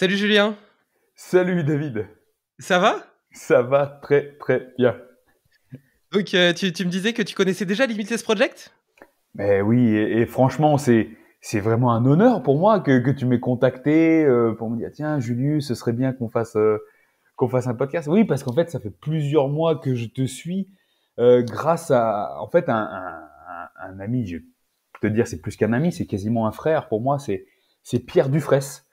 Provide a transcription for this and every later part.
Salut Julien. Salut David. Ça va Ça va très très bien. Donc euh, tu, me disais que tu connaissais déjà Limitless Project oui, et, franchement c'est c'est vraiment un honneur pour moi que, tu m'aies contacté euh, pour me dire tiens Julius, ce serait bien qu'on fasse euh, qu'on fasse un podcast. Oui, parce qu'en fait ça fait plusieurs mois que je te suis grâce à en fait un, ami. Je vais te dire c'est plus qu'un ami, c'est quasiment un frère pour moi. C'est c'est Pierre Dufresne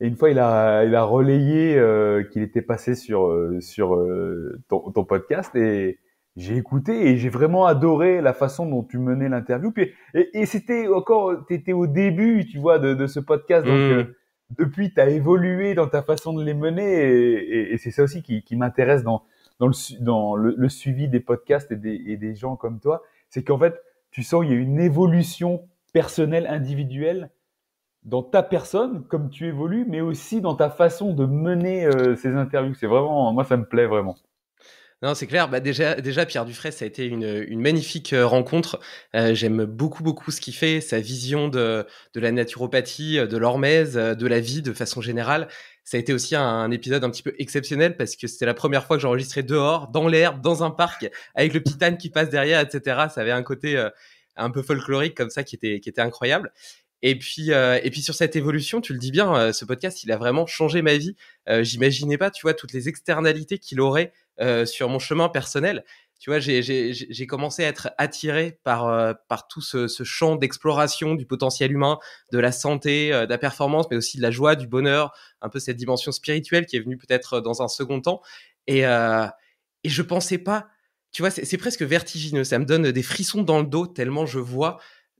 et une fois, il a, il a relayé euh, qu'il était passé sur euh, sur euh, ton, ton, podcast et j'ai écouté et j'ai vraiment adoré la façon dont tu menais l'interview. et, c'était encore, tu étais au début, tu vois, de, de ce podcast. Donc tu mm. euh, depuis, évolué dans ta façon de les mener et, et, c'est ça aussi qui, qui m'intéresse dans dans, le, dans le, suivi des podcasts et des, et des gens comme toi, c'est qu'en fait, tu sens qu'il y a une évolution personnelle, individuelle dans ta personne, comme tu évolues, mais aussi dans ta façon de mener euh, ces interviews. C'est vraiment, moi, ça me plaît vraiment. Non, c'est clair. Bah déjà, déjà, Pierre Dufresne, ça a été une, une magnifique euh, rencontre. Euh, j'aime beaucoup, beaucoup ce qu'il fait, sa vision de, de la naturopathie, de l'hormèse, de la vie de façon générale. Ça a été aussi un, épisode un petit peu exceptionnel parce que c'était la première fois que j'enregistrais dehors, dans l'herbe, dans un parc, avec le petit qui passe derrière, etc. Ça avait un côté un peu folklorique comme ça qui était, qui était incroyable. Et puis, euh, et puis sur cette évolution, tu le dis bien, euh, ce podcast, il a vraiment changé ma vie. Euh, j'imaginais pas, tu vois, toutes les externalités qu'il aurait sur mon chemin personnel. Tu vois, j'ai commencé à être attiré par par tout ce, ce champ d'exploration du potentiel humain, de la santé, de la performance, mais aussi de la joie, du bonheur, un peu cette dimension spirituelle qui est venue peut-être dans un second temps. Et et je pensais pas, tu vois, c'est presque vertigineux. Ça me donne des frissons dans le dos tellement je vois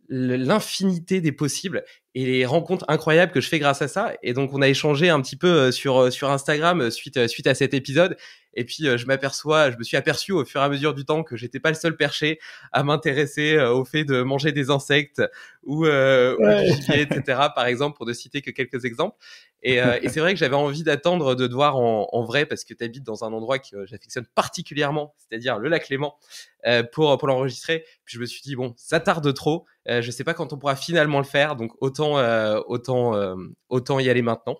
l'infinité des possibles et les rencontres incroyables que je fais grâce à ça. Et donc, on a échangé un petit peu euh, euh, sur, Instagram euh, suite, suite à cet épisode. Et puis euh, je m'aperçois, je me suis aperçu au fur et à mesure du temps que j'étais pas le seul perché à m'intéresser euh, au fait de manger des insectes ou, euh, ouais. etc. par exemple, pour ne citer que quelques exemples. Euh, et, c'est vrai que j'avais envie d'attendre de te voir en, vrai parce que tu habites dans un endroit que j'affectionne particulièrement, c'est-à-dire le lac Léman, pour, pour l'enregistrer. Puis je me suis dit, bon, ça tarde trop, je sais pas quand on pourra finalement le faire, donc autant, autant, autant y aller maintenant.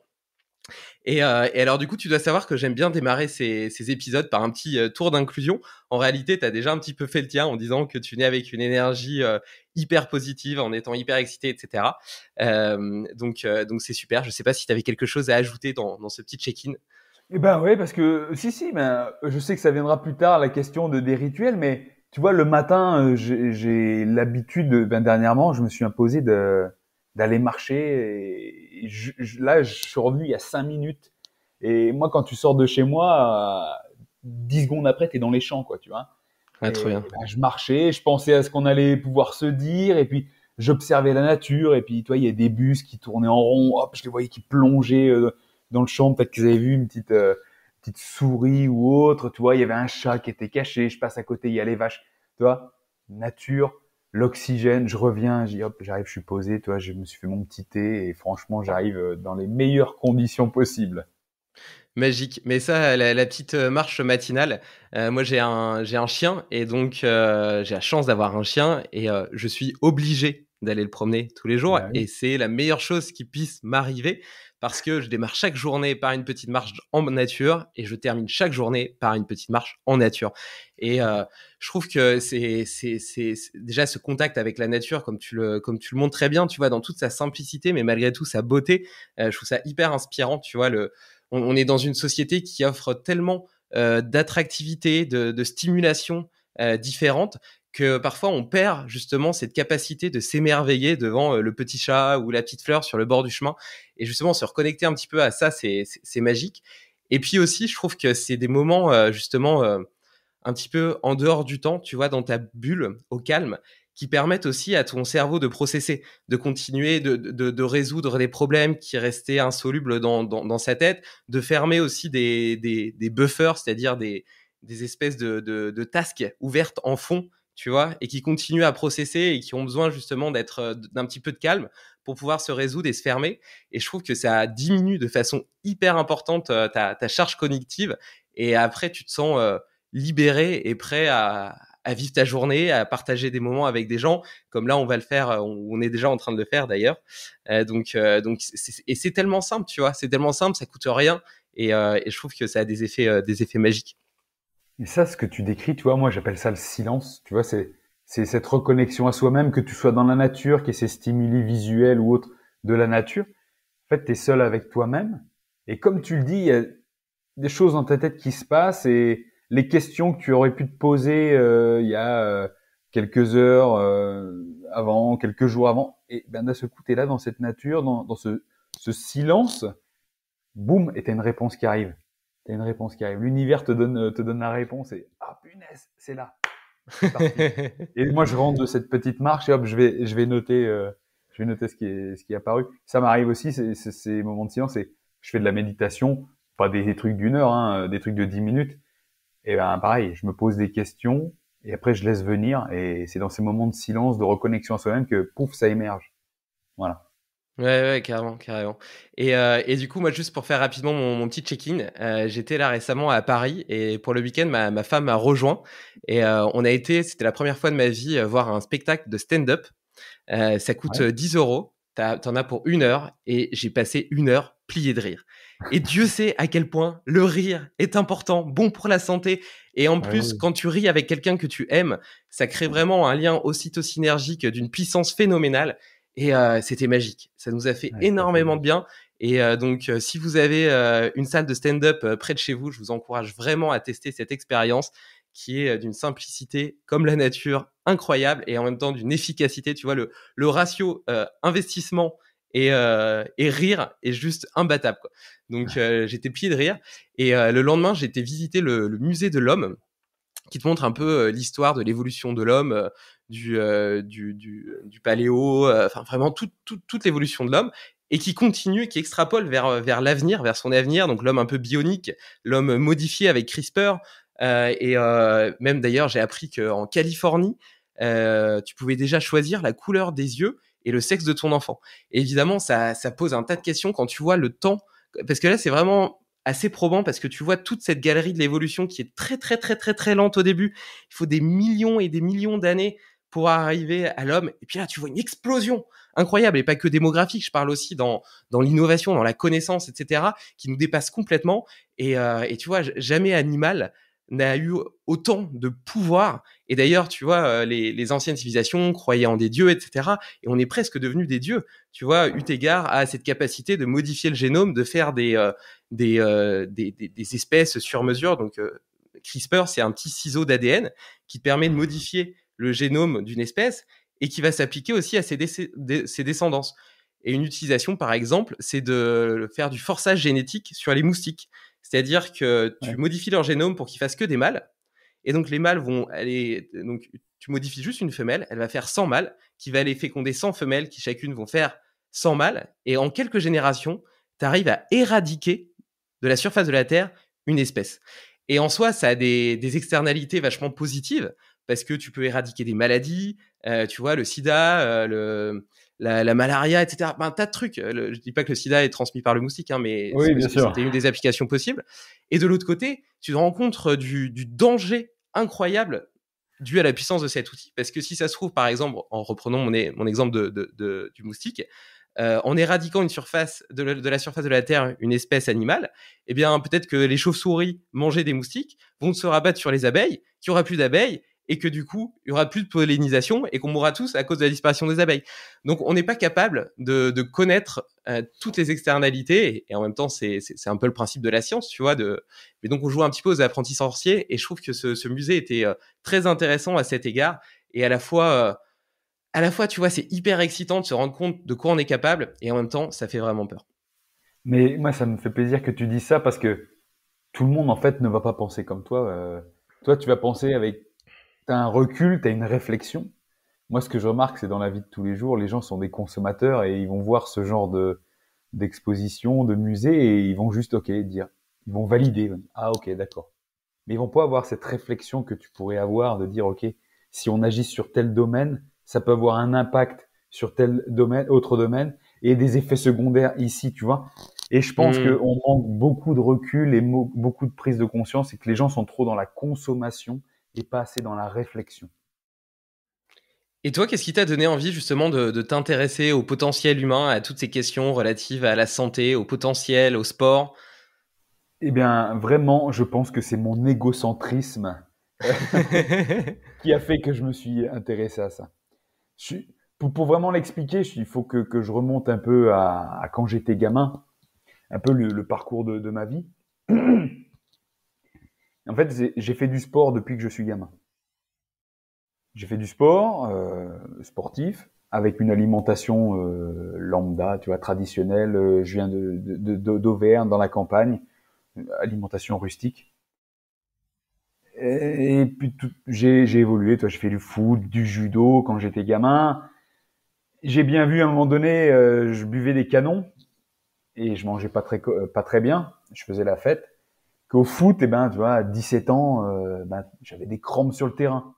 Et, euh, et, alors, du coup, tu dois savoir que j'aime bien démarrer ces, ces, épisodes par un petit euh, tour d'inclusion. En réalité, tu as déjà un petit peu fait le tien en disant que tu nais avec une énergie euh, hyper positive, en étant hyper excité, etc. Euh, donc, donc c'est super. Je sais pas si tu avais quelque chose à ajouter dans, dans ce petit check-in. Eh ben oui, parce que si, si, ben, je sais que ça viendra plus tard, la question de, des rituels, mais tu vois, le matin, j'ai l'habitude, ben, dernièrement, je me suis imposé de d'aller marcher. Et là, je suis revenu il y a cinq minutes. Et moi, quand tu sors de chez moi, euh, dix secondes après, tu es dans les champs, quoi, tu vois. très bah, je marchais, je pensais à ce qu'on allait pouvoir se dire, et puis j'observais la nature, et puis, tu vois, il y a des bus qui tournaient en rond, hop, je les voyais qui plongeaient euh, dans le champ, peut-être qu'ils avaient vu une petite, euh, petite souris ou autre, tu vois, il y avait un chat qui était caché, je passe à côté, il y a les vaches, tu vois, nature, l'oxygène, je reviens, hop, j'arrive, je suis posé, toi, je me suis fait mon petit thé et franchement, j'arrive euh, dans les meilleures conditions possibles. Magique. Mais ça, la, petite euh, marche matinale, euh, moi j'ai un, j'ai un chien et donc j'ai la chance d'avoir un chien et je suis obligé d'aller le promener tous les jours bah et c'est la meilleure chose qui puisse m'arriver parce que je démarre chaque journée par une petite marche en nature et je termine chaque journée par une petite marche en nature. Et euh, je trouve que c'est déjà ce contact avec la nature, comme tu le comme tu le montres très bien, tu vois, dans toute sa simplicité, mais malgré tout sa beauté, euh, je trouve ça hyper inspirant. Tu vois, on, est dans une société qui offre tellement euh, d'attractivité, de, stimulation. différente. différentes parfois on perd justement cette capacité de s'émerveiller devant euh, le petit chat ou la petite fleur sur le bord du chemin. Et justement, se reconnecter un petit peu à ça, c'est magique. Et puis aussi, je trouve que c'est des moments euh, justement euh, un petit peu en dehors du temps, tu vois, dans ta bulle, au calme, qui permettent aussi à ton cerveau de processer, de continuer, de, résoudre des problèmes qui restaient insolubles dans, sa tête, de fermer aussi des, buffers, c'est-à-dire des, espèces de, de, de tasks ouvertes en fond tu vois, et qui continuent à processer et qui ont besoin justement d'être euh, d'un petit peu de calme pour pouvoir se résoudre et se fermer. Et je trouve que ça diminue de façon hyper importante euh, ta, charge cognitive. Et après, tu te sens euh, libéré et prêt à, vivre ta journée, à partager des moments avec des gens. Comme là, on va le faire, on, est déjà en train de le faire d'ailleurs. donc, donc, et c'est tellement simple, tu vois, c'est tellement simple, ça coûte rien. Et, et, je trouve que ça a des effets, des effets magiques. Et ça, ce que tu décris, tu vois, moi j'appelle ça le silence. Tu vois, c'est cette reconnexion à soi-même, que tu sois dans la nature, qu'il y ait ces stimuli visuels ou autres de la nature. En fait, tu es seul avec toi-même. Et comme tu le dis, il y a des choses dans ta tête qui se passent et les questions que tu aurais pu te poser euh, il y a euh, quelques heures euh, avant, quelques jours avant, et ben d'un seul coup, tu là dans cette nature, dans, ce, ce silence, boum, et tu as une réponse qui arrive a une réponse qui arrive. L'univers te donne, euh, te donne la réponse et ah punaise, c'est là. et moi, je rentre de cette petite marche et hop, je vais, je vais noter, euh, je vais noter ce qui est, ce qui est apparu. Ça m'arrive aussi, c'est, ces moments de silence et je fais de la méditation, pas des, trucs d'une heure, hein, euh, des trucs de dix minutes. Et ben, pareil, je me pose des questions et après, je laisse venir et c'est dans ces moments de silence, de reconnexion à soi-même que pouf, ça émerge. Voilà. Ouais, ouais, carrément, carrément. Euh, et, du coup, moi, juste pour faire rapidement mon, petit check-in, euh, j'étais là récemment à Paris et pour le week-end, ma, femme m'a rejoint et euh, on a été, c'était la première fois de ma vie, voir un spectacle de stand-up. ça coûte dix 10 euros, t'en as pour une heure et j'ai passé une heure pliée de rire. Et Dieu sait à quel point le rire est important, bon pour la santé. Et en plus, quand tu ris avec quelqu'un que tu aimes, ça crée vraiment un lien aussitôt synergique d'une puissance phénoménale. Et euh, c'était magique. Ça nous a fait énormément de bien. Et euh, donc, euh, si vous avez une salle de stand-up près de chez vous, je vous encourage vraiment à tester cette expérience qui est d'une simplicité comme la nature incroyable et en même temps d'une efficacité. Tu vois, le, ratio investissement et, rire est juste imbattable. Donc j'étais plié de rire. Et le lendemain, j'étais visiter le musée de l'homme qui te montre un peu l'histoire de l'évolution de l'homme du, euh, du, du, du, paléo, euh, enfin vraiment toute l'évolution de l'homme et qui continue, qui extrapole vers, euh, vers l'avenir, vers son avenir, donc l'homme un peu bionique, l'homme modifié avec CRISPR. et même d'ailleurs, j'ai appris qu'en Californie, tu pouvais déjà choisir la couleur des yeux et le sexe de ton enfant. évidemment, ça, ça pose un tas de questions quand tu vois le temps, parce que là, c'est vraiment assez probant parce que tu vois toute cette galerie de l'évolution qui est très très très très très lente au début. Il faut des millions et des millions d'années pour arriver à l'homme. Et puis là, tu vois une explosion incroyable, et pas que démographique, je parle aussi dans, dans l'innovation, dans la connaissance, etc., qui nous dépasse complètement. Et, euh, tu vois, jamais animal n'a eu autant de pouvoir. Et d'ailleurs, tu vois, euh, les, anciennes civilisations croyaient en des dieux, etc. Et on est presque devenu des dieux, tu vois, eu a à cette capacité de modifier le génome, de faire des, euh, des, des, espèces sur mesure. Donc, CRISPR, c'est un petit ciseau d'ADN qui permet de modifier le génome d'une espèce et qui va s'appliquer aussi à ses, descendances. Et une utilisation, par exemple, c'est de faire du forçage génétique sur les moustiques. C'est-à-dire que tu modifies leur génome pour qu'ils fassent que des mâles. Et donc, les mâles vont aller. Donc, tu modifies juste une femelle, elle va faire 100 mâles, qui va aller féconder 100 femelles, qui chacune vont faire 100 mâles. Et en quelques générations, tu arrives à éradiquer de la surface de la Terre une espèce. Et en soi, ça a des externalités vachement positives parce que tu peux éradiquer des maladies, tu vois, le sida, le, la, malaria, etc. un tas de trucs. Je je dis pas que le sida est transmis par le moustique, hein, mais oui, c'était une des applications possibles. Et de l'autre côté, tu te rends du, danger incroyable dû à la puissance de cet outil. Parce que si ça se trouve, par exemple, en reprenant mon, mon exemple de, du moustique, en éradiquant une surface de la, surface de la Terre une espèce animale, eh bien peut-être que les chauves-souris mangées des moustiques vont se rabattre sur les abeilles, qu'il n'y aura plus d'abeilles, et que du coup, il y aura plus de pollinisation et qu'on mourra tous à cause de la disparition des abeilles. Donc, on n'est pas capable de, connaître euh, toutes les externalités et, en même temps, c'est un peu le principe de la science, tu vois. De... Mais donc, on joue un petit peu aux apprentis sorciers et je trouve que ce, musée était euh, très intéressant à cet égard et à la fois. Euh, à la fois, tu vois, c'est hyper excitant de se rendre compte de quoi on est capable, et en même temps, ça fait vraiment peur. Mais moi, ça me fait plaisir que tu dises ça parce que tout le monde, en fait, ne va pas penser comme toi. toi, tu vas penser avec tu un recul, tu as une réflexion. Moi, ce que je remarque, c'est dans la vie de tous les jours, les gens sont des consommateurs et ils vont voir ce genre de d'exposition, de musée et ils vont juste ok dire, ils vont valider. Ah ok, d'accord. Mais ils vont pas avoir cette réflexion que tu pourrais avoir de dire ok, si on agit sur tel domaine, ça peut avoir un impact sur tel domaine, autre domaine et des effets secondaires ici, tu vois. Et je pense hmm. qu'on manque beaucoup de recul et beaucoup de prise de conscience et que les gens sont trop dans la consommation et pas assez dans la réflexion. Et toi, qu'est-ce qui t'a donné envie justement de, t'intéresser au potentiel humain, à toutes ces questions relatives à la santé, au potentiel, au sport Eh bien, vraiment, je pense que c'est mon égocentrisme qui a fait que je me suis intéressé à ça. pour, pour, vraiment l'expliquer, il faut que, que, je remonte un peu à, quand j'étais gamin, un peu le, parcours de, de ma vie. En fait, j'ai fait du sport depuis que je suis gamin. J'ai fait du sport euh, sportif avec une alimentation euh, lambda, tu vois, traditionnelle. Euh, je viens de d'Auvergne, dans la campagne, alimentation rustique. Et, puis j'ai évolué. Toi, je fais du foot, du judo quand j'étais gamin. J'ai bien vu à un moment donné, euh, je buvais des canons et je mangeais pas très pas très bien. Je faisais la fête qu'au foot, eh ben, tu vois, à 17 ans, euh, ben, j'avais des crampes sur le terrain.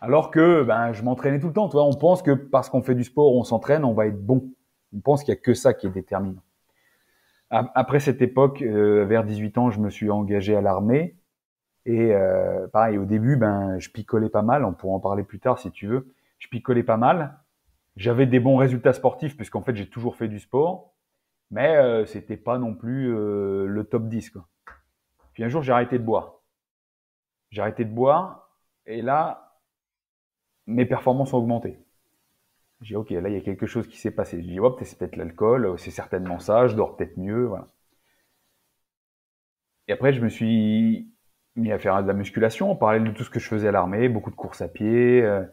Alors que ben, je m'entraînais tout le temps. Tu vois, on pense que parce qu'on fait du sport, on s'entraîne, on va être bon. On pense qu'il n'y a que ça qui est déterminant. Après cette époque, euh, vers 18 ans, je me suis engagé à l'armée. Et euh, pareil, au début, ben, je picolais pas mal. On pourra en parler plus tard si tu veux. Je picolais pas mal. J'avais des bons résultats sportifs puisqu'en fait, j'ai toujours fait du sport. Mais c'était pas non plus le top 10. Quoi. Puis un jour, j'ai arrêté de boire. J'ai arrêté de boire et là, mes performances ont augmenté. J'ai dit, OK, là, il y a quelque chose qui s'est passé. J'ai dit, hop, c'est peut-être l'alcool, euh, c'est certainement ça, je dors peut-être mieux, voilà. Et après, je me suis mis à faire de la musculation, en parallèle de tout ce que je faisais à l'armée, beaucoup de courses à pied, euh,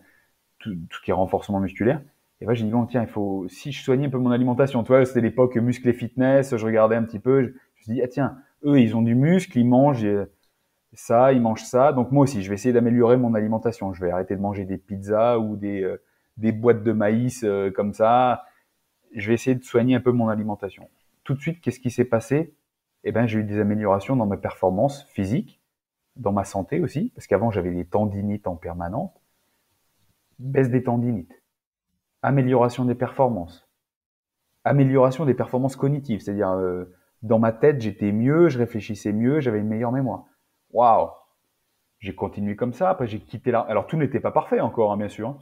tout, ce qui est renforcement musculaire. Et là, j'ai dit, bon, tiens, il faut, si je soignais un peu mon alimentation, tu vois, c'était l'époque muscle et fitness, je regardais un petit peu, je, me suis dit, ah tiens, eux, ils ont du muscle, ils mangent ça, ils mangent ça. Donc moi aussi, je vais essayer d'améliorer mon alimentation. Je vais arrêter de manger des pizzas ou des, euh, des boîtes de maïs euh, comme ça. Je vais essayer de soigner un peu mon alimentation. Tout de suite, qu'est-ce qui s'est passé Eh ben, j'ai eu des améliorations dans ma performance physique, dans ma santé aussi, parce qu'avant j'avais des tendinites en permanence. Baisse des tendinites, amélioration des performances, amélioration des performances cognitives, c'est-à-dire euh, dans ma tête, j'étais mieux, je réfléchissais mieux, j'avais une meilleure mémoire. Waouh J'ai continué comme ça. Après, j'ai quitté l'armée. Alors, tout n'était pas parfait encore, hein, bien sûr. Hein.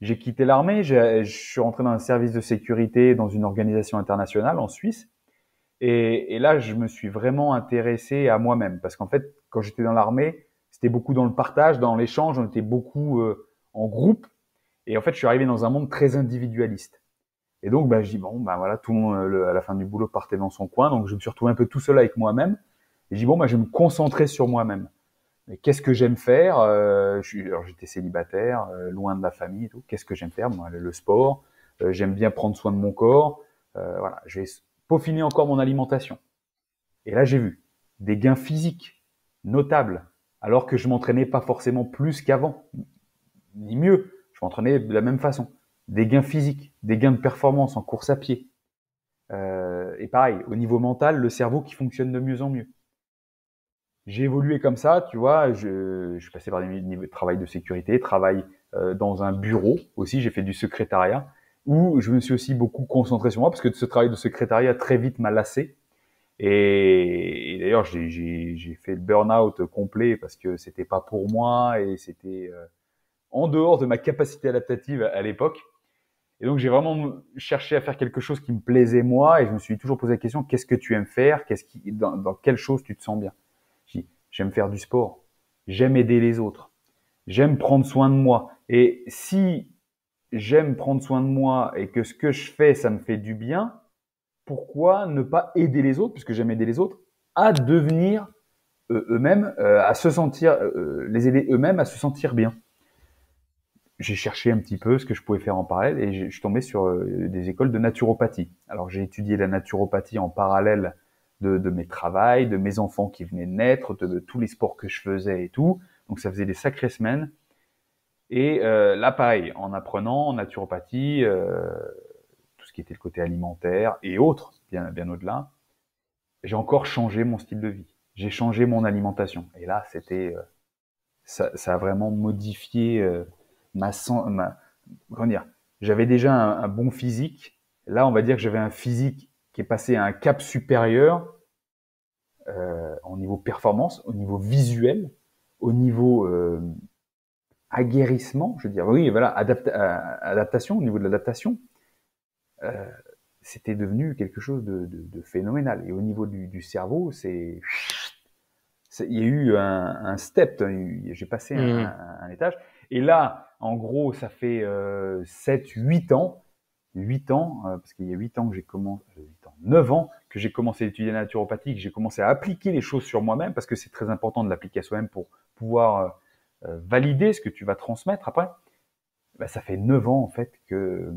J'ai quitté l'armée. Je suis rentré dans un service de sécurité dans une organisation internationale en Suisse. Et, là, je me suis vraiment intéressé à moi-même parce qu'en fait, quand j'étais dans l'armée, c'était beaucoup dans le partage, dans l'échange. On était beaucoup euh, en groupe. Et en fait, je suis arrivé dans un monde très individualiste. Et donc, ben, bah, je dis bon, ben voilà, tout le monde à la fin du boulot partait dans son coin, donc je me suis retrouvé un peu tout seul avec moi-même. Et je dis bon, bah je vais me concentrer sur moi-même. Mais qu'est-ce que j'aime faire euh, J'étais célibataire, euh, loin de la famille et tout. Qu'est-ce que j'aime faire Moi, le, sport. Euh, j'aime bien prendre soin de mon corps. Euh, voilà, je vais peaufiner encore mon alimentation. Et là, j'ai vu des gains physiques notables, alors que je m'entraînais pas forcément plus qu'avant, ni mieux. Je m'entraînais de la même façon des gains physiques, des gains de performance en course à pied. Euh, et pareil, au niveau mental, le cerveau qui fonctionne de mieux en mieux. J'ai évolué comme ça, tu vois, je, je suis passé par des niveaux de travail de sécurité, travail euh, dans un bureau aussi, j'ai fait du secrétariat, où je me suis aussi beaucoup concentré sur moi, parce que ce travail de secrétariat très vite m'a lassé. Et, d'ailleurs, j'ai fait le burn-out complet parce que c'était pas pour moi et c'était euh, en dehors de ma capacité adaptative à l'époque. Et donc j'ai vraiment cherché à faire quelque chose qui me plaisait moi et je me suis toujours posé la question qu'est-ce que tu aimes faire quest dans, quelle chose tu te sens bien J'aime faire du sport, j'aime aider les autres, j'aime prendre soin de moi. Et si j'aime prendre soin de moi et que ce que je fais ça me fait du bien, pourquoi ne pas aider les autres puisque j'aime aider les autres à devenir euh, eux-mêmes, euh, à se sentir, euh, les aider eux-mêmes à se sentir bien j'ai cherché un petit peu ce que je pouvais faire en parallèle et je suis tombé sur euh, des écoles de naturopathie. Alors j'ai étudié la naturopathie en parallèle de, mes travaux, de mes enfants qui venaient de naître, de, tous les sports que je faisais et tout. Donc ça faisait des sacrées semaines. Et euh, là, pareil, en apprenant en naturopathie, euh, tout ce qui était le côté alimentaire et autres, bien, bien au-delà, j'ai encore changé mon style de vie. J'ai changé mon alimentation. Et là, c'était, euh, ça, ça, a vraiment modifié ma, ma j'avais déjà un, bon physique. Là, on va dire que j'avais un physique qui est passé à un cap supérieur euh, au niveau performance, au niveau visuel, au niveau euh, aguerrissement, je veux dire, oui, voilà, euh, adaptation, au niveau de l'adaptation, c'était devenu quelque chose de, phénoménal. Et au niveau du, cerveau, c'est, il y a eu un, step, hein, j'ai passé un, mmh. étage. Et là, en gros, ça fait 7, euh, 8 ans, 8 ans, euh, parce qu'il y a 8 ans que j'ai commencé, 9 euh, ans que j'ai commencé à étudier la naturopathie, que j'ai commencé à appliquer les choses sur moi-même, parce que c'est très important de l'appliquer à soi-même pour pouvoir valider ce que tu vas transmettre après. Bah, ça fait 9 ans, en fait, que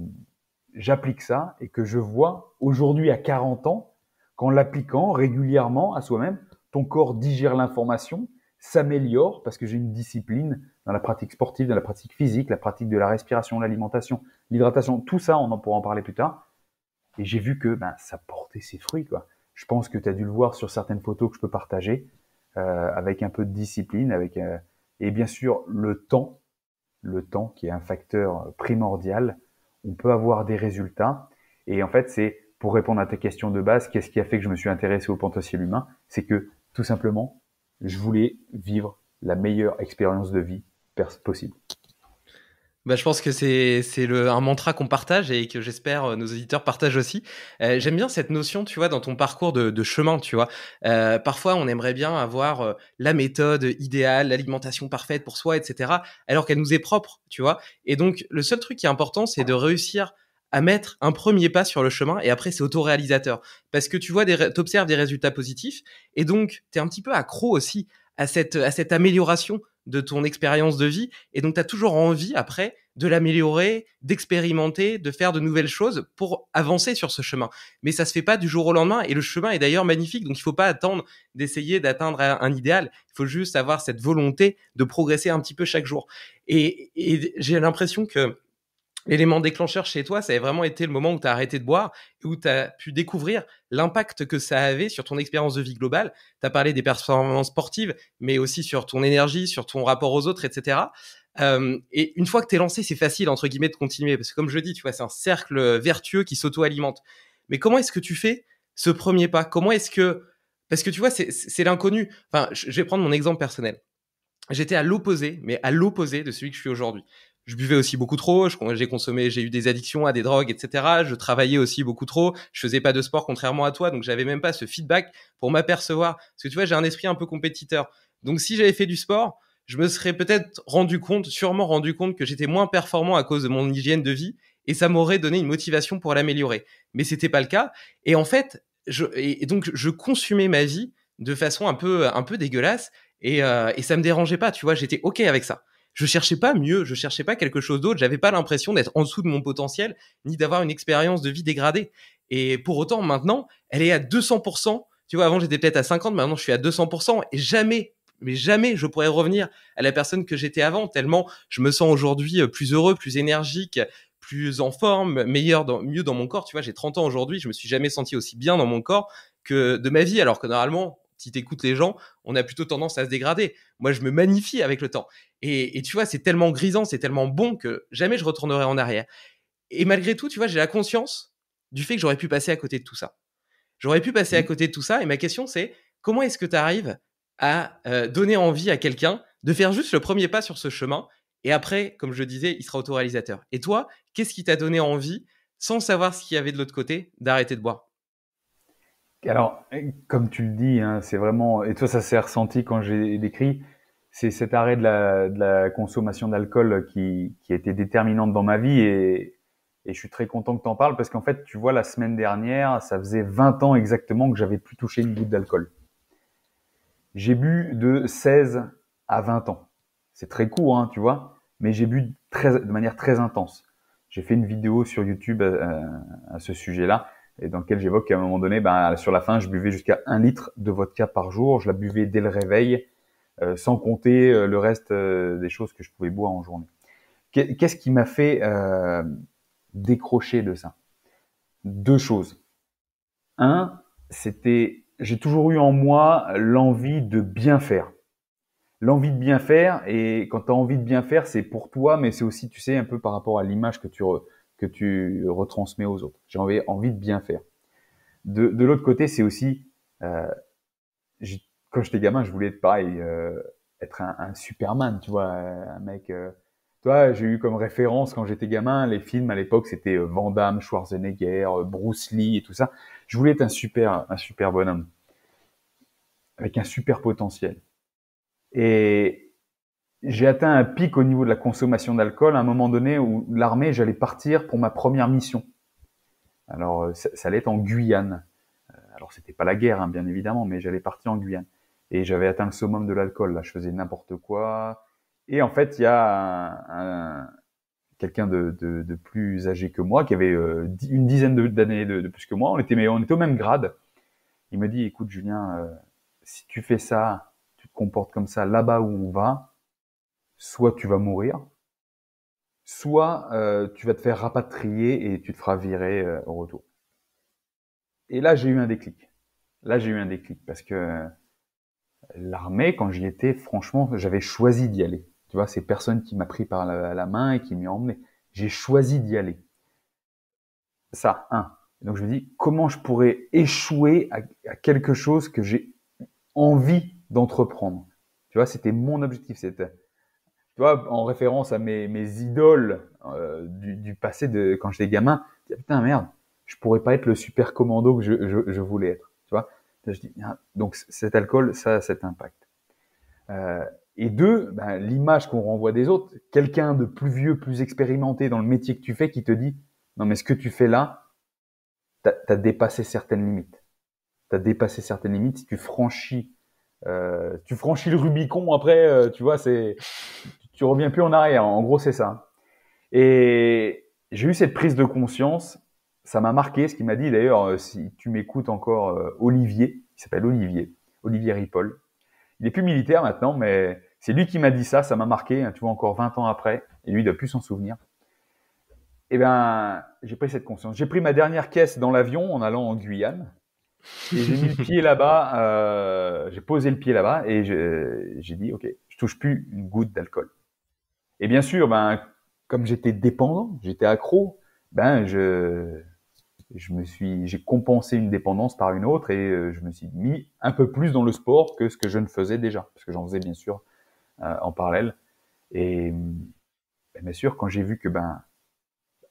j'applique ça et que je vois aujourd'hui à 40 ans qu'en l'appliquant régulièrement à soi-même, ton corps digère l'information, s'améliore parce que j'ai une discipline dans la pratique sportive, dans la pratique physique, la pratique de la respiration, l'alimentation, l'hydratation, tout ça, on en pourra en parler plus tard. Et j'ai vu que ben, ça portait ses fruits. Je pense que tu as dû le voir sur certaines photos que je peux partager, euh, avec un peu de discipline, avec euh, et bien sûr le temps, le temps qui est un facteur primordial. On peut avoir des résultats. Et en fait, c'est pour répondre à ta question de base, qu'est-ce qui a fait que je me suis intéressé au potentiel humain C'est que tout simplement, je voulais vivre la meilleure expérience de vie possible. Bah, je pense que c'est un mantra qu'on partage et que j'espère euh, nos auditeurs partagent aussi. Euh, j'aime bien cette notion, tu vois, dans ton parcours de, de chemin, tu vois. Euh, parfois, on aimerait bien avoir euh, la méthode idéale, l'alimentation parfaite pour soi, etc., alors qu'elle nous est propre, tu vois. Et donc, le seul truc qui est important, c'est de réussir à mettre un premier pas sur le chemin et après c'est autoréalisateur parce que tu vois des t'observes des résultats positifs et donc tu es un petit peu accro aussi à cette à cette amélioration de ton expérience de vie et donc tu as toujours envie après de l'améliorer, d'expérimenter, de faire de nouvelles choses pour avancer sur ce chemin. Mais ça se fait pas du jour au lendemain et le chemin est d'ailleurs magnifique donc il faut pas attendre d'essayer d'atteindre un idéal, il faut juste avoir cette volonté de progresser un petit peu chaque jour. et j'ai l'impression que l'élément déclencheur chez toi, ça a vraiment été le moment où tu as arrêté de boire et où tu as pu découvrir l'impact que ça avait sur ton expérience de vie globale. Tu as parlé des performances sportives, mais aussi sur ton énergie, sur ton rapport aux autres, etc. et une fois que tu es lancé, c'est facile, entre guillemets, de continuer, parce que comme je dis, tu vois, c'est un cercle vertueux qui s'auto-alimente. Mais comment est-ce que tu fais ce premier pas Comment est-ce que... Parce que tu vois, c'est l'inconnu. Enfin, je vais prendre mon exemple personnel j'étais à l'opposé, mais à l'opposé de celui que je suis aujourd'hui je buvais aussi beaucoup trop, j'ai consommé, j'ai eu des addictions à des drogues, etc. Je travaillais aussi beaucoup trop, je faisais pas de sport contrairement à toi, donc j'avais même pas ce feedback pour m'apercevoir. Parce que tu vois, j'ai un esprit un peu compétiteur. Donc si j'avais fait du sport, je me serais peut-être rendu compte, sûrement rendu compte que j'étais moins performant à cause de mon hygiène de vie, et ça m'aurait donné une motivation pour l'améliorer. Mais c'était pas le cas. Et en fait, je, et donc je consumais ma vie de façon un peu, un peu dégueulasse, et, euh, et ça me dérangeait pas, tu vois, j'étais ok avec ça je cherchais pas mieux, je cherchais pas quelque chose d'autre, j'avais pas l'impression d'être en dessous de mon potentiel, ni d'avoir une expérience de vie dégradée. Et pour autant, maintenant, elle est à 200%. Tu vois, avant j'étais peut-être à 50, maintenant je suis à 200%. Et jamais, mais jamais je pourrais revenir à la personne que j'étais avant, tellement je me sens aujourd'hui euh, plus heureux, plus énergique, plus en forme, meilleur, mieux dans mon corps. Tu vois, j'ai 30 ans aujourd'hui, je me suis jamais senti aussi bien dans mon corps que de ma vie, alors que normalement, si t'écoutes les gens, on a plutôt tendance à se dégrader. Moi, je me magnifie avec le temps. Et, tu vois, c'est tellement grisant, c'est tellement bon que jamais je retournerai en arrière. Et malgré tout, tu vois, j'ai la conscience du fait que j'aurais pu passer à côté de tout ça. J'aurais pu passer à mmh. côté de tout ça. Et ma question, c'est comment est-ce que tu arrives à euh, donner envie à quelqu'un de faire juste le premier pas sur ce chemin et après, comme je disais, il sera autoréalisateur. Et toi, qu'est-ce qui t'a donné envie, sans savoir ce qu'il y avait de l'autre côté, d'arrêter de boire Alors, comme tu le dis, hein, c'est vraiment. Et toi, ça s'est ressenti quand j'ai décrit c'est cet arrêt de la, consommation d'alcool qui, qui, a été déterminante dans ma vie et, je suis très content que tu en parles parce qu'en fait, tu vois, la semaine dernière, ça faisait 20 ans exactement que j'avais plus touché une goutte d'alcool. J'ai bu de 16 à 20 ans. C'est très court, hein, tu vois, mais j'ai bu de manière très intense. J'ai fait une vidéo sur YouTube euh, à, ce sujet-là et dans laquelle j'évoque qu'à un moment donné, ben, sur la fin, je buvais jusqu'à un litre de vodka par jour. Je la buvais dès le réveil euh, sans compter euh, le reste euh, des choses que je pouvais boire en journée. Qu'est-ce qui m'a fait décrocher de ça Deux choses. Un, c'était j'ai toujours eu en moi l'envie de bien faire. L'envie de bien faire, et quand tu as envie de bien faire, c'est pour toi, mais c'est aussi, tu sais, un peu par rapport à l'image que tu, que tu retransmets aux autres. J'ai envie, envie de bien faire. De, l'autre côté, c'est aussi, quand j'étais gamin, je voulais euh, être pareil, être un, Superman, tu vois, euh, un mec. Euh. toi, j'ai eu comme référence quand j'étais gamin les films à l'époque, c'était Van Schwarzenegger, Bruce Lee et tout ça. Je voulais être un super, un super bonhomme avec un super potentiel. Et j'ai atteint un pic au niveau de la consommation d'alcool à un moment donné où l'armée, j'allais partir pour ma première mission. Alors, ça, allait être en Guyane. Alors, c'était pas la guerre, hein, bien évidemment, mais j'allais partir en Guyane. Et j'avais atteint le summum de l'alcool. Là, je faisais n'importe quoi. Et en fait, il y a un, quelqu'un de, de, de, plus âgé que moi, qui avait euh, une dizaine d'années de, plus que moi. On était, mais on était au même grade. Il me dit, écoute, Julien, euh, si tu fais ça, tu te comportes comme ça là-bas où on va, soit tu vas mourir, soit euh, tu vas te faire rapatrier et tu te feras virer au retour. Et là, j'ai eu un déclic. Là, j'ai eu un déclic parce que l'armée, quand j'y étais, franchement, j'avais choisi d'y aller. Tu vois, c'est personne qui m'a pris par la, main et qui m'y a emmené. J'ai choisi d'y aller. Ça, un. Donc je me dis, comment je pourrais échouer à, quelque chose que j'ai envie d'entreprendre Tu vois, c'était mon objectif. C'était, tu vois, en référence à mes, idoles euh, du, passé de quand j'étais gamin, je dis, ah, putain merde, je pourrais pas être le super commando que je, je voulais être. Tu vois, je dis, donc cet alcool, ça a cet impact. Euh, et deux, ben, l'image qu'on renvoie des autres, quelqu'un de plus vieux, plus expérimenté dans le métier que tu fais qui te dit, non mais ce que tu fais là, tu as dépassé certaines limites. Tu as dépassé certaines limites, tu franchis, euh, tu franchis le Rubicon après, euh, tu vois, c'est, tu reviens plus en arrière. En gros, c'est ça. Et j'ai eu cette prise de conscience ça m'a marqué ce qu'il m'a dit d'ailleurs, euh, si tu m'écoutes encore, euh, Olivier, il s'appelle Olivier, Olivier Ripoll. Il est plus militaire maintenant, mais c'est lui qui m'a dit ça, ça m'a marqué, hein, tu vois, encore 20 ans après, et lui, il doit plus s'en souvenir. Eh bien, j'ai pris cette conscience. J'ai pris ma dernière caisse dans l'avion en allant en Guyane. Et j'ai mis le pied là-bas, euh, j'ai posé le pied là-bas et j'ai dit, OK, je touche plus une goutte d'alcool. Et bien sûr, ben, comme j'étais dépendant, j'étais accro, ben, je, je me suis, j'ai compensé une dépendance par une autre et euh, je me suis mis un peu plus dans le sport que ce que je ne faisais déjà, parce que j'en faisais bien sûr euh, en parallèle. Et ben, bien sûr, quand j'ai vu que ben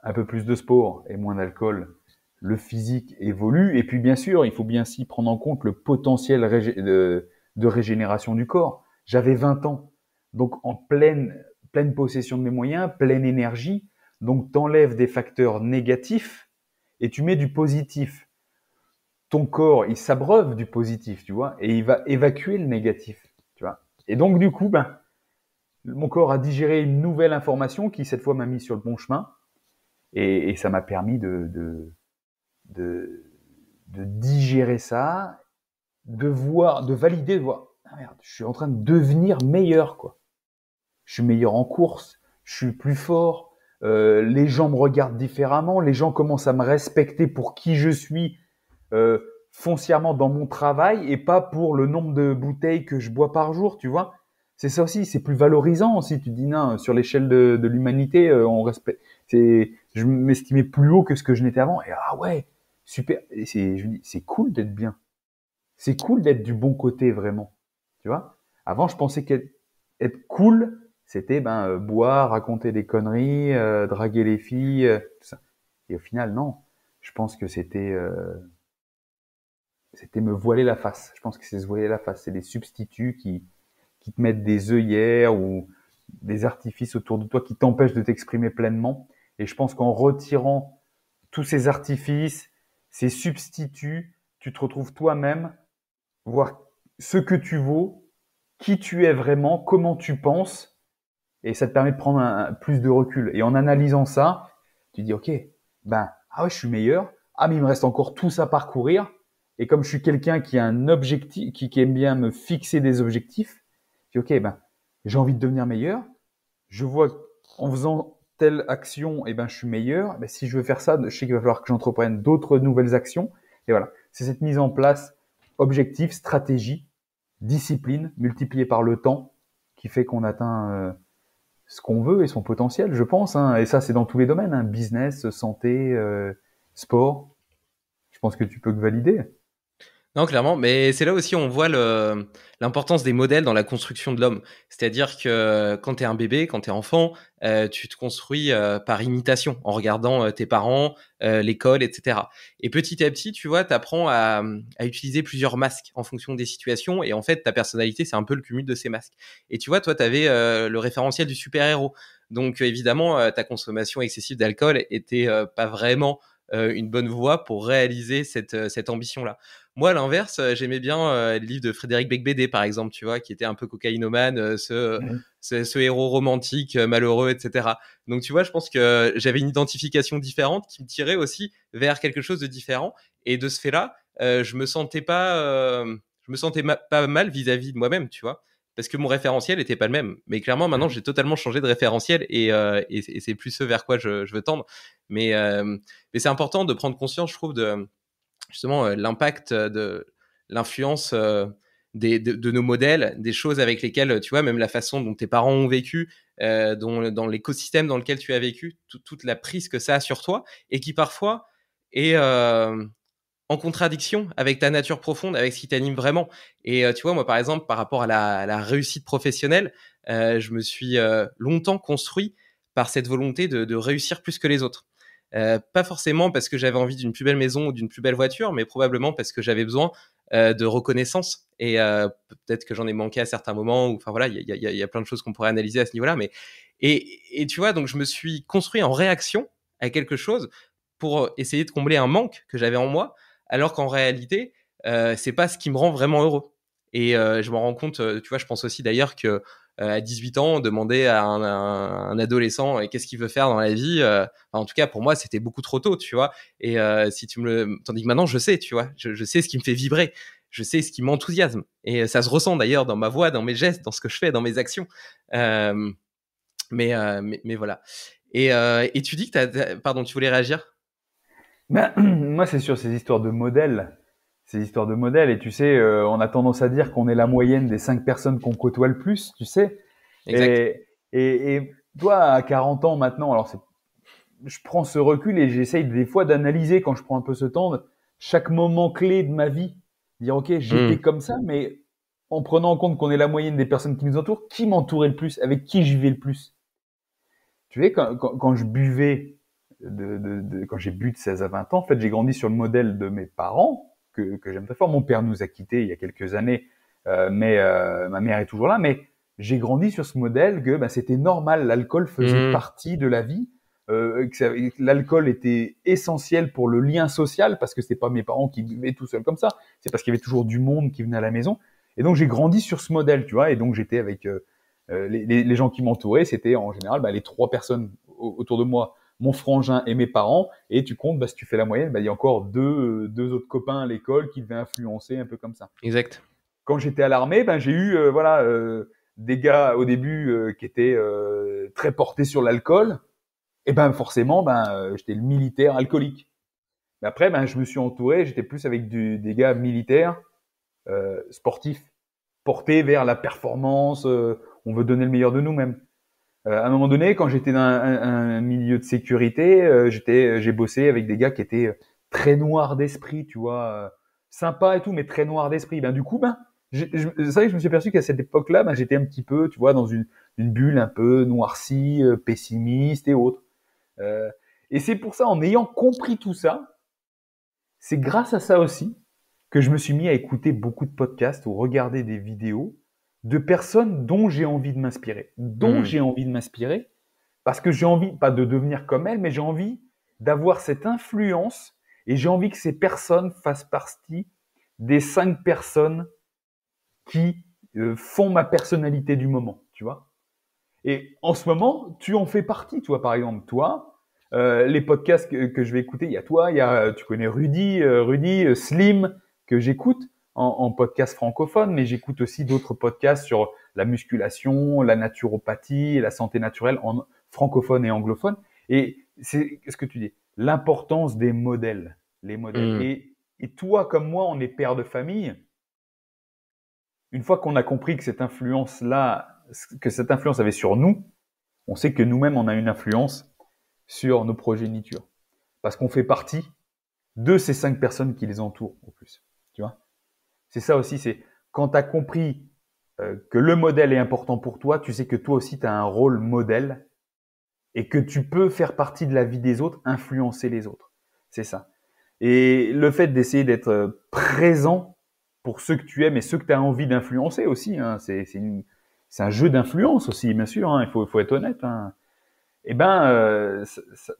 un peu plus de sport et moins d'alcool, le physique évolue. Et puis bien sûr, il faut bien s'y prendre en compte le potentiel de... de, régénération du corps. J'avais 20 ans, donc en pleine pleine possession de mes moyens, pleine énergie. Donc t'enlèves des facteurs négatifs et tu mets du positif, ton corps, il s'abreuve du positif, tu vois, et il va évacuer le négatif, tu vois. Et donc, du coup, ben, mon corps a digéré une nouvelle information qui, cette fois, m'a mis sur le bon chemin. Et, ça m'a permis de, de, digérer ça, de voir, de valider, de voir, ah je suis en train de devenir meilleur, quoi. Je suis meilleur en course, je suis plus fort, euh, les gens me regardent différemment, les gens commencent à me respecter pour qui je suis euh, foncièrement dans mon travail et pas pour le nombre de bouteilles que je bois par jour, tu vois. C'est ça aussi, c'est plus valorisant si tu dis non, sur l'échelle de, l'humanité, euh, on respecte. C'est, je m'estimais plus haut que ce que je n'étais avant et ah ouais, super. Et c'est, je dis, c'est cool d'être bien. C'est cool d'être du bon côté vraiment, tu vois. Avant, je pensais qu'être cool, c'était ben euh, boire, raconter des conneries, euh, draguer les filles, euh, tout ça. Et au final, non. Je pense que c'était c'était me voiler la face. Je pense que c'est se voiler la face. C'est des substituts qui, qui te mettent des œillères ou des artifices autour de toi qui t'empêchent de t'exprimer pleinement. Et je pense qu'en retirant tous ces artifices, ces substituts, tu te retrouves toi-même, voir ce que tu vaux, qui tu es vraiment, comment tu penses, et ça te permet de prendre un, plus de recul. Et en analysant ça, tu dis, OK, ben, ah ouais, je suis meilleur. Ah, mais il me reste encore tout ça à parcourir. Et comme je suis quelqu'un qui a un objectif, qui, aime bien me fixer des objectifs, tu OK, ben, j'ai envie de devenir meilleur. Je vois en faisant telle action, et eh ben, je suis meilleur. Ben, si je veux faire ça, je sais qu'il va falloir que j'entreprenne d'autres nouvelles actions. Et voilà. C'est cette mise en place, objectif, stratégie, discipline, multipliée par le temps, qui fait qu'on atteint euh, ce qu'on veut et son potentiel, je pense. Hein. Et ça, c'est dans tous les domaines, hein. business, santé, euh, sport. Je pense que tu peux que valider. Non, clairement, mais c'est là aussi on voit l'importance des modèles dans la construction de l'homme. C'est-à-dire que quand tu es un bébé, quand tu es enfant, euh, tu te construis euh, par imitation, en regardant euh, tes parents, l'école, etc. Et petit à petit, tu vois, tu apprends à, à, utiliser plusieurs masques en fonction des situations, et en fait, ta personnalité, c'est un peu le cumul de ces masques. Et tu vois, toi, tu avais le référentiel du super-héros. Donc évidemment, ta consommation excessive d'alcool était pas vraiment euh, une bonne voie pour réaliser cette, euh, cette ambition-là. Moi, à l'inverse, euh, j'aimais bien le livre de Frédéric Beigbeder, par exemple, tu vois, qui était un peu cocaïnomane, mmh ce, ce, héros romantique, malheureux, etc. Donc, tu vois, je pense que j'avais une identification différente qui me tirait aussi vers quelque chose de différent. Et de ce fait-là, je me sentais pas, je me sentais pas mal vis à -vis de moi-même, tu vois parce que mon référentiel n'était pas le même. Mais clairement, maintenant, j'ai totalement changé de référentiel et, euh, c'est plus ce vers quoi je, veux tendre. Euh, mais, c'est important de prendre conscience, je trouve, de justement euh, l'impact de l'influence de, nos modèles, des choses avec lesquelles, tu vois, même la façon dont tes parents ont vécu, dans l'écosystème dans lequel tu as vécu, toute la prise que ça a sur toi et qui parfois est en contradiction avec ta nature profonde, avec ce qui t'anime vraiment. Et euh, tu vois, moi par exemple, par rapport à la, réussite professionnelle, euh, je me suis euh, longtemps construit par cette volonté de, réussir plus que les autres. pas forcément parce que j'avais envie d'une plus belle maison ou d'une plus belle voiture, mais probablement parce que j'avais besoin de reconnaissance. Et peut-être que j'en ai manqué à certains moments. Ou enfin voilà, il y a, plein de choses qu'on pourrait analyser à ce niveau-là. Mais et tu vois, donc je me suis construit en réaction à quelque chose pour essayer de combler un manque que j'avais en moi, alors qu'en réalité, euh, c'est pas ce qui me rend vraiment heureux. Et euh, je m'en rends compte, euh, tu vois, je pense aussi d'ailleurs que euh, à 18 ans, demander à un, adolescent et qu'est-ce qu'il veut faire dans la vie, en tout cas pour moi, c'était beaucoup trop tôt, tu vois. Et si tu me le... tandis que maintenant, je sais, tu vois, je, sais ce qui me fait vibrer, je sais ce qui m'enthousiasme, et ça se ressent d'ailleurs dans ma voix, dans mes gestes, dans ce que je fais, dans mes actions. mais, mais, voilà. Et, et tu dis que pardon, tu voulais réagir ben, moi, c'est sur ces histoires de modèles. Ces histoires de modèles. Et tu sais, euh, on a tendance à dire qu'on est la moyenne des cinq personnes qu'on côtoie le plus, tu sais. Exact. Et, et, toi, à 40 ans maintenant, alors je prends ce recul et j'essaye des fois d'analyser quand je prends un peu ce temps, chaque moment clé de ma vie. Dire, OK, j'étais hmm. comme ça, mais en prenant en compte qu'on est la moyenne des personnes qui nous entourent, qui m'entourait le plus, avec qui j'y vivais le plus. Tu sais, quand je buvais, de, quand j'ai bu de 16 à 20 ans, en fait, j'ai grandi sur le modèle de mes parents, que, j'aime très fort. Mon père nous a quittés il y a quelques années, euh, mais euh, ma mère est toujours là. Mais j'ai grandi sur ce modèle que bah, c'était normal, l'alcool faisait mmh. partie de la vie. Euh, que, l'alcool était essentiel pour le lien social parce que c'est pas mes parents qui buvaient tout seuls comme ça, c'est parce qu'il y avait toujours du monde qui venait à la maison. Et donc j'ai grandi sur ce modèle, tu vois. Et donc j'étais avec les, gens qui m'entouraient, c'était en général bah, les trois personnes autour de moi mon frangin et mes parents. Et tu comptes, bah, si tu fais la moyenne, bah, il y a encore deux, deux autres copains à l'école qui devaient influencer un peu comme ça. Exact. Quand j'étais à l'armée, ben j'ai eu euh, voilà euh, des gars au début euh, qui étaient très portés sur l'alcool. Et ben forcément, ben j'étais le militaire alcoolique. Mais après, ben je me suis entouré, j'étais plus avec des gars militaires, sportifs, portés vers la performance. on veut donner le meilleur de nous-mêmes. Euh, à un moment donné, quand j'étais dans un, milieu de sécurité, euh, j'étais, euh, j'ai bossé avec des gars qui étaient très noirs d'esprit, tu vois, sympa et tout, mais très noirs d'esprit. Ben du coup, ben c'est vrai que je me suis aperçu qu'à cette époque-là, ben, j'étais un petit peu, tu vois, dans une, bulle un peu noircie, pessimiste et autres. et c'est pour ça, en ayant compris tout ça, c'est grâce à ça aussi que je me suis mis à écouter beaucoup de podcasts ou regarder des vidéos de personnes dont j'ai envie de m'inspirer, dont hmm. j'ai envie de m'inspirer, parce que j'ai envie, pas de devenir comme elle, mais j'ai envie d'avoir cette influence et j'ai envie que ces personnes fassent partie des cinq personnes qui euh, font ma personnalité du moment, tu vois. Et en ce moment, tu en fais partie, tu vois, par exemple, toi. Euh, les podcasts que, je vais écouter, il y a toi, il y a, euh, tu connais Rudy, Rudy, Slim, que j'écoute en, podcast francophone, mais j'écoute aussi d'autres podcasts sur la musculation, la naturopathie, la santé naturelle en francophone et anglophone. Et c'est ce que tu dis, l'importance des modèles, les modèles. Mm. Et, et toi comme moi, on est père de famille. Une fois qu'on a compris que cette influence-là, que cette influence avait sur nous, on sait que nous-mêmes, on a une influence sur nos progénitures. Parce qu'on fait partie de ces cinq personnes qui les entourent, au plus c'est ça aussi, c'est quand tu as compris euh, que le modèle est important pour toi, tu sais que toi aussi tu as un rôle modèle et que tu peux faire partie de la vie des autres, influencer les autres. C'est ça. Et le fait d'essayer d'être euh, présent pour ceux que tu aimes et ceux que tu as envie d'influencer aussi, hein, c'est un jeu d'influence aussi, bien sûr, hein, il faut, être honnête. Hein. Eh ben, euh,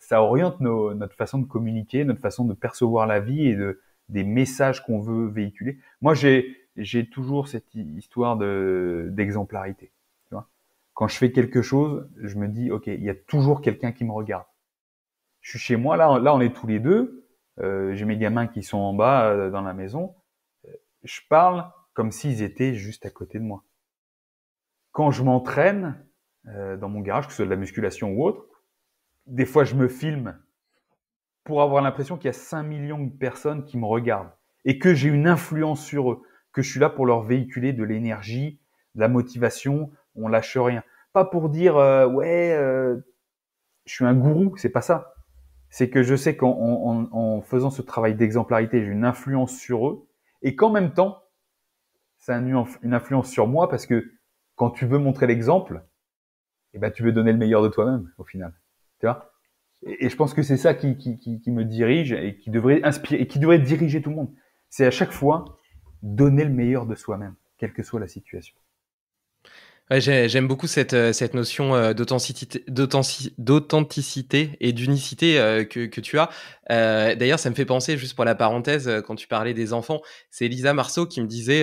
ça, oriente notre façon de communiquer, notre façon de percevoir la vie et de, des messages qu'on veut véhiculer. Moi, j'ai j'ai toujours cette histoire de d'exemplarité. Tu vois Quand je fais quelque chose, je me dis ok, il y a toujours quelqu'un qui me regarde. Je suis chez moi là, là on est tous les deux. Euh, j'ai mes gamins qui sont en bas euh, dans la maison. Euh, je parle comme s'ils étaient juste à côté de moi. Quand je m'entraîne dans mon garage, que ce soit de la musculation ou autre, des fois je me filme pour avoir l'impression qu'il y a 5 millions de personnes qui me regardent et que j'ai une influence sur eux, que je suis là pour leur véhiculer de l'énergie, de la motivation, on lâche rien. Pas pour dire euh, ouais, euh, je suis un gourou, c'est pas ça. C'est que je sais qu'en faisant ce travail d'exemplarité, j'ai une influence sur eux et qu'en même temps, ça a une, une influence sur moi parce que quand tu veux montrer l'exemple, eh ben tu veux donner le meilleur de toi-même au final. Tu vois et, je pense que c'est ça qui, qui, me dirige et qui devrait inspirer et qui devrait diriger tout le monde. C'est à chaque fois donner le meilleur de soi-même, quelle que soit la situation. J'aime beaucoup cette, euh, cette notion euh, d'authenticité et d'unicité euh, que, tu as. D'ailleurs, ça me fait penser, juste pour la parenthèse, quand tu parlais des enfants, c'est Elisa Marceau qui me disait,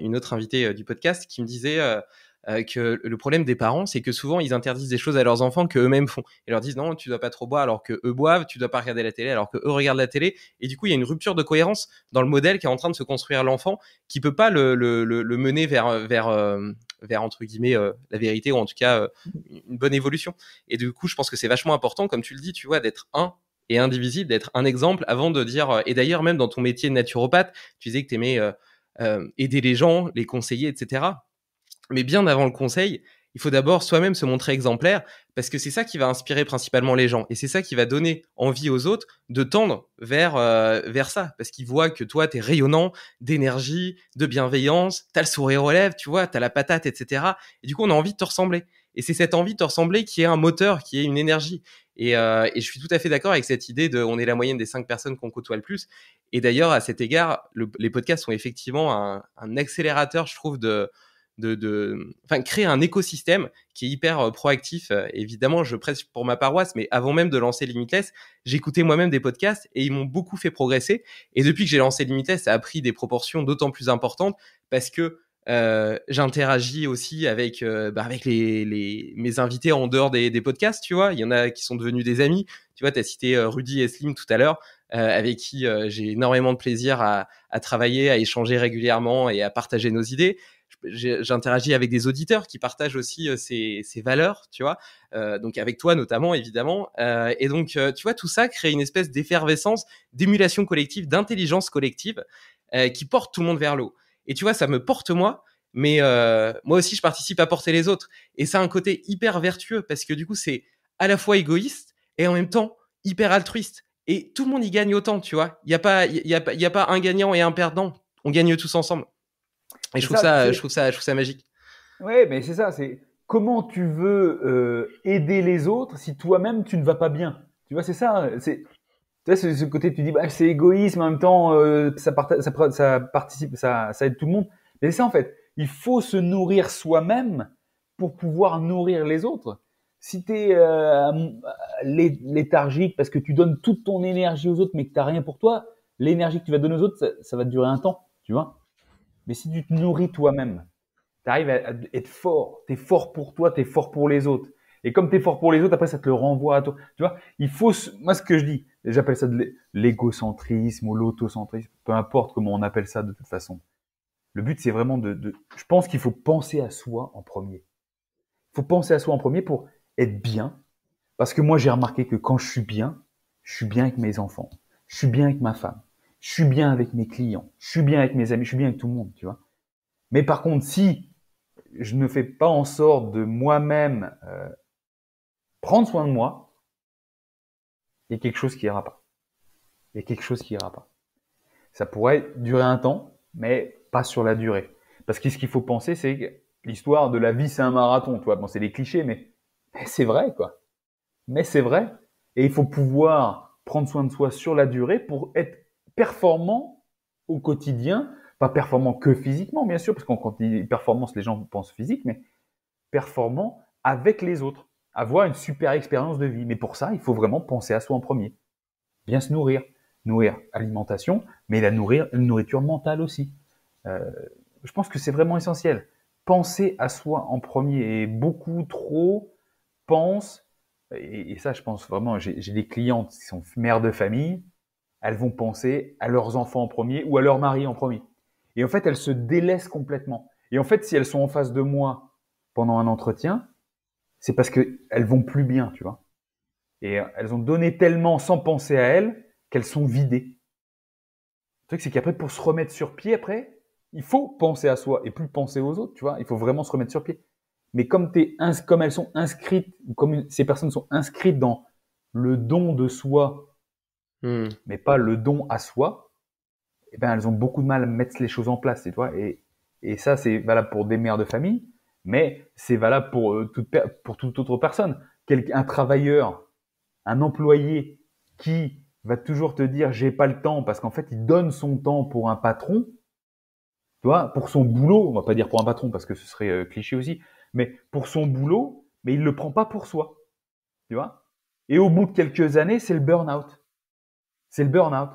une autre invitée du podcast, qui me disait... Euh, que le problème des parents, c'est que souvent ils interdisent des choses à leurs enfants que eux-mêmes font. Ils leur disent non, tu dois pas trop boire alors que eux boivent, tu dois pas regarder la télé alors que eux regardent la télé. Et du coup, il y a une rupture de cohérence dans le modèle qui est en train de se construire l'enfant, qui peut pas le, le, le, mener vers euh, vers euh, vers entre guillemets la vérité ou en tout cas une bonne évolution. Et du coup, je pense que c'est vachement important, comme tu le dis, tu vois, d'être un et indivisible, d'être un exemple avant de dire. Et d'ailleurs, même dans ton métier de naturopathe, tu disais que tu aimais aider les gens, les conseiller, etc. Mais bien avant le conseil, il faut d'abord soi-même se montrer exemplaire parce que c'est ça qui va inspirer principalement les gens et c'est ça qui va donner envie aux autres de tendre vers euh, vers ça parce qu'ils voient que toi tu es rayonnant d'énergie, de bienveillance, as le sourire aux lèvres, tu vois, t'as la patate, etc. Et du coup on a envie de te ressembler et c'est cette envie de te ressembler qui est un moteur, qui est une énergie. Et, euh, et je suis tout à fait d'accord avec cette idée de on est la moyenne des cinq personnes qu'on côtoie le plus. Et d'ailleurs à cet égard, les podcasts sont effectivement un accélérateur, je trouve, de de, enfin, créer un écosystème qui est hyper euh, proactif. Euh, évidemment, je presse pour ma paroisse, mais avant même de lancer Limitless, j'écoutais moi-même des podcasts et ils m'ont beaucoup fait progresser. Et depuis que j'ai lancé Limitless, ça a pris des proportions d'autant plus importantes parce que euh, j'interagis aussi avec euh, bah avec les, les, mes invités en dehors des, podcasts tu vois il y en a qui sont devenus des amis tu vois tu as cité Rudy et Slim tout à l'heure avec qui j'ai énormément de plaisir à, à, travailler à échanger régulièrement et à partager nos idées j'interagis avec des auditeurs qui partagent aussi euh, ces, valeurs, tu vois. Euh, donc avec toi notamment, évidemment. Euh, et donc, tu vois, tout ça crée une espèce d'effervescence, d'émulation collective, d'intelligence collective qui porte tout le monde vers l'eau. Et tu vois, ça me porte moi, mais moi aussi, je participe à porter les autres. Et ça a un côté hyper vertueux parce que du coup, c'est à la fois égoïste et en même temps hyper altruiste. Et tout le monde y gagne autant, tu vois. Il n'y a, pas, y a, a pas un gagnant et un perdant. On gagne tous ensemble. Et je trouve ça, je trouve ça, je trouve ça magique. Oui, mais c'est ça. C'est comment tu veux euh, aider les autres si toi-même tu ne vas pas bien. Tu vois, c'est ça. C'est tu vois, ce côté tu dis bah, c'est égoïsme mais en même temps euh, ça, participe, ça, aide tout le monde. Mais c'est ça en fait. Il faut se nourrir soi-même pour pouvoir nourrir les autres. Si tu es euh, léthargique parce que tu donnes toute ton énergie aux autres mais que tu rien pour toi, l'énergie que tu vas donner aux autres, ça, ça va durer un temps, tu vois. Mais si tu te nourris toi-même, tu arrives à être fort, tu es fort pour toi, tu es fort pour les autres. Et comme tu es fort pour les autres, après, ça te le renvoie à toi. Tu vois, il faut, moi, ce que je dis, j'appelle ça de l'égocentrisme ou l'autocentrisme, peu importe comment on appelle ça de toute façon. Le but, c'est vraiment de, de, je pense qu'il faut penser à soi en premier. Il faut penser à soi en premier pour être bien. Parce que moi, j'ai remarqué que quand je suis bien, je suis bien avec mes enfants, je suis bien avec ma femme, je suis bien avec mes clients, je suis bien avec mes amis, je suis bien avec tout le monde, tu vois. Mais par contre, si je ne fais pas en sorte de moi-même euh, prendre soin de moi, il y a quelque chose qui ira pas. Il y a quelque chose qui ira pas. Ça pourrait durer un temps, mais pas sur la durée. Parce que ce qu'il faut penser, c'est que l'histoire de la vie, c'est un marathon, tu vois. Bon, c'est des clichés, mais c'est vrai, quoi. Mais c'est vrai. Et il faut pouvoir prendre soin de soi sur la durée pour être performant au quotidien, pas performant que physiquement, bien sûr, parce qu'on dit performance, les gens pensent physique, mais performant avec les autres, avoir une super expérience de vie. Mais pour ça, il faut vraiment penser à soi en premier. Bien se nourrir, nourrir alimentation, mais la nourrir, une nourriture mentale aussi. Euh, je pense que c'est vraiment essentiel. Penser à soi en premier et beaucoup trop pense, et ça je pense vraiment, j'ai des clientes qui sont mères de famille, elles vont penser à leurs enfants en premier ou à leur mari en premier. Et en fait, elles se délaissent complètement. Et en fait, si elles sont en face de moi pendant un entretien, c'est parce qu'elles vont plus bien, tu vois. Et elles ont donné tellement sans penser à elles qu'elles sont vidées. Le truc, c'est qu'après, pour se remettre sur pied, après, il faut penser à soi et plus penser aux autres, tu vois. Il faut vraiment se remettre sur pied. Mais comme, t'es comme elles sont inscrites, comme ces personnes sont inscrites dans le don de soi Hmm. mais pas le don à soi, eh ben, elles ont beaucoup de mal à mettre les choses en place, tu vois. Et, et ça, c'est valable pour des mères de famille, mais c'est valable pour, euh, toute, pour toute autre personne. un travailleur, un employé qui va toujours te dire j'ai pas le temps parce qu'en fait, il donne son temps pour un patron, tu pour son boulot, on va pas dire pour un patron parce que ce serait euh, cliché aussi, mais pour son boulot, mais il le prend pas pour soi, tu vois. Et au bout de quelques années, c'est le burn-out c'est le burn-out.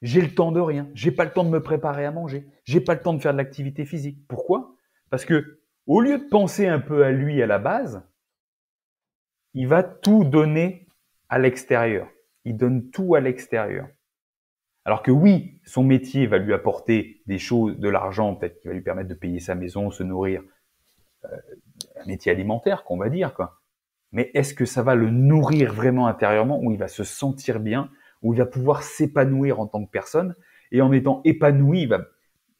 J'ai le temps de rien. J'ai pas le temps de me préparer à manger. J'ai pas le temps de faire de l'activité physique. Pourquoi Parce que au lieu de penser un peu à lui à la base, il va tout donner à l'extérieur. Il donne tout à l'extérieur. Alors que oui, son métier va lui apporter des choses, de l'argent peut-être qui va lui permettre de payer sa maison, se nourrir, euh, un métier alimentaire qu'on va dire quoi. Mais est-ce que ça va le nourrir vraiment intérieurement ou il va se sentir bien où il va pouvoir s'épanouir en tant que personne. Et en étant épanoui, il va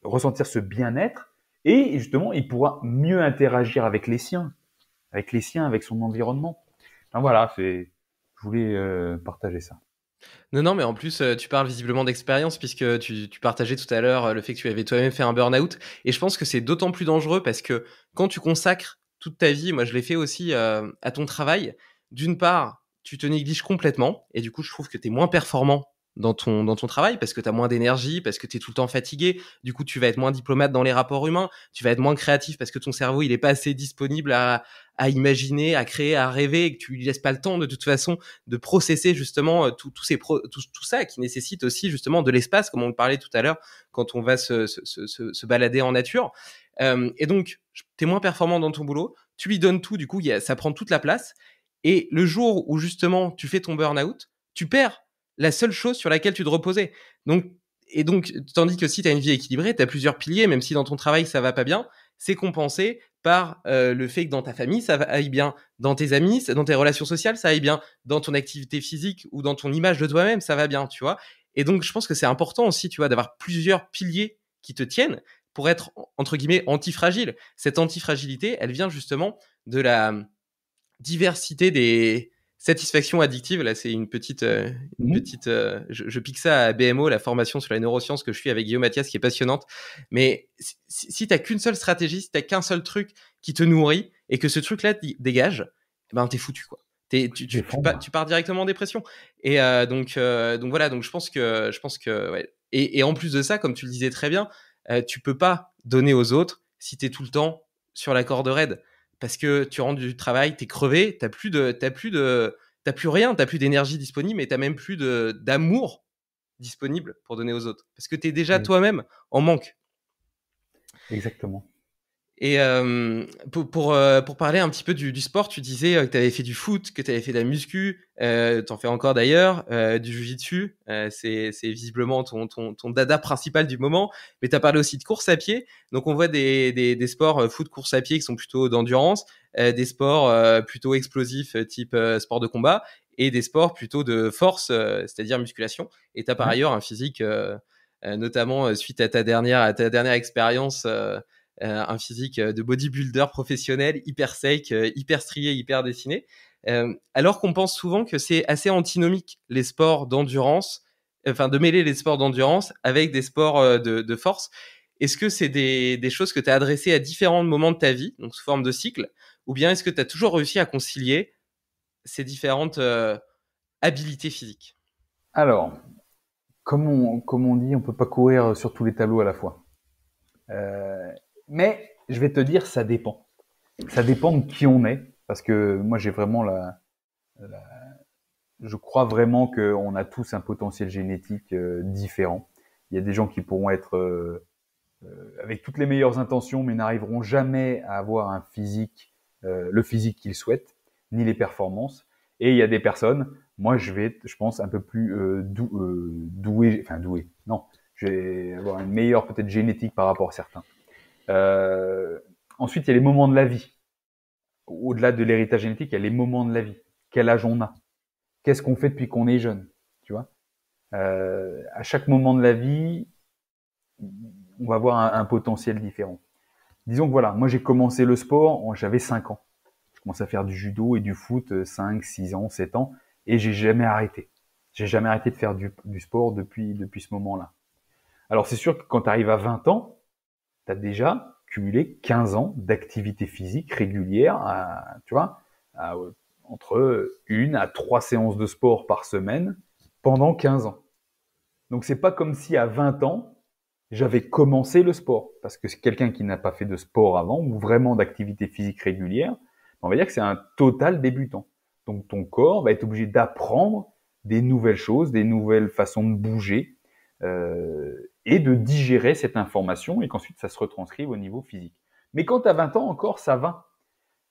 ressentir ce bien-être. Et justement, il pourra mieux interagir avec les siens, avec les siens, avec son environnement. Enfin, voilà, c'est, je voulais euh, partager ça. Non, non, mais en plus, euh, tu parles visiblement d'expérience puisque tu, tu, partageais tout à l'heure euh, le fait que tu avais toi-même fait un burn-out. Et je pense que c'est d'autant plus dangereux parce que quand tu consacres toute ta vie, moi je l'ai fait aussi à ton travail, d'une part, tu te négliges complètement et du coup je trouve que tu es moins performant dans ton, dans ton travail parce que tu as moins d'énergie, parce que tu es tout le temps fatigué, du coup tu vas être moins diplomate dans les rapports humains, tu vas être moins créatif parce que ton cerveau il est pas assez disponible à, imaginer, à créer, à rêver et que tu lui laisses pas le temps de toute façon de processer justement tout, euh, tout, tout, ça qui nécessite aussi justement de l'espace comme on le parlait tout à l'heure quand on va se, se, se, balader en nature. Euh, et donc tu es moins performant dans ton boulot, tu lui donnes tout, du coup ça prend toute la place et le jour où justement tu fais ton burn-out, tu perds la seule chose sur laquelle tu te reposais. Donc, et donc, tandis que si tu as une vie équilibrée, tu as plusieurs piliers, même si dans ton travail ça va pas bien, c'est compensé par euh, le fait que dans ta famille ça aille bien, dans tes amis, dans tes relations sociales ça aille bien, dans ton activité physique ou dans ton image de toi-même ça va bien, tu vois. Et donc, je pense que c'est important aussi, tu vois, d'avoir plusieurs piliers qui te tiennent pour être, entre guillemets, antifragile. Cette antifragilité, elle vient justement de la, diversité des satisfactions addictives. Là, c'est une petite, euh, mmh. petite. Euh, je, pique ça à BMO, la formation sur la neuroscience que je suis avec Guillaume Mathias, qui est passionnante. Mais si, t'as qu'une seule stratégie, si t'as qu'un seul truc qui te nourrit et que ce truc-là dégage, eh ben t'es foutu quoi. tu, pars, directement en dépression. Et euh, donc, donc voilà. Donc je pense que, je pense que, et, et, en plus de ça, comme tu le disais très bien, tu peux pas donner aux autres si t'es tout le temps sur la corde raide parce que tu rentres du travail, es crevé, t'as plus de, plus de, t'as plus rien, t'as plus d'énergie disponible et t'as même plus de d'amour disponible pour donner aux autres, parce que es déjà mmh. toi-même en manque. Exactement. Et euh, pour, pour, euh, pour, parler un petit peu du, du sport, tu disais euh, que tu avais fait du foot, que tu avais fait de la muscu, euh, tu en fais encore d'ailleurs, du jujitsu, jitsu c'est visiblement ton, ton, ton, dada principal du moment, mais tu as parlé aussi de course à pied, donc on voit des, des, des sports foot, course à pied qui sont plutôt d'endurance, des sports plutôt explosifs type sport de combat, et des sports plutôt de force, c'est-à-dire musculation, et tu as par mmh. ailleurs un physique, notamment suite à ta dernière, à ta dernière expérience euh, un physique euh, de bodybuilder professionnel, hyper sec, euh, hyper strié, hyper dessiné. alors qu'on pense souvent que c'est assez antinomique les sports d'endurance, enfin de mêler les sports d'endurance avec des sports de, force. Est-ce que c'est des, choses que tu as adressées à différents moments de ta vie, donc sous forme de cycle, ou bien est-ce que tu as toujours réussi à concilier ces différentes habilités physiques Alors, comme on, dit, on ne peut pas courir sur tous les tableaux à la fois. Mais je vais te dire, ça dépend. Ça dépend de qui on est, parce que moi j'ai vraiment la, je crois vraiment qu'on a tous un potentiel génétique euh, différent. Il y a des gens qui pourront être euh, euh, avec toutes les meilleures intentions, mais n'arriveront jamais à avoir un physique, le physique qu'ils souhaitent, ni les performances. Et il y a des personnes, moi je vais être, je pense, un peu plus doué, enfin doué, non, je vais avoir une meilleure peut-être génétique par rapport à certains. Euh, ensuite, il y a les moments de la vie. Au-delà de l'héritage génétique, il y a les moments de la vie. Quel âge on a Qu'est-ce qu'on fait depuis qu'on est jeune Tu vois euh, À chaque moment de la vie, on va avoir un, potentiel différent. Disons que voilà, moi j'ai commencé le sport, j'avais 5 ans. Je commençais à faire du judo et du foot 5, euh, 6 ans, 7 ans, et j'ai jamais arrêté. J'ai jamais arrêté de faire du, du sport depuis, depuis ce moment-là. Alors c'est sûr que quand tu arrives à 20 ans, tu déjà cumulé 15 ans d'activité physique régulière, euh, tu vois, euh, entre une à trois séances de sport par semaine pendant 15 ans. Donc c'est pas comme si à 20 ans, j'avais commencé le sport parce que c'est quelqu'un qui n'a pas fait de sport avant ou vraiment d'activité physique régulière, on va dire que c'est un total débutant. Donc ton corps va être obligé d'apprendre des nouvelles choses, des nouvelles façons de bouger, euh, et de digérer cette information et qu'ensuite ça se retranscrive au niveau physique. Mais quand tu as 20 ans encore, ça va.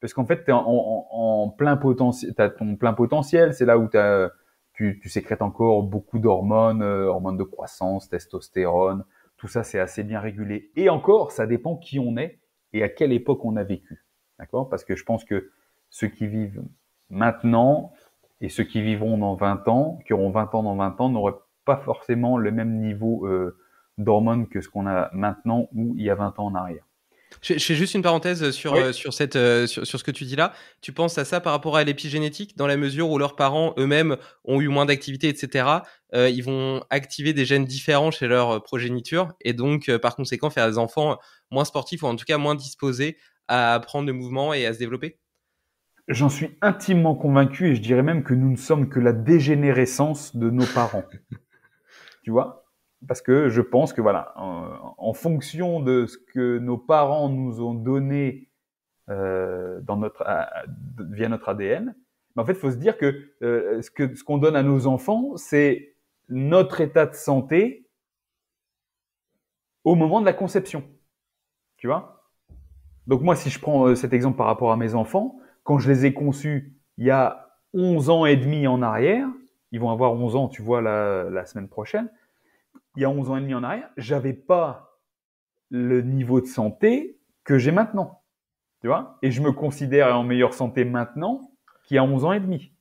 Parce qu'en fait, tu en, en, plein potentiel, tu as ton plein potentiel, c'est là où as, tu, sécrètes encore beaucoup d'hormones, euh, hormones de croissance, testostérone, tout ça c'est assez bien régulé. Et encore, ça dépend qui on est et à quelle époque on a vécu. D'accord Parce que je pense que ceux qui vivent maintenant et ceux qui vivront dans 20 ans, qui auront 20 ans dans 20 ans, n'auraient pas forcément le même niveau euh, d'hormones que ce qu'on a maintenant ou il y a 20 ans en arrière. Je, fais juste une parenthèse sur, euh, sur, cette, euh, sur, ce que tu dis là. Tu penses à ça par rapport à l'épigénétique, dans la mesure où leurs parents eux-mêmes ont eu moins d'activité, etc. ils vont activer des gènes différents chez leur progéniture et donc, par conséquent, faire des enfants moins sportifs ou en tout cas moins disposés à prendre le mouvement et à se développer J'en suis intimement convaincu et je dirais même que nous ne sommes que la dégénérescence de nos parents. vois parce que je pense que voilà, en, fonction de ce que nos parents nous ont donné euh, dans notre, via notre ADN, mais en fait, il faut se dire que euh, ce que ce qu'on donne à nos enfants, c'est notre état de santé au moment de la conception. Tu vois Donc moi, si je prends euh, cet exemple par rapport à mes enfants, quand je les ai conçus il y a 11 ans et demi en arrière, ils vont avoir 11 ans, tu vois, la, semaine prochaine. Il y a 11 ans et demi en arrière, j'avais pas le niveau de santé que j'ai maintenant. Tu vois Et je me considère en meilleure santé maintenant qu'il y a 11 ans et demi.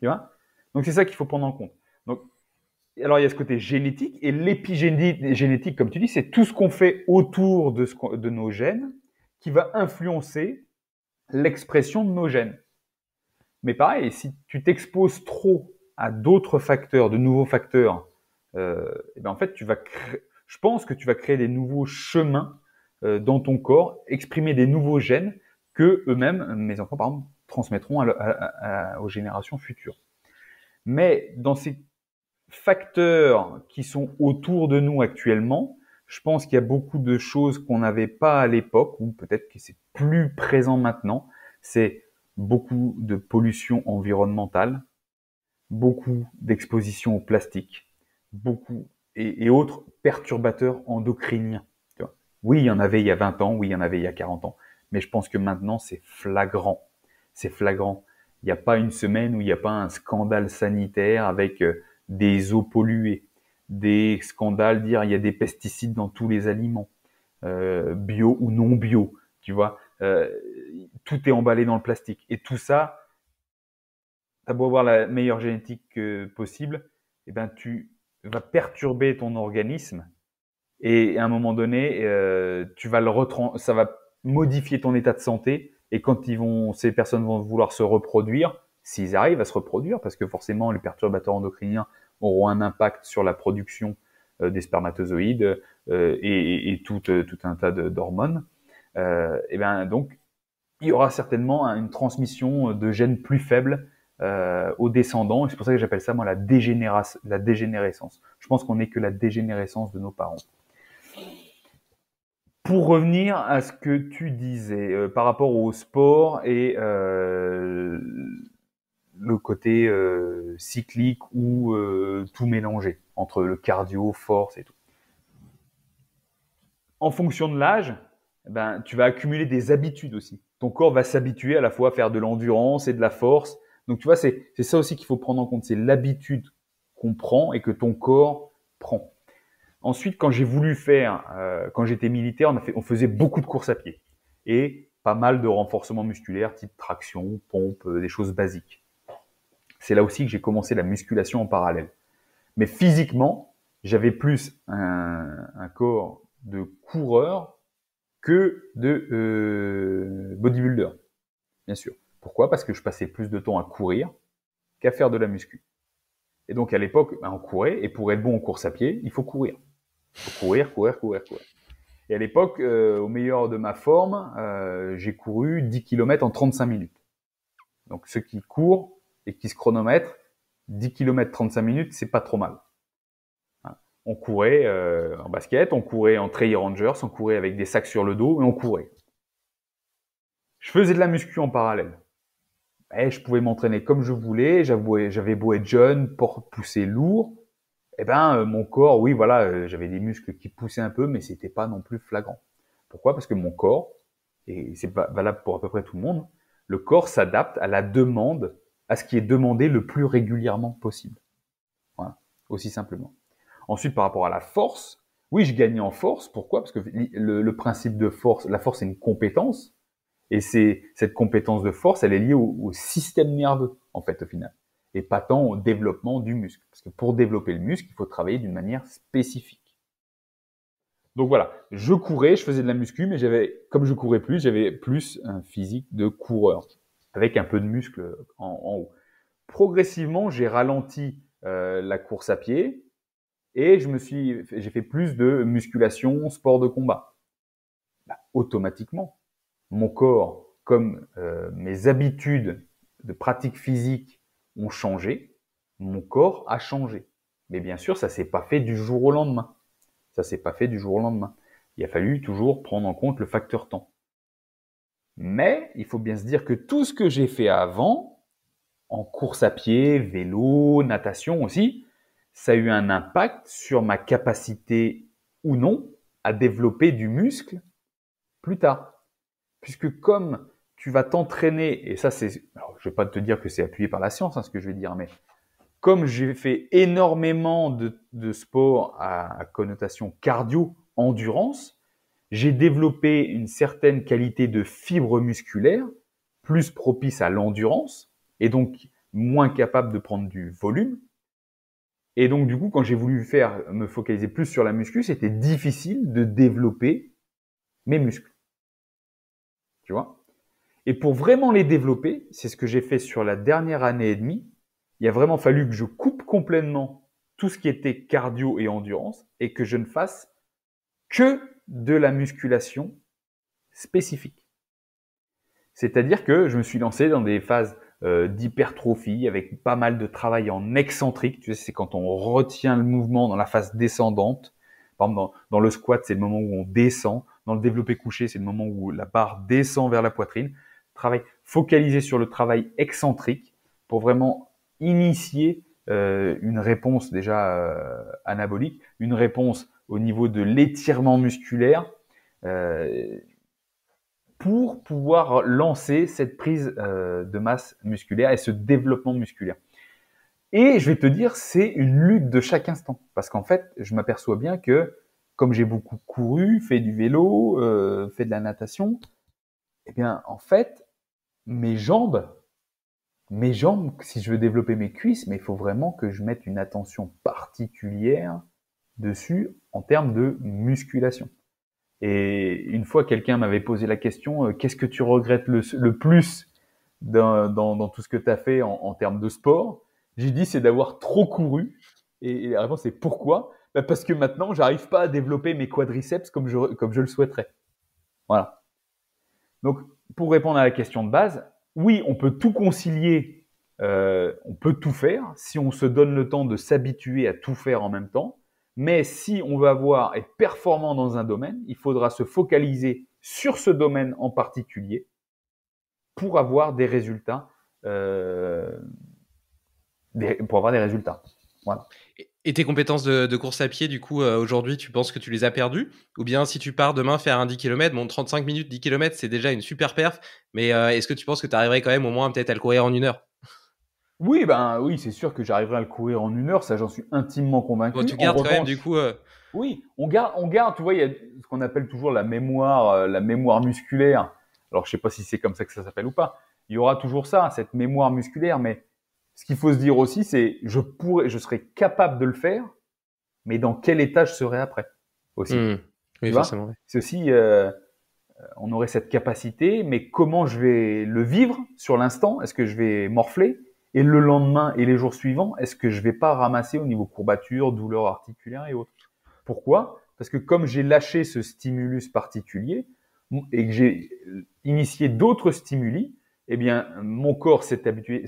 Tu vois Donc c'est ça qu'il faut prendre en compte. Donc alors il y a ce côté génétique et l'épigénétique comme tu dis, c'est tout ce qu'on fait autour de, ce, de nos gènes qui va influencer l'expression de nos gènes. Mais pareil, si tu t'exposes trop à d'autres facteurs, de nouveaux facteurs, euh, eh ben, en fait, tu vas je pense que tu vas créer des nouveaux chemins euh, dans ton corps, exprimer des nouveaux gènes que eux-mêmes, mes enfants par exemple, transmettront aux générations futures. Mais dans ces facteurs qui sont autour de nous actuellement, je pense qu'il y a beaucoup de choses qu'on n'avait pas à l'époque, ou peut-être que c'est plus présent maintenant. C'est beaucoup de pollution environnementale, beaucoup d'exposition au plastique, beaucoup et, autres perturbateurs endocriniens. Oui, il y en avait il y a 20 ans, oui, il y en avait il y a 40 ans, mais je pense que maintenant c'est flagrant. C'est flagrant. Il n'y a pas une semaine où il n'y a pas un scandale sanitaire avec euh, des eaux polluées, des scandales, dire il y a des pesticides dans tous les aliments, euh, bio ou non bio, tu vois. Euh, tout est emballé dans le plastique. Et tout ça, tu as beau avoir la meilleure génétique possible, eh ben, tu vas perturber ton organisme et à un moment donné, euh, tu vas le ça va modifier ton état de santé. Et quand ils vont, ces personnes vont vouloir se reproduire, s'ils arrivent à se reproduire, parce que forcément les perturbateurs endocriniens auront un impact sur la production euh, des spermatozoïdes euh, et, tout, un tas d'hormones. Eh ben, donc, il y aura certainement une transmission de gènes plus faible euh, aux descendants. Et c'est pour ça que j'appelle ça, moi, la, la dégénérescence. Je pense qu'on n'est que la dégénérescence de nos parents. Pour revenir à ce que tu disais euh, par rapport au sport et euh, le côté cyclique ou tout mélangé entre le cardio, force et tout. En fonction de l'âge, eh ben, tu vas accumuler des habitudes aussi. Ton corps va s'habituer à la fois à faire de l'endurance et de la force donc, tu vois, c'est ça aussi qu'il faut prendre en compte. C'est l'habitude qu'on prend et que ton corps prend. Ensuite, quand j'ai voulu faire, euh, quand j'étais militaire, on, a fait, on faisait beaucoup de courses à pied et pas mal de renforcement musculaire, type traction, pompe, euh, des choses basiques. C'est là aussi que j'ai commencé la musculation en parallèle. Mais physiquement, j'avais plus un, corps de coureur que de euh, bodybuilder, bien sûr. Pourquoi Parce que je passais plus de temps à courir qu'à faire de la muscu. Et donc à l'époque, ben, on courait, et pour être bon en course à pied, il faut courir. Il faut courir, courir, courir, courir. Et à l'époque, euh, au meilleur de ma forme, euh, j'ai couru 10 km en 35 minutes. Donc ceux qui courent et qui se chronomètrent, 10 km 35 minutes, c'est pas trop mal. Hein. on courait euh, en basket, on courait en trail rangers, on courait avec des sacs sur le dos et on courait. Je faisais de la muscu en parallèle. Eh, je pouvais m'entraîner comme je voulais, j'avais beau être jeune, pour pousser lourd, eh ben euh, mon corps, oui voilà, euh, j'avais des muscles qui poussaient un peu, mais c'était pas non plus flagrant. Pourquoi Parce que mon corps, et c'est valable pour à peu près tout le monde, le corps s'adapte à la demande, à ce qui est demandé le plus régulièrement possible. Voilà, aussi simplement. Ensuite, par rapport à la force, oui, je gagnais en force. Pourquoi Parce que le, principe de force, la force, est une compétence. Et c'est cette compétence de force, elle est liée au, système nerveux, en fait, au final, et pas tant au développement du muscle. Parce que pour développer le muscle, il faut travailler d'une manière spécifique. Donc voilà, je courais, je faisais de la muscu, mais j'avais, comme je courais plus, j'avais plus un physique de coureur, avec un peu de muscle en, en haut. Progressivement, j'ai ralenti euh, la course à pied et je me suis, j'ai fait plus de musculation, sport de combat. Bah, automatiquement, mon corps comme euh, mes habitudes de pratique physique ont changé, mon corps a changé. Mais bien sûr, ça s'est pas fait du jour au lendemain. Ça s'est pas fait du jour au lendemain. Il a fallu toujours prendre en compte le facteur temps. Mais il faut bien se dire que tout ce que j'ai fait avant, en course à pied, vélo, natation aussi, ça a eu un impact sur ma capacité ou non à développer du muscle plus tard puisque comme tu vas t'entraîner, et ça c'est, je vais pas te dire que c'est appuyé par la science, hein, ce que je vais dire, mais comme j'ai fait énormément de, de à, connotation cardio, endurance, j'ai développé une certaine qualité de fibre musculaire, plus propice à l'endurance, et donc moins capable de prendre du volume. Et donc du coup, quand j'ai voulu faire me focaliser plus sur la muscu, c'était difficile de développer mes muscles vois. Et pour vraiment les développer, c'est ce que j'ai fait sur la dernière année et demie, il a vraiment fallu que je coupe complètement tout ce qui était cardio et endurance et que je ne fasse que de la musculation spécifique. C'est-à-dire que je me suis lancé dans des phases euh, d'hypertrophie avec pas mal de travail en excentrique. Tu sais, c'est quand on retient le mouvement dans la phase descendante. Par exemple, dans le squat, c'est le moment où on descend. Dans le développé couché, c'est le moment où la barre descend vers la poitrine. Travail focalisé sur le travail excentrique pour vraiment initier euh, une réponse déjà euh, anabolique, une réponse au niveau de l'étirement musculaire euh, pour pouvoir lancer cette prise de masse musculaire et ce développement musculaire. Et je vais te dire, c'est une lutte de chaque instant. Parce qu'en fait, je m'aperçois bien que comme j'ai beaucoup couru, fait du vélo, euh, fait de la natation, eh bien, en fait, mes jambes, mes jambes, si je veux développer mes cuisses, mais il faut vraiment que je mette une attention particulière dessus en termes de musculation. Et une fois, quelqu'un m'avait posé la question, euh, qu'est-ce que tu regrettes le, plus dans, tout ce que tu as fait en, termes de sport J'ai dit, c'est d'avoir trop couru. Et, et la réponse est pourquoi bah, parce que maintenant, j'arrive pas à développer mes quadriceps comme je, comme je le souhaiterais. Voilà. Donc, pour répondre à la question de base, oui, on peut tout concilier, euh, on peut tout faire si on se donne le temps de s'habituer à tout faire en même temps. Mais si on veut avoir être performant dans un domaine, il faudra se focaliser sur ce domaine en particulier pour avoir des résultats. Euh, pour avoir des résultats. Voilà. Et, et tes compétences de, course à pied, du coup, euh, aujourd'hui, tu penses que tu les as perdues Ou bien si tu pars demain faire un 10 km, bon, 35 minutes, 10 km, c'est déjà une super perf, mais euh, est-ce que tu penses que tu arriverais quand même au moins peut-être à le courir en une heure Oui, ben oui, c'est sûr que j'arriverai à le courir en une heure, ça j'en suis intimement convaincu. tu gardes quand même, du coup. Euh, oui, on garde, on garde, tu vois, il y a ce qu'on appelle toujours la mémoire, la mémoire musculaire. Alors, je sais pas si c'est comme ça que ça s'appelle ou pas. Il y aura toujours ça, cette mémoire musculaire, mais ce qu'il faut se dire aussi, c'est je pourrais, je serais capable de le faire, mais dans quel état je serais après aussi. Hmm. Oui, forcément. Ceci, euh, on aurait cette capacité, mais comment je vais le vivre sur l'instant Est-ce que je vais morfler Et le lendemain et les jours suivants, est-ce que je vais pas ramasser au niveau courbature, douleur articulaire et autres Pourquoi Parce que comme j'ai lâché ce stimulus particulier et que j'ai euh, initié d'autres stimuli, eh bien, mon corps s'est habitué,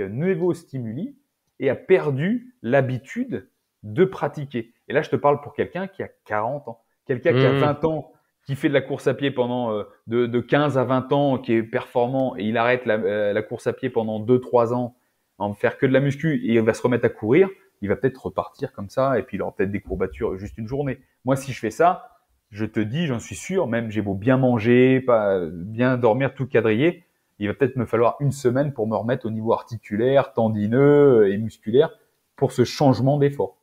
à un nouveau stimuli et a perdu l'habitude de pratiquer. Et là, je te parle pour quelqu'un qui a 40 ans, quelqu'un qui a 20 mmh. ans, qui fait de la course à pied pendant euh, de, 15 à 20 ans, qui est performant, et il arrête la, euh, course à pied pendant 2-3 ans, en faire que de la muscu, et il va se remettre à courir, il va peut-être repartir comme ça, et puis il aura peut-être des courbatures juste une journée. Moi, si je fais ça, je te dis, j'en suis sûr, même j'ai beau bien manger, pas, euh, bien dormir, tout quadriller, il va peut-être me falloir une semaine pour me remettre au niveau articulaire, tendineux et musculaire pour ce changement d'effort.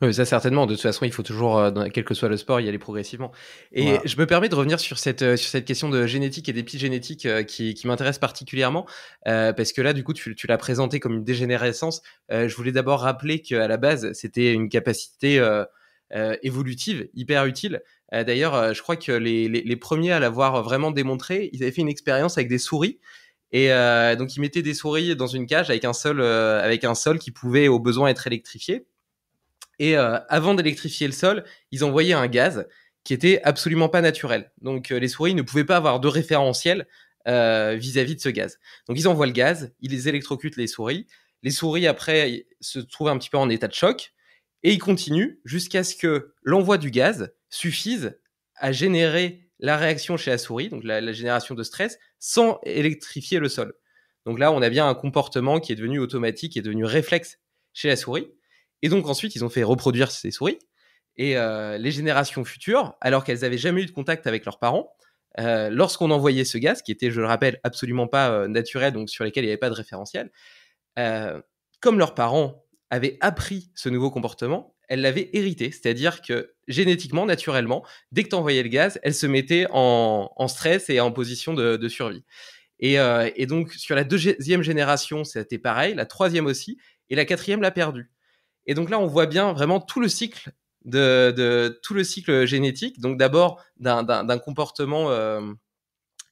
Oui, ça certainement. De toute façon, il faut toujours, euh, quel que soit le sport, y aller progressivement. Et je me permets de revenir sur cette, euh, sur cette question de génétique et d'épigénétique euh, qui, qui m'intéresse particulièrement, parce que là, du coup, tu, l'as présenté comme une dégénérescence. je voulais d'abord rappeler qu'à la base, c'était une capacité évolutive, hyper utile. D'ailleurs, je crois que les, les, les premiers à l'avoir vraiment démontré, ils avaient fait une expérience avec des souris et euh, donc, ils mettaient des souris dans une cage euh, avec un sol, qui pouvait au besoin être électrifié. Et euh, avant d'électrifier le sol, ils envoyaient un gaz qui était absolument pas naturel. Donc, les souris ne pouvaient pas avoir de référentiel vis-à-vis de ce gaz. Donc, ils envoient le gaz, ils électrocutent les souris. Les souris, après, se trouvent un petit peu en état de choc. Et ils continuent jusqu'à ce que l'envoi du gaz suffise à générer la réaction chez la souris, donc la, génération de stress, sans électrifier le sol. Donc là, on a bien un comportement qui est devenu automatique, qui est devenu réflexe chez la souris. Et donc ensuite, ils ont fait reproduire ces souris. Et euh, les générations futures, alors qu'elles n'avaient jamais eu de contact avec leurs parents, euh, lorsqu'on envoyait ce gaz, qui était, je le rappelle, absolument pas euh, naturel, donc sur lesquels il n'y avait pas de référentiel, comme leurs parents avaient appris ce nouveau comportement, elle l'avait hérité, c'est-à-dire que génétiquement, naturellement, dès que tu envoyais le gaz, elle se mettait en, stress et en position de, survie. Euh, et, donc, sur la deuxième génération, c'était pareil, la troisième aussi, et la quatrième l'a perdue. Et donc là, on voit bien vraiment tout le cycle de, tout le cycle génétique. Donc d'abord d'un comportement euh,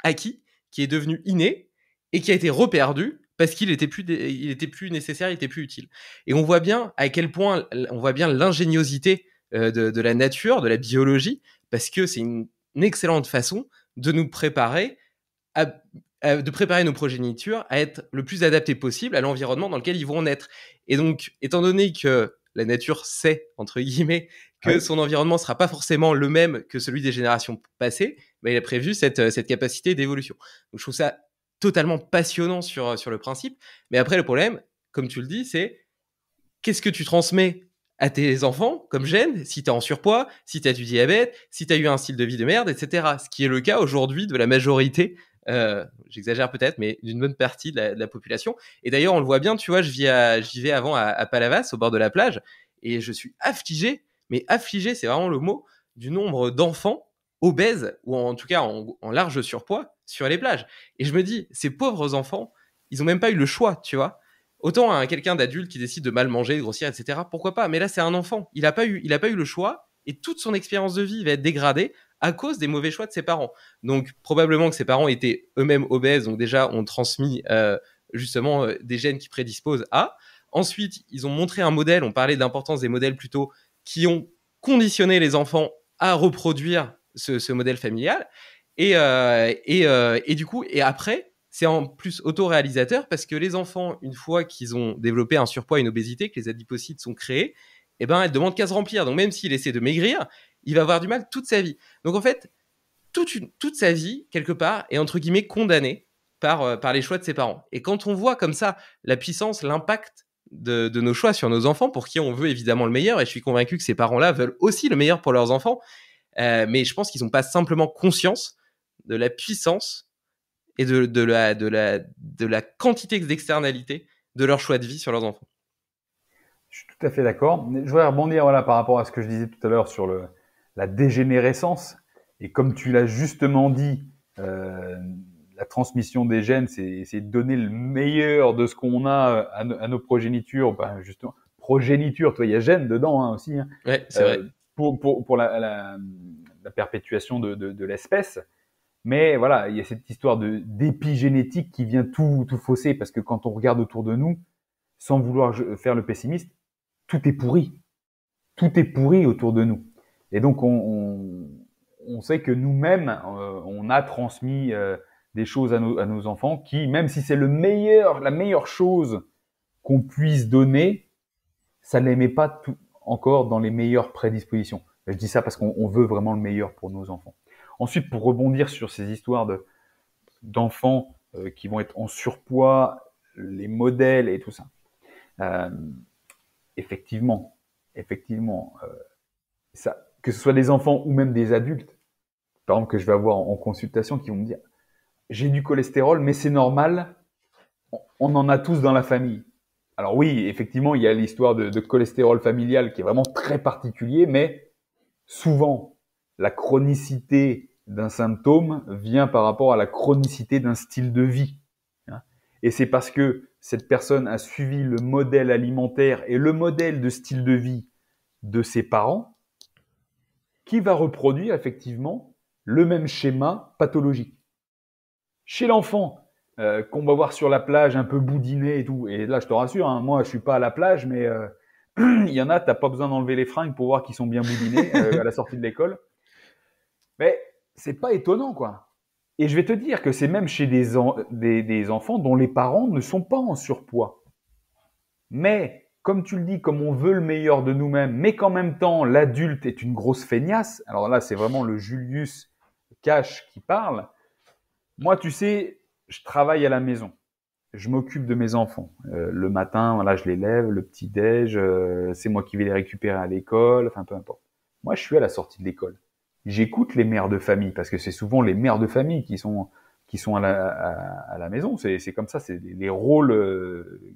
acquis qui est devenu inné et qui a été reperdu parce qu'il était plus il était plus nécessaire, il était plus utile. Et on voit bien à quel point on voit bien l'ingéniosité euh, de, la nature, de la biologie, parce que c'est une, excellente façon de nous préparer de préparer nos progénitures à être le plus adapté possible à l'environnement dans lequel ils vont naître. Et donc, étant donné que la nature sait, entre guillemets, que son environnement ne sera pas forcément le même que celui des générations passées, bah, il a prévu cette, euh, cette capacité d'évolution. Donc, je trouve ça totalement passionnant sur, euh, sur le principe. Mais après, le problème, comme tu le dis, c'est qu'est-ce que tu transmets à tes enfants comme mmh. gêne si tu es en surpoids, si tu as du diabète, si tu as eu un style de vie de merde, etc. Ce qui est le cas aujourd'hui de la majorité, euh, j'exagère peut-être, mais d'une bonne partie de la, population. Et d'ailleurs, on le voit bien, tu vois, j'y vais avant à, Palavas, au bord de la plage, et je suis affligé, mais affligé, c'est vraiment le mot, du nombre d'enfants obèses, ou en tout cas en large surpoids, sur les plages. Et je me dis, ces pauvres enfants, ils n'ont même pas eu le choix, tu vois. Autant à quelqu'un d'adulte qui décide de mal manger, de grossir, etc. Pourquoi pas Mais là, c'est un enfant. Il n'a pas eu, pas eu le choix, et toute son expérience de vie va être dégradée à cause des mauvais choix de ses parents. Donc probablement que ses parents étaient eux-mêmes obèses, donc déjà ont transmis euh, justement euh, des gènes qui prédisposent à. Ensuite, ils ont montré un modèle. On parlait de l'importance des modèles plutôt qui ont conditionné les enfants à reproduire ce modèle familial. Et, euh, et, euh, et, du coup, et après, c'est en plus autoréalisateur parce que les enfants, une fois qu'ils ont développé un surpoids, une obésité, que les adipocytes sont créés, eh ben, elles demandent qu'à se remplir. Donc, même s'il essaie de maigrir, il va avoir du mal toute sa vie. Donc, en fait, toute, toute sa vie, quelque part, est entre guillemets condamnée par, euh, par les choix de ses parents. Et quand on voit comme ça la puissance, l'impact de, nos choix sur nos enfants, pour qui on veut évidemment le meilleur, et je suis convaincu que ces parents-là veulent aussi le meilleur pour leurs enfants, mais je pense qu'ils n'ont pas simplement conscience de la puissance et de, de, la, de, la, de la quantité d'externalité de leur choix de vie sur leurs enfants. Je suis tout à fait d'accord. Je voudrais rebondir voilà, par rapport à ce que je disais tout à l'heure sur le, la dégénérescence. Et comme tu l'as justement dit, euh, la transmission des gènes, c'est donner le meilleur de ce qu'on a euh, à, nos progénitures. Ben justement, progéniture, il y a gènes dedans hein, aussi. Hein. c'est vrai. Euh, pour, pour, pour la, la, perpétuation de, de, de l'espèce. Mais voilà, il y a cette histoire de d'épigénétique qui vient tout, tout fausser parce que quand on regarde autour de nous, sans vouloir faire le pessimiste, tout est pourri. Tout est pourri autour de nous. Et donc, on, on, sait que nous-mêmes, euh, on a transmis euh, des choses à, nos à, nos enfants qui, même si c'est le meilleur, la meilleure chose qu'on puisse donner, ça ne les met pas tout, encore dans les meilleures prédispositions. Je dis ça parce qu'on veut vraiment le meilleur pour nos enfants. Ensuite, pour rebondir sur ces histoires de, d'enfants euh, qui vont être en surpoids, les modèles et tout ça. Euh, effectivement, effectivement, euh, que ce soit des enfants ou même des adultes, par exemple que je vais avoir en, consultation, qui vont me dire j'ai du cholestérol, mais c'est normal, on, en a tous dans la famille. Alors oui, effectivement, il y a l'histoire de, de cholestérol familial qui est vraiment très particulier, mais souvent la chronicité d'un symptôme vient par rapport à la chronicité d'un style de vie. Hein. Et c'est parce que cette personne a suivi le modèle alimentaire et le modèle de style de vie de ses parents qui va reproduire effectivement le même schéma pathologique. Chez l'enfant, euh, qu'on va voir sur la plage un peu boudiné et tout, et là je te rassure, hein, moi je suis pas à la plage, mais euh, il y en a, t'as pas besoin d'enlever les fringues pour voir qu'ils sont bien boudinés euh, à la sortie de l'école. Mais c'est pas étonnant, quoi. Et je vais te dire que c'est même chez des, des, enfants dont les parents ne sont pas en surpoids. Mais, comme tu le dis, comme on veut le meilleur de nous-mêmes, mais qu'en même temps, l'adulte est une grosse feignasse, alors là, c'est vraiment le Julius Cash qui parle. Moi, tu sais, je travaille à la maison. Je m'occupe de mes enfants. Euh, le matin, là, je les lève, le petit-déj, euh, c'est moi qui vais les récupérer à l'école, enfin, peu importe. Moi, je suis à la sortie de l'école j'écoute les mères de famille parce que c'est souvent les mères de famille qui sont qui sont à la, à, la maison. C'est, c'est comme ça, c'est les rôles euh,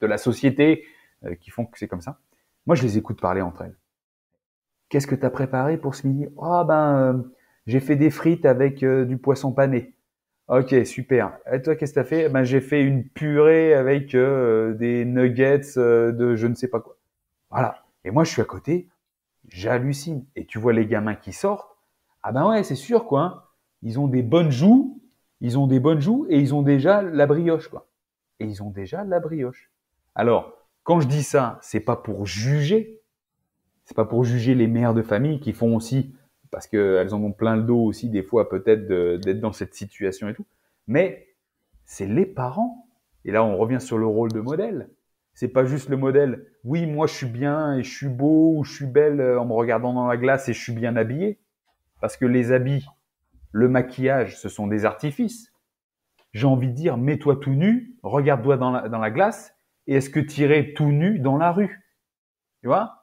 de la société euh, qui font que c'est comme ça. Moi, je les écoute parler entre elles. Qu'est-ce que tu as préparé pour ce midi Ah oh, ben, euh, j'ai fait des frites avec du poisson pané. Ok, super. Et toi, qu'est-ce que as fait eh Ben, j'ai fait une purée avec des nuggets de je ne sais pas quoi. Voilà. Et moi, je suis à côté j'hallucine. Et tu vois les gamins qui sortent, ah ben ouais, c'est sûr, quoi. Hein. Ils ont des bonnes joues, ils ont des bonnes joues et ils ont déjà la brioche, quoi. Et ils ont déjà la brioche. Alors, quand je dis ça, c'est pas pour juger. C'est pas pour juger les mères de famille qui font aussi, parce qu'elles en ont plein le dos aussi, des fois, peut-être, d'être dans cette situation et tout. Mais c'est les parents. Et là, on revient sur le rôle de modèle. C'est pas juste le modèle. Oui, moi je suis bien et je suis beau ou je suis belle euh, en me regardant dans la glace et je suis bien habillé. Parce que les habits, le maquillage, ce sont des artifices. J'ai envie de dire, mets-toi tout nu, regarde-toi dans la, glace et est-ce que tu irais tout nu dans la rue Tu vois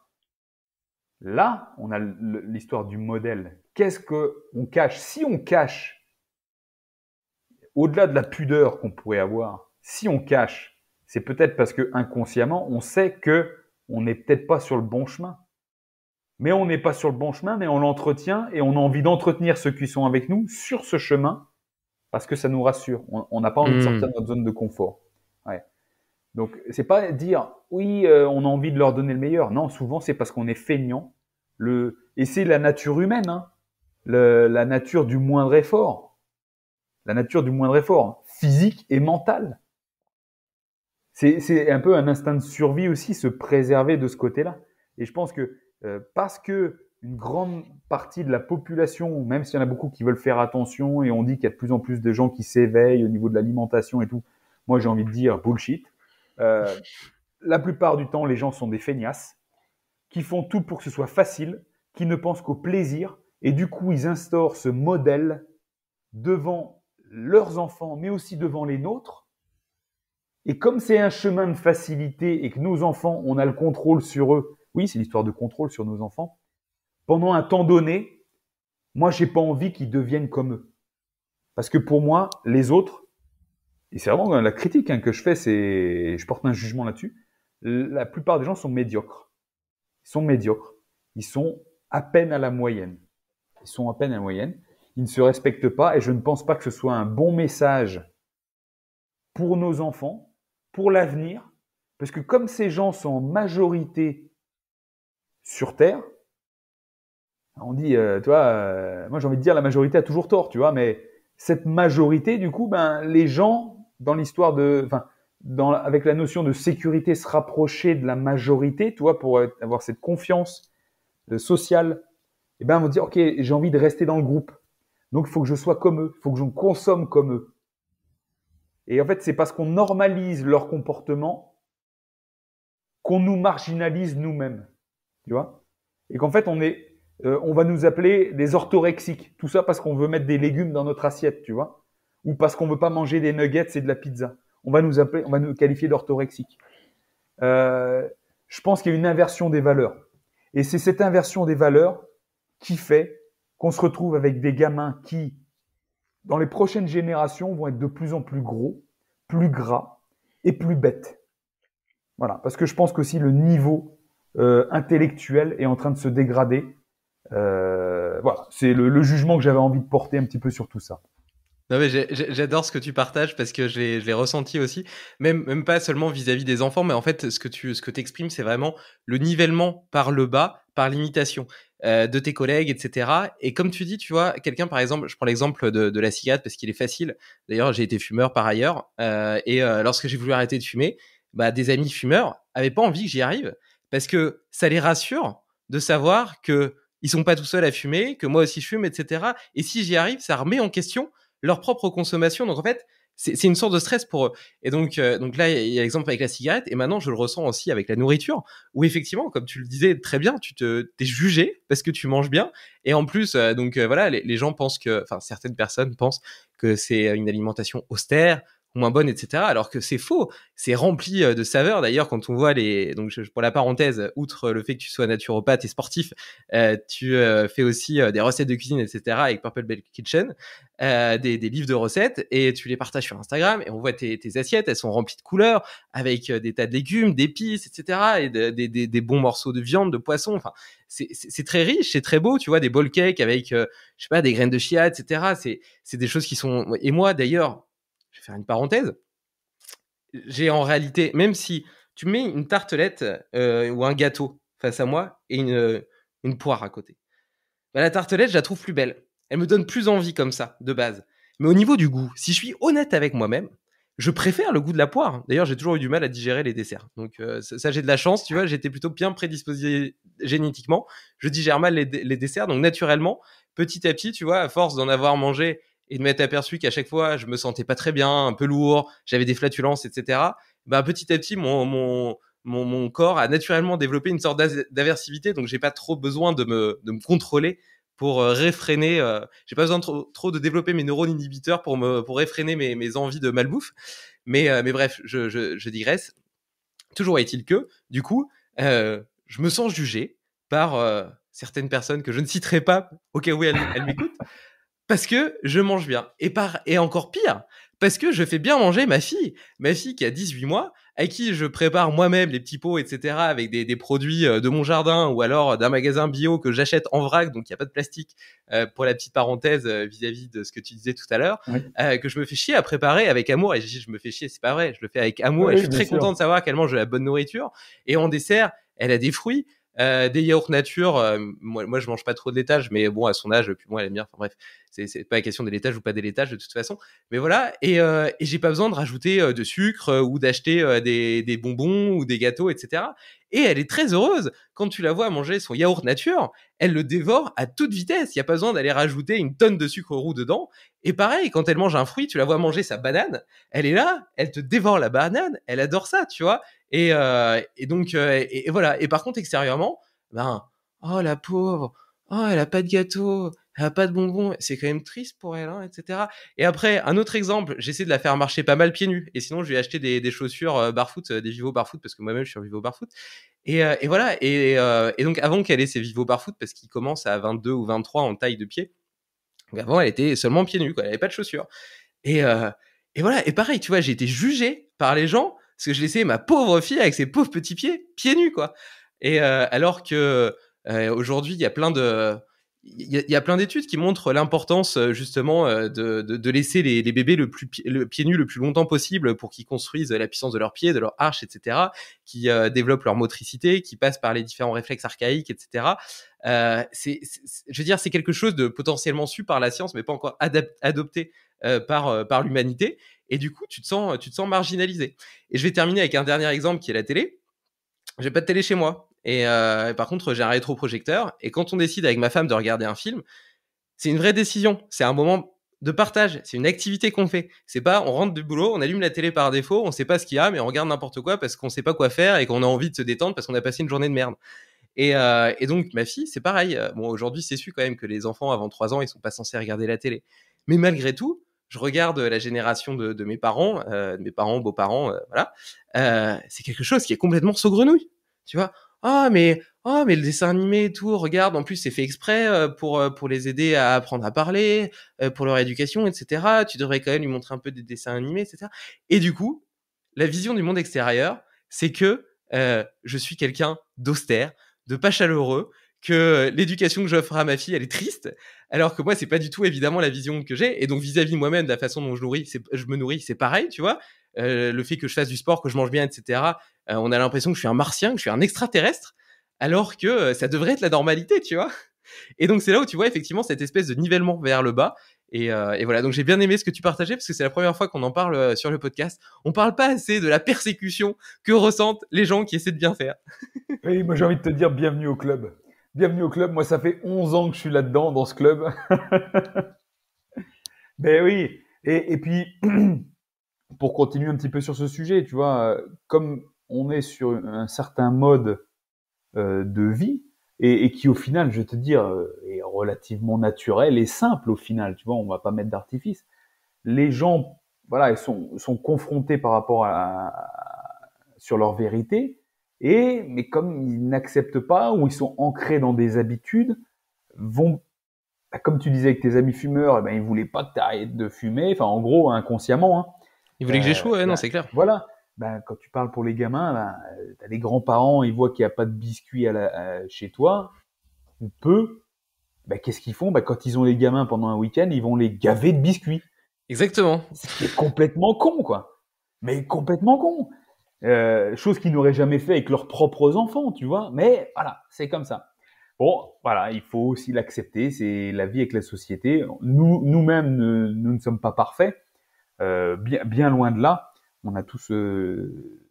Là, on a l'histoire du modèle. Qu'est-ce qu'on cache Si on cache, au-delà de la pudeur qu'on pourrait avoir, si on cache c'est peut-être parce que inconsciemment, on sait que on n'est peut-être pas sur le bon chemin. Mais on n'est pas sur le bon chemin, mais on l'entretient et on a envie d'entretenir ceux qui sont avec nous sur ce chemin parce que ça nous rassure. On n'a pas envie de hmm. sortir de notre zone de confort. Ouais. Donc, c'est pas dire oui, euh, on a envie de leur donner le meilleur. Non, souvent c'est parce qu'on est feignant. Le... Et c'est la nature humaine, hein. la nature du moindre effort, la nature du moindre effort, physique et mental c'est un peu un instinct de survie aussi, se préserver de ce côté-là. Et je pense que euh, parce que une grande partie de la population, même s'il y en a beaucoup qui veulent faire attention et on dit qu'il y a de plus en plus de gens qui s'éveillent au niveau de l'alimentation et tout, moi j'ai envie de dire bullshit. Euh, la plupart du temps, les gens sont des feignasses qui font tout pour que ce soit facile, qui ne pensent qu'au plaisir et du coup ils instaurent ce modèle devant leurs enfants, mais aussi devant les nôtres et comme c'est un chemin de facilité et que nos enfants, on a le contrôle sur eux, oui, c'est l'histoire de contrôle sur nos enfants, pendant un temps donné, moi, j'ai pas envie qu'ils deviennent comme eux. Parce que pour moi, les autres, et c'est vraiment la critique hein, que je fais, c'est, je porte un jugement là-dessus, la plupart des gens sont médiocres. Ils sont médiocres. Ils sont à peine à la moyenne. Ils sont à peine à la moyenne. Ils ne se respectent pas et je ne pense pas que ce soit un bon message pour nos enfants pour l'avenir, parce que comme ces gens sont en majorité sur Terre, on dit, toi, euh, tu vois, euh, moi j'ai envie de dire la majorité a toujours tort, tu vois, mais cette majorité, du coup, ben, les gens, dans l'histoire de, enfin, avec la notion de sécurité, se rapprocher de la majorité, tu vois, pour avoir cette confiance sociale, et eh ben, va dire, ok, j'ai envie de rester dans le groupe, donc il faut que je sois comme eux, il faut que je consomme comme eux. Et en fait, c'est parce qu'on normalise leur comportement qu'on nous marginalise nous-mêmes. Tu vois Et qu'en fait, on est, euh, on va nous appeler des orthorexiques. Tout ça parce qu'on veut mettre des légumes dans notre assiette, tu vois Ou parce qu'on veut pas manger des nuggets et de la pizza. On va nous appeler, on va nous qualifier d'orthorexiques. Euh, je pense qu'il y a une inversion des valeurs. Et c'est cette inversion des valeurs qui fait qu'on se retrouve avec des gamins qui dans les prochaines générations vont être de plus en plus gros, plus gras et plus bêtes. Voilà, parce que je pense qu'aussi le niveau euh, intellectuel est en train de se dégrader. Euh, voilà, c'est le jugement que j'avais envie de porter un petit peu sur tout ça. Non mais j'adore ce que tu partages parce que je l'ai ressenti aussi, même, même pas seulement vis-à-vis des enfants, mais en fait ce que tu ce que exprimes c'est vraiment le nivellement par le bas, par l'imitation euh, de tes collègues, etc. Et comme tu dis, tu vois, quelqu'un par exemple, je prends l'exemple de, la cigarette parce qu'il est facile, d'ailleurs j'ai été fumeur par ailleurs, euh, et euh, lorsque j'ai voulu arrêter de fumer, bah, des amis fumeurs avaient pas envie que j'y arrive parce que ça les rassure de savoir qu'ils ils sont pas tout seuls à fumer, que moi aussi je fume, etc. Et si j'y arrive, ça remet en question leur propre consommation. Donc en fait, c'est une sorte de stress pour eux. Et donc, euh, donc là, il y a l'exemple avec la cigarette, et maintenant, je le ressens aussi avec la nourriture, où effectivement, comme tu le disais très bien, tu te, t'es jugé parce que tu manges bien. Et en plus, euh, donc euh, voilà, les, gens pensent que, enfin, certaines personnes pensent que c'est une alimentation austère, moins bonnes, etc. Alors que c'est faux, c'est rempli euh, de saveurs. D'ailleurs, quand on voit les, donc pour la parenthèse, outre le fait que tu sois naturopathe et sportif, euh, tu euh, fais aussi des recettes de cuisine, etc. avec Purple Bell Kitchen, des, des, livres de recettes et tu les partages sur Instagram et on voit tes, tes assiettes, elles sont remplies de couleurs avec des tas de légumes, d'épices, etc. et des, des, des bons morceaux de viande, de poisson. Enfin, c'est très riche, c'est très beau, tu vois, des bowl cakes avec, je sais pas, des graines de chia, etc. C'est des choses qui sont. Et moi, d'ailleurs, je vais faire une parenthèse, j'ai en réalité, même si tu mets une tartelette euh, ou un gâteau face à moi et une, euh, une poire à côté, bah, la tartelette, je la trouve plus belle. Elle me donne plus envie comme ça, de base. Mais au niveau du goût, si je suis honnête avec moi-même, je préfère le goût de la poire. D'ailleurs, j'ai toujours eu du mal à digérer les desserts. Donc euh, ça, j'ai de la chance, tu vois, j'étais plutôt bien prédisposé génétiquement. Je digère mal les, les desserts, donc naturellement, petit à petit, tu vois, à force d'en avoir mangé et de m'être aperçu qu'à chaque fois, je me sentais pas très bien, un peu lourd, j'avais des flatulences, etc. Ben bah, petit à petit, mon, mon, mon, corps a naturellement développé une sorte d'aversivité, donc j'ai pas trop besoin de me, contrôler pour euh, réfréner. Euh, j'ai pas besoin trop, de développer mes neurones inhibiteurs pour me pour réfréner mes, envies de malbouffe. Mais euh, mais bref, je, digresse. Toujours est-il que du coup, je me sens jugé par certaines personnes que je ne citerai pas au cas où m'écoute. elles m'écoutent parce que je mange bien. Et, par, et encore pire, parce que je fais bien manger ma fille. Ma fille qui a 18 mois, à qui je prépare moi-même les petits pots, etc., avec des, produits euh, de mon jardin ou alors d'un magasin bio que j'achète en vrac, donc il n'y a pas de plastique, euh, pour la petite parenthèse euh, vis-à-vis de ce que tu disais tout à l'heure, que je me fais chier à préparer avec amour. Et je dis, je me fais chier, c'est pas vrai, je le fais avec amour et je suis très content de savoir qu'elle mange la bonne nourriture. Et en dessert, elle a des fruits. Euh, des yaourts nature, euh, moi, je mange pas trop de laitage, mais bon, à son âge, puis moi elle aime bien, enfin bref, c'est pas la question des laitages ou pas des laitages de toute façon, mais voilà, et, euh, et j'ai pas besoin de rajouter euh, de sucre ou d'acheter des, des, bonbons ou des gâteaux, etc. Et elle est très heureuse quand tu la vois manger son yaourt nature, elle le dévore à toute vitesse, il y a pas besoin d'aller rajouter une tonne de sucre roux dedans. Et pareil, quand elle mange un fruit, tu la vois manger sa banane, elle est là, elle te dévore la banane, elle adore ça, tu vois. Euh, et, donc, euh, et, voilà. Et par contre, extérieurement, ben, oh la pauvre, oh elle a pas de gâteau, elle a pas de bonbons, c'est quand même triste pour elle, hein, etc. Et après, un autre exemple, j'essaie de la faire marcher pas mal pieds nus, et sinon je lui ai acheté des, chaussures euh, barfoot des vivos barfoot parce que moi-même je suis un vivo barfoot Et, voilà, et, donc avant qu'elle ait ses vivos barfoot parce qu'ils commencent à 22 ou 23 en taille de pied, donc avant elle était seulement pieds nus, quoi, elle avait pas de chaussures. Et, et voilà, et pareil, tu vois, j'ai été jugé par les gens parce que je laissais ma pauvre fille avec ses pauvres petits pieds, pieds nus, quoi. Et euh, alors que euh, aujourd'hui, il y a plein de. Il y, a plein d'études qui montrent l'importance euh, justement de, laisser les, bébés le, plus, le pied le plus longtemps possible pour qu'ils construisent la puissance de leurs pieds, de leurs arches, etc., qui développent leur motricité, qui passent par les différents réflexes archaïques, etc. c'est, je veux dire, c'est quelque chose de potentiellement su par la science, mais pas encore adopté par, par l'humanité. Et du coup, tu te sens, tu te sens marginalisé. Et je vais terminer avec un dernier exemple qui est la télé. J'ai pas de télé chez moi. Euh, et par contre, j'ai un rétroprojecteur. Et quand on décide avec ma femme de regarder un film, c'est une vraie décision. C'est un moment de partage. C'est une activité qu'on fait. C'est pas, on rentre du boulot, on allume la télé par défaut, on sait pas ce qu'il y a, mais on regarde n'importe quoi parce qu'on sait pas quoi faire et qu'on a envie de se détendre parce qu'on a passé une journée de merde. Et, euh, donc, ma fille, c'est pareil. Bon, aujourd'hui, c'est su quand même que les enfants avant 3 ans, ils sont pas censés regarder la télé. Mais malgré tout, je regarde euh, la génération de, mes parents, euh, de mes parents, beaux-parents, euh, voilà, c'est quelque chose qui est complètement saugrenouille. Tu vois, ah oh, mais ah mais le dessin animé et tout, regarde, en plus c'est fait exprès pour pour les aider à apprendre à parler, pour leur éducation, etc. Tu devrais quand même lui montrer un peu des dessins animés, etc. Et du coup, la vision du monde extérieur, c'est que je suis quelqu'un d'austère, de pas chaleureux, que l'éducation que j'offre à ma fille, elle est triste, alors que moi, c'est pas du tout évidemment la vision que j'ai. Et donc, vis-à-vis moi-même, de la façon dont je, nourris, je me nourris, c'est pareil, tu vois. Euh, le fait que je fasse du sport, que je mange bien, etc. Euh, on a l'impression que je suis un martien, que je suis un extraterrestre, alors que euh, ça devrait être la normalité, tu vois. Et donc, c'est là où tu vois effectivement cette espèce de nivellement vers le bas. Et, et voilà, donc j'ai bien aimé ce que tu partageais parce que c'est la première fois qu'on en parle sur le podcast. On parle pas assez de la persécution que ressentent les gens qui essaient de bien faire. oui, moi j'ai envie de te dire bienvenue au club. Bienvenue au club. Moi, ça fait 11 ans que je suis là-dedans, dans ce club. ben oui. Et, puis, pour continuer un petit peu sur ce sujet, tu vois, euh, comme on est sur un certain mode euh, de vie, et, qui au final, je vais te dire, euh, est relativement naturel et simple au final. Tu vois, on va pas mettre d'artifice. Les gens, voilà, ils sont, confrontés par rapport à, à sur leur vérité, et, mais comme ils n'acceptent pas ou ils sont ancrés dans des habitudes, vont, bah, comme tu disais avec tes amis fumeurs, eh ben, ils voulaient pas que tu arrêtes de fumer, enfin, en gros, inconsciemment. Hein. Ils voulaient que j'échoue, euh, non, bah, c'est clair. Voilà. Ben, quand tu parles pour les gamins, euh, t'as les grands-parents, ils voient qu'il n'y a pas de biscuits chez toi, ou peu, ben, qu'est-ce qu'ils font ben, Quand ils ont les gamins pendant un week-end, ils vont les gaver de biscuits. Exactement. C'est complètement con, quoi. Mais complètement con. Euh, chose qu'ils n'auraient jamais fait avec leurs propres enfants, tu vois. Mais voilà, c'est comme ça. Bon, voilà, il faut aussi l'accepter. C'est la vie avec la société. Nous, nous-mêmes, nous ne sommes pas parfaits. Euh, bien, bien loin de là. On a tous, euh,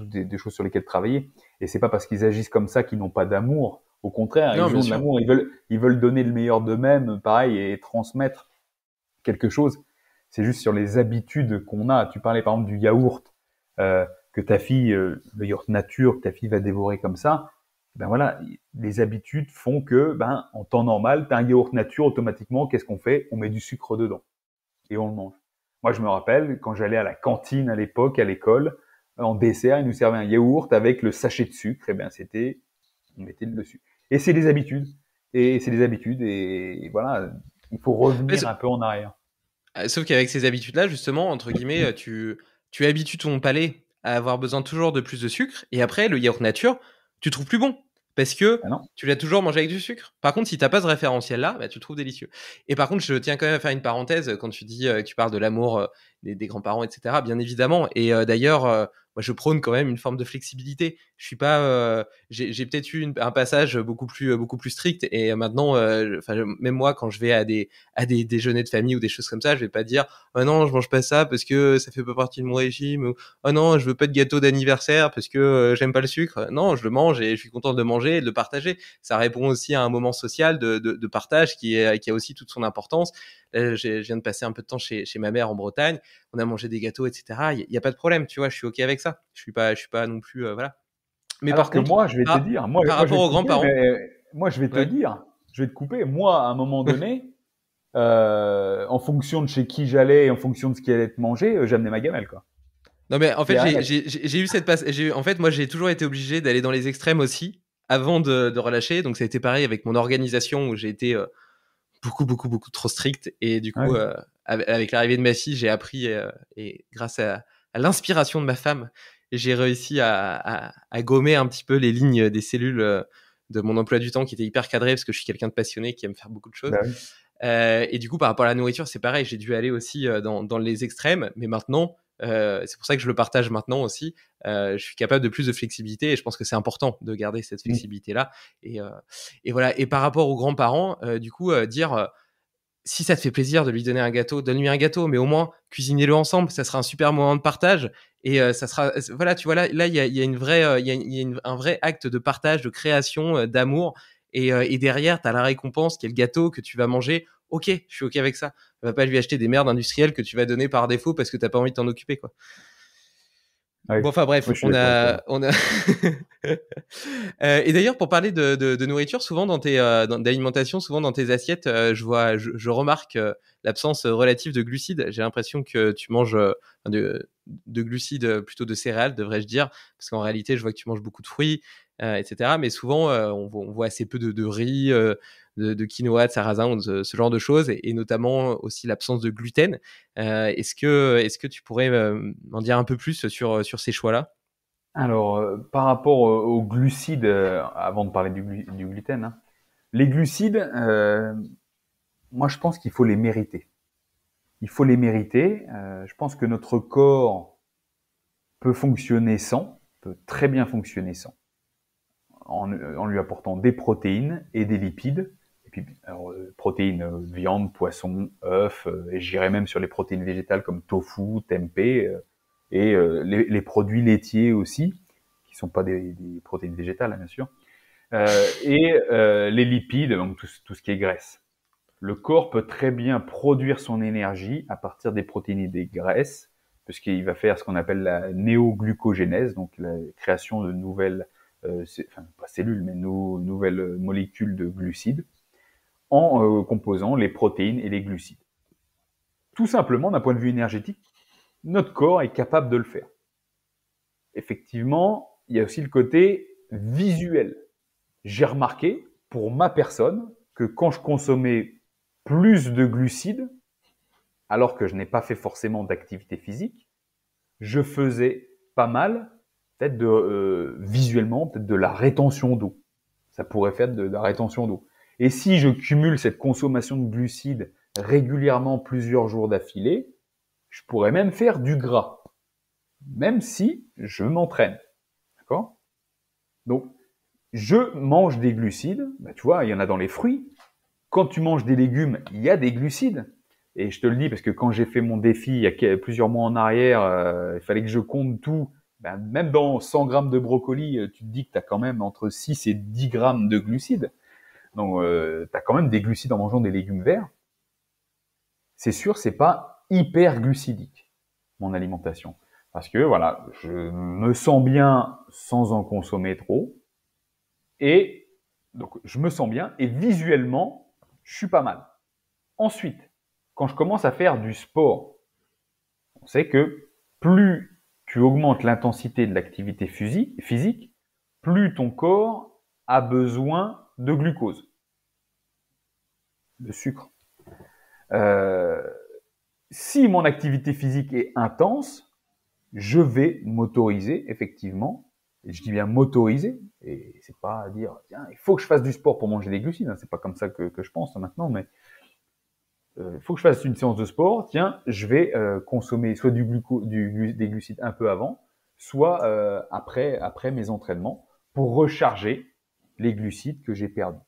des, choses sur lesquelles travailler. Et c'est pas parce qu'ils agissent comme ça qu'ils n'ont pas d'amour. Au contraire, ils ont de l'amour. Ils veulent, ils veulent donner le meilleur d'eux-mêmes, pareil, et transmettre quelque chose. C'est juste sur les habitudes qu'on a. Tu parlais par exemple du yaourt. Euh, que ta fille, le euh, yaourt nature que ta fille va dévorer comme ça, ben voilà, les habitudes font que, ben, en temps normal, t'as un yaourt nature, automatiquement, qu'est-ce qu'on fait On met du sucre dedans et on le mange. Moi, je me rappelle quand j'allais à la cantine à l'époque, à l'école, en dessert, ils nous servaient un yaourt avec le sachet de sucre. Et eh bien, c'était, on mettait le dessus. Et c'est des habitudes. Et c'est des habitudes. Et voilà, il faut revenir un peu en arrière. Ah, sauf qu'avec ces habitudes-là, justement, entre guillemets, tu tu habitues ton palais à avoir besoin toujours de plus de sucre, et après, le yaourt nature, tu trouves plus bon. Parce que ah tu l'as toujours mangé avec du sucre. Par contre, si tu n'as pas ce référentiel-là, bah, tu le trouves délicieux. Et par contre, je tiens quand même à faire une parenthèse quand tu dis euh, que tu parles de l'amour euh, des grands-parents, etc. Bien évidemment. Et euh, d'ailleurs, moi je prône quand même une forme de flexibilité. Je suis pas, euh, j'ai peut-être eu un passage beaucoup plus beaucoup plus strict et maintenant, euh, enfin même moi quand je vais à des à des déjeuners de famille ou des choses comme ça, je vais pas dire oh non je mange pas ça parce que ça fait pas partie de mon régime ou oh non je veux pas de gâteau d'anniversaire parce que euh, j'aime pas le sucre. Non je le mange et je suis content de le manger et de le partager. Ça répond aussi à un moment social de, de, de partage qui est qui a aussi toute son importance je viens de passer un peu de temps chez, ma mère en Bretagne. On a mangé des gâteaux, etc. Il n'y a, pas de problème, tu vois. Je suis OK avec ça. Je ne suis, pas, je suis pas non plus. Euh, voilà. Mais parce que Moi, je vais te dire. Moi, par rapport aux grands-parents. Moi, je vais te dire. Je vais te couper. Moi, à un moment donné. Euh, en fonction de chez qui j'allais, et en fonction de ce qui allait être mangé, euh, j'amenais ma gamelle, quoi. Non mais en fait j'ai eu cette passe. en fait moi j'ai toujours été obligé d'aller dans les extrêmes aussi avant de, relâcher. Donc ça a été pareil avec mon organisation où j'ai été beaucoup, beaucoup, beaucoup trop strict. Et du coup, ah euh, avec, l'arrivée de ma fille, j'ai appris euh, et grâce à, l'inspiration de ma femme, j'ai réussi à, gommer un petit peu les lignes des cellules euh, de mon emploi du temps qui était hyper cadré parce que je suis quelqu'un de passionné qui aime faire beaucoup de choses. Bah et du coup, par rapport à la nourriture, c'est pareil, j'ai dû aller aussi dans, les extrêmes. Mais maintenant, euh, c'est pour ça que je le partage maintenant aussi. Euh, je suis capable de plus de flexibilité et je pense que c'est important de garder cette mm. flexibilité-là. Euh, et, voilà. Et par rapport aux grands-parents, du coup, dire si ça te fait plaisir de lui donner un gâteau, donne-lui un gâteau, mais au moins cuisinez-le ensemble. Ça sera un super moment de partage et ça sera voilà. Tu vois là, il y a, un vrai acte de partage, de création, d'amour. Et, et derrière, tu as la récompense qui est le gâteau que tu vas manger ok, je suis ok avec ça. Va pas lui acheter des merdes industrielles que tu vas donner par défaut parce que tu t'as pas envie de t'en occuper, quoi. bon, enfin bref, on a, on a, euh, et d'ailleurs, pour parler de, nourriture, souvent dans tes, euh, d'alimentation, souvent dans tes assiettes, euh, je vois, je, remarque l'absence relative de glucides. J'ai l'impression que tu manges de, glucides plutôt de céréales, devrais-je dire, parce qu'en réalité, je vois que tu manges beaucoup de fruits, etc. Mais souvent, on, on, voit assez peu de, riz de, quinoa, de sarrasin ce genre de choses, et, notamment aussi l'absence de gluten. Euh, est-ce que, est-ce que tu pourrais euh, m'en dire un peu plus sur, sur ces choix-là Alors, euh, par rapport aux glucides, avant de parler du, gluten, hein, les glucides, moi je pense qu'il faut les mériter. Il faut les mériter. je pense que notre corps peut fonctionner sans, peut très bien fonctionner sans en, lui apportant des protéines et des lipides euh, protéines euh, viande, poisson, œufs, euh, et j'irais même sur les protéines végétales comme tofu, tempeh, et les, produits laitiers aussi, qui sont pas des, protéines végétales, hein, bien sûr, et les lipides, donc tout, ce qui est graisse le corps peut très bien produire son énergie à partir des protéines et des graisses, puisqu'il va faire ce qu'on appelle la néoglucogénèse, donc la création de nouvelles, cellules, mais nouvelles molécules de glucides en euh, composant les protéines et les glucides. Tout simplement, d'un point de vue énergétique, notre corps est capable de le faire. Effectivement, il y a aussi le côté visuel. J'ai remarqué, pour ma personne, que quand je consommais plus de glucides, alors que je n'ai pas fait forcément d'activité physique, je faisais pas mal, peut de, euh, visuellement, peut-être de la rétention d'eau. Ça pourrait faire de la rétention d'eau. Et si je cumule cette consommation de glucides régulièrement plusieurs jours d'affilée, je pourrais même faire du gras, même si je m'entraîne. D'accord Donc, je mange des glucides, bah, tu vois, il y en a dans les fruits. Quand tu manges des légumes, il y a des glucides. Et je te le dis parce que quand j'ai fait mon défi il y a plusieurs mois en arrière, euh, il fallait que je compte tout. Ben, même dans 100 grammes de brocoli, euh, tu te dis que tu as quand même entre 6 et 10 grammes de glucides. Donc, euh, tu as quand même des glucides en mangeant des légumes verts. C'est sûr, c'est pas hyper glucidique, mon alimentation. Parce que, voilà, je me sens bien sans en consommer trop. Et, donc, je me sens bien. Et visuellement, je suis pas mal. Ensuite, quand je commence à faire du sport, on sait que plus tu augmentes l'intensité de l'activité physique, plus ton corps a besoin de glucose, de sucre. Euh, si mon activité physique est intense, je vais motoriser effectivement, et je dis bien motoriser, et c'est pas à dire tiens il faut que je fasse du sport pour manger des glucides, hein, c'est pas comme ça que, je pense hein, maintenant, mais euh, il faut que je fasse une séance de sport, tiens je vais euh, consommer soit du, glucose, du des glucides un peu avant, soit après après mes entraînements pour recharger les glucides que j'ai perdus.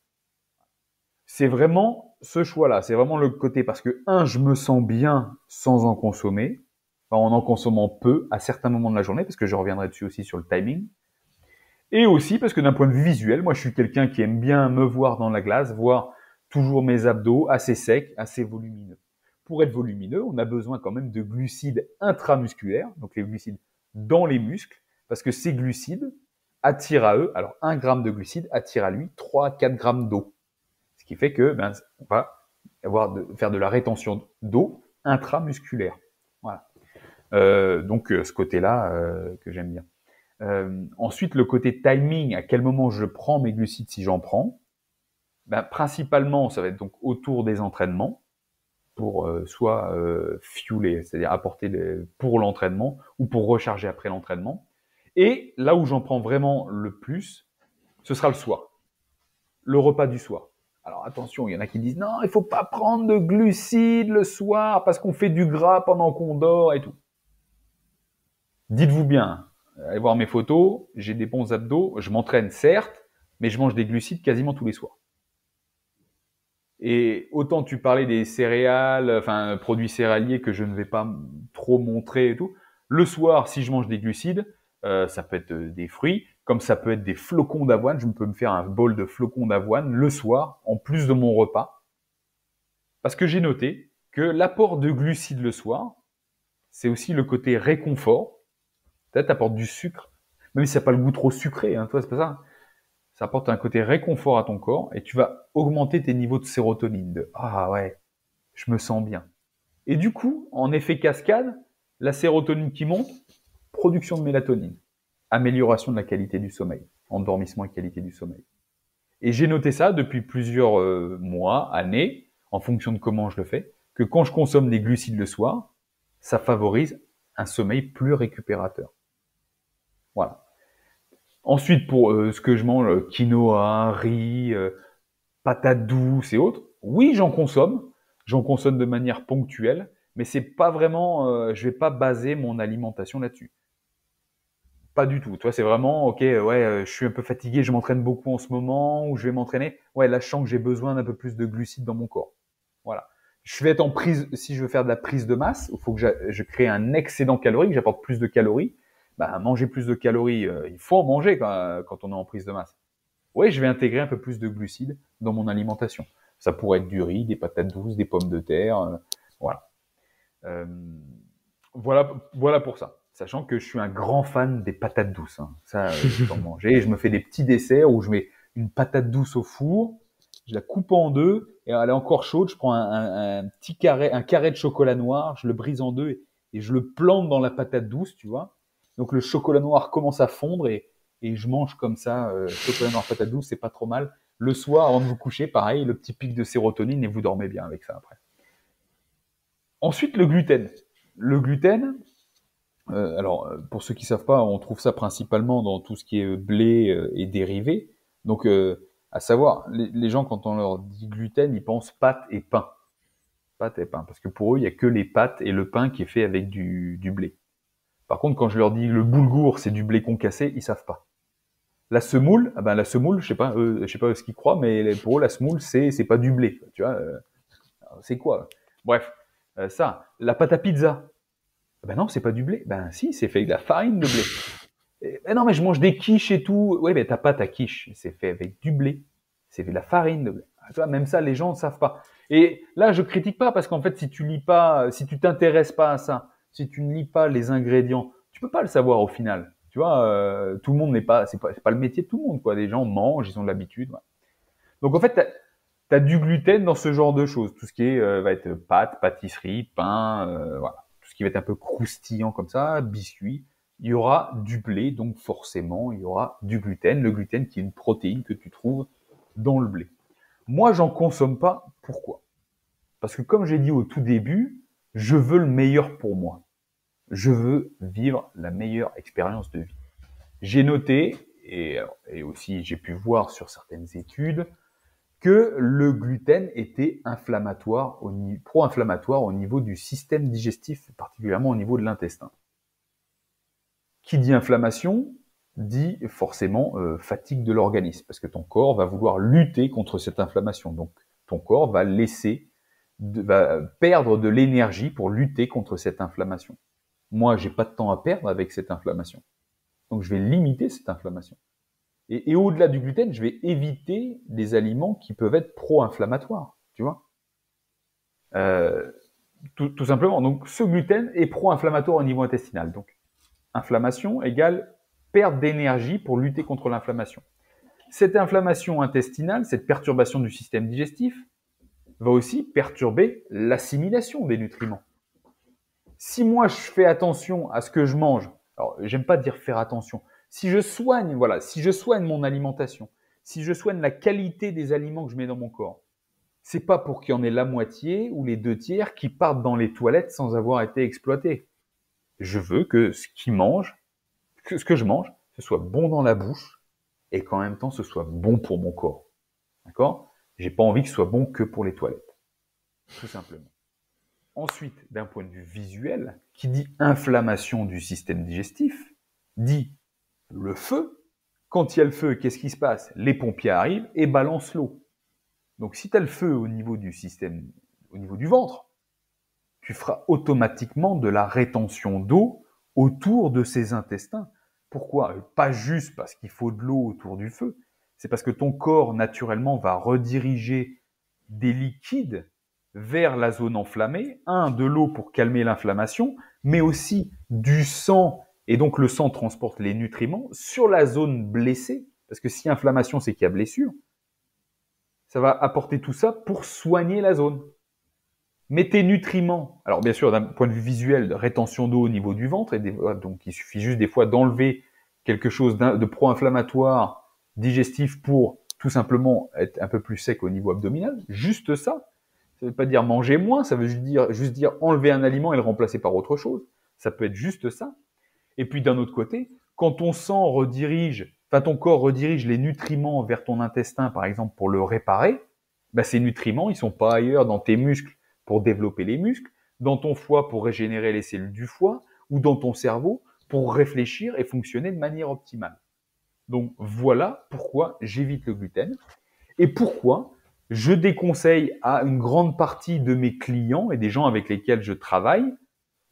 C'est vraiment ce choix-là, c'est vraiment le côté parce que un, je me sens bien sans en consommer, en en consommant peu à certains moments de la journée, parce que je reviendrai dessus aussi sur le timing, et aussi parce que d'un point de vue visuel, moi je suis quelqu'un qui aime bien me voir dans la glace, voir toujours mes abdos assez secs, assez volumineux. Pour être volumineux, on a besoin quand même de glucides intramusculaires, donc les glucides dans les muscles, parce que ces glucides, attire à eux, alors un gramme de glucides attire à lui 3 4 grammes d'eau. Ce qui fait que ben, on va avoir de, faire de la rétention d'eau intramusculaire. Voilà. Euh, donc euh, ce côté-là euh, que j'aime bien. Euh, ensuite, le côté timing, à quel moment je prends mes glucides si j'en prends. Ben, principalement, ça va être donc autour des entraînements pour euh, soit fueler, c'est-à-dire apporter pour l'entraînement ou pour recharger après l'entraînement et là où j'en prends vraiment le plus, ce sera le soir. Le repas du soir. Alors attention, il y en a qui disent non, il faut pas prendre de glucides le soir parce qu'on fait du gras pendant qu'on dort et tout. Dites-vous bien, allez voir mes photos, j'ai des bons abdos, je m'entraîne certes, mais je mange des glucides quasiment tous les soirs. Et autant tu parlais des céréales, enfin produits céréaliers que je ne vais pas trop montrer et tout, le soir si je mange des glucides, euh, ça peut être euh, des fruits, comme ça peut être des flocons d'avoine. Je peux me faire un bol de flocons d'avoine le soir, en plus de mon repas. Parce que j'ai noté que l'apport de glucides le soir, c'est aussi le côté réconfort. Peut-être apporte du sucre, même si ça n'a pas le goût trop sucré, hein, toi, c'est pas ça. Ça apporte un côté réconfort à ton corps et tu vas augmenter tes niveaux de sérotonine, de Ah ouais, je me sens bien. Et du coup, en effet cascade, la sérotonine qui monte, Production de mélatonine, amélioration de la qualité du sommeil, endormissement et qualité du sommeil. Et j'ai noté ça depuis plusieurs euh, mois, années, en fonction de comment je le fais, que quand je consomme des glucides le soir, ça favorise un sommeil plus récupérateur. Voilà. Ensuite, pour euh, ce que je mange, euh, quinoa, riz, patates douces et autres, oui, j'en consomme, j'en consomme de manière ponctuelle, mais c'est pas vraiment, je vais pas baser mon alimentation là-dessus. Pas du tout. Toi, c'est vraiment, ok, euh, ouais, euh, je suis un peu fatigué, je m'entraîne beaucoup en ce moment, ou je vais m'entraîner. Ouais, la je que j'ai besoin d'un peu plus de glucides dans mon corps. Voilà. Je vais être en prise, si je veux faire de la prise de masse, il faut que je crée un excédent calorique, j'apporte plus de calories. Bah, manger plus de calories, euh, il faut en manger quand, on est en prise de masse. Ouais, je vais intégrer un peu plus de glucides dans mon alimentation. Ça pourrait être du riz, des patates douces, des pommes de terre, voilà. voilà, voilà pour ça. Sachant que je suis un grand fan des patates douces. Hein. Ça, euh, j'en manger. Je me fais des petits desserts où je mets une patate douce au four, je la coupe en deux, et elle est encore chaude. Je prends un, petit carré, un carré de chocolat noir, je le brise en deux et, je le plante dans la patate douce, tu vois. Donc le chocolat noir commence à fondre et, je mange comme ça. Euh, chocolat noir, patate douce, c'est pas trop mal. Le soir, avant de vous coucher, pareil, le petit pic de sérotonine et vous dormez bien avec ça après. Ensuite, le gluten. Le gluten, euh, alors, euh, pour ceux qui ne savent pas, on trouve ça principalement dans tout ce qui est blé euh, et dérivé. Donc, à savoir, les, gens, quand on leur dit gluten, ils pensent pâte et pain. Pâte et pain. Parce que pour eux, il n'y a que les pâtes et le pain qui est fait avec du, blé. Par contre, quand je leur dis le boulgour, c'est du blé concassé, ils savent pas. La semoule, ah ben la semoule, je sais pas, sais pas ce qu'ils croient, mais pour eux, la semoule, c'est c'est pas du blé, tu vois. c'est quoi Bref, ça. La pâte à pizza, ben non, c'est pas du blé. Ben si, c'est fait avec de la farine de blé. ben non, mais je mange des quiches et tout. Oui, mais' t'as pas ta quiche. C'est fait avec du blé. C'est fait de la farine de blé. Ah, tu vois, même ça, les gens ne savent pas. Et là, je critique pas parce qu'en fait, si tu lis pas, si tu t'intéresses pas à ça, si tu ne lis pas les ingrédients, tu peux pas le savoir au final. Tu vois, euh, tout le monde n'est pas, c'est pas, pas le métier de tout le monde quoi. Les gens mangent, ils ont de l'habitude. Donc en fait, tu as, du gluten dans ce genre de choses, tout ce qui est euh, va être pâte, pâtisserie, pain, euh, voilà qui va être un peu croustillant comme ça, biscuit, il y aura du blé, donc forcément, il y aura du gluten. Le gluten qui est une protéine que tu trouves dans le blé. Moi, j'en consomme pas. Pourquoi Parce que comme j'ai dit au tout début, je veux le meilleur pour moi. Je veux vivre la meilleure expérience de vie. J'ai noté, et, et aussi j'ai pu voir sur certaines études, que le gluten était inflammatoire, pro-inflammatoire au niveau du système digestif, particulièrement au niveau de l'intestin. Qui dit inflammation dit forcément euh, fatigue de l'organisme, parce que ton corps va vouloir lutter contre cette inflammation. Donc ton corps va laisser, va perdre de l'énergie pour lutter contre cette inflammation. Moi, j'ai pas de temps à perdre avec cette inflammation. Donc je vais limiter cette inflammation. Et, au-delà du gluten, je vais éviter des aliments qui peuvent être pro-inflammatoires, tu vois. Euh, tout, tout, simplement. Donc, ce gluten est pro-inflammatoire au niveau intestinal. Donc, inflammation égale perte d'énergie pour lutter contre l'inflammation. Cette inflammation intestinale, cette perturbation du système digestif, va aussi perturber l'assimilation des nutriments. Si moi je fais attention à ce que je mange, alors j'aime pas dire faire attention, si je soigne, voilà, si je soigne mon alimentation, si je soigne la qualité des aliments que je mets dans mon corps, c'est pas pour qu'il y en ait la moitié ou les deux tiers qui partent dans les toilettes sans avoir été exploités. Je veux que ce qui mange, que ce que je mange, ce soit bon dans la bouche et qu'en même temps ce soit bon pour mon corps. D'accord J'ai pas envie que ce soit bon que pour les toilettes. Tout simplement. Ensuite, d'un point de vue visuel, qui dit inflammation du système digestif, dit le feu, quand il y a le feu, qu'est-ce qui se passe Les pompiers arrivent et balancent l'eau. Donc si tu as le feu au niveau du système, au niveau du ventre, tu feras automatiquement de la rétention d'eau autour de ces intestins. Pourquoi Pas juste parce qu'il faut de l'eau autour du feu, c'est parce que ton corps naturellement va rediriger des liquides vers la zone enflammée, un, de l'eau pour calmer l'inflammation, mais aussi du sang et donc le sang transporte les nutriments sur la zone blessée, parce que si inflammation, c'est qu'il y a blessure, ça va apporter tout ça pour soigner la zone. Mettez nutriments, alors bien sûr d'un point de vue visuel, rétention d'eau au niveau du ventre, donc il suffit juste des fois d'enlever quelque chose de pro-inflammatoire digestif pour tout simplement être un peu plus sec au niveau abdominal, juste ça. Ça ne veut pas dire manger moins, ça veut dire, juste dire enlever un aliment et le remplacer par autre chose. Ça peut être juste ça. Et puis d'un autre côté, quand ton sang redirige, enfin ton corps redirige les nutriments vers ton intestin, par exemple, pour le réparer, bah, ces nutriments, ils sont pas ailleurs dans tes muscles pour développer les muscles, dans ton foie pour régénérer les cellules du foie, ou dans ton cerveau pour réfléchir et fonctionner de manière optimale. Donc voilà pourquoi j'évite le gluten et pourquoi je déconseille à une grande partie de mes clients et des gens avec lesquels je travaille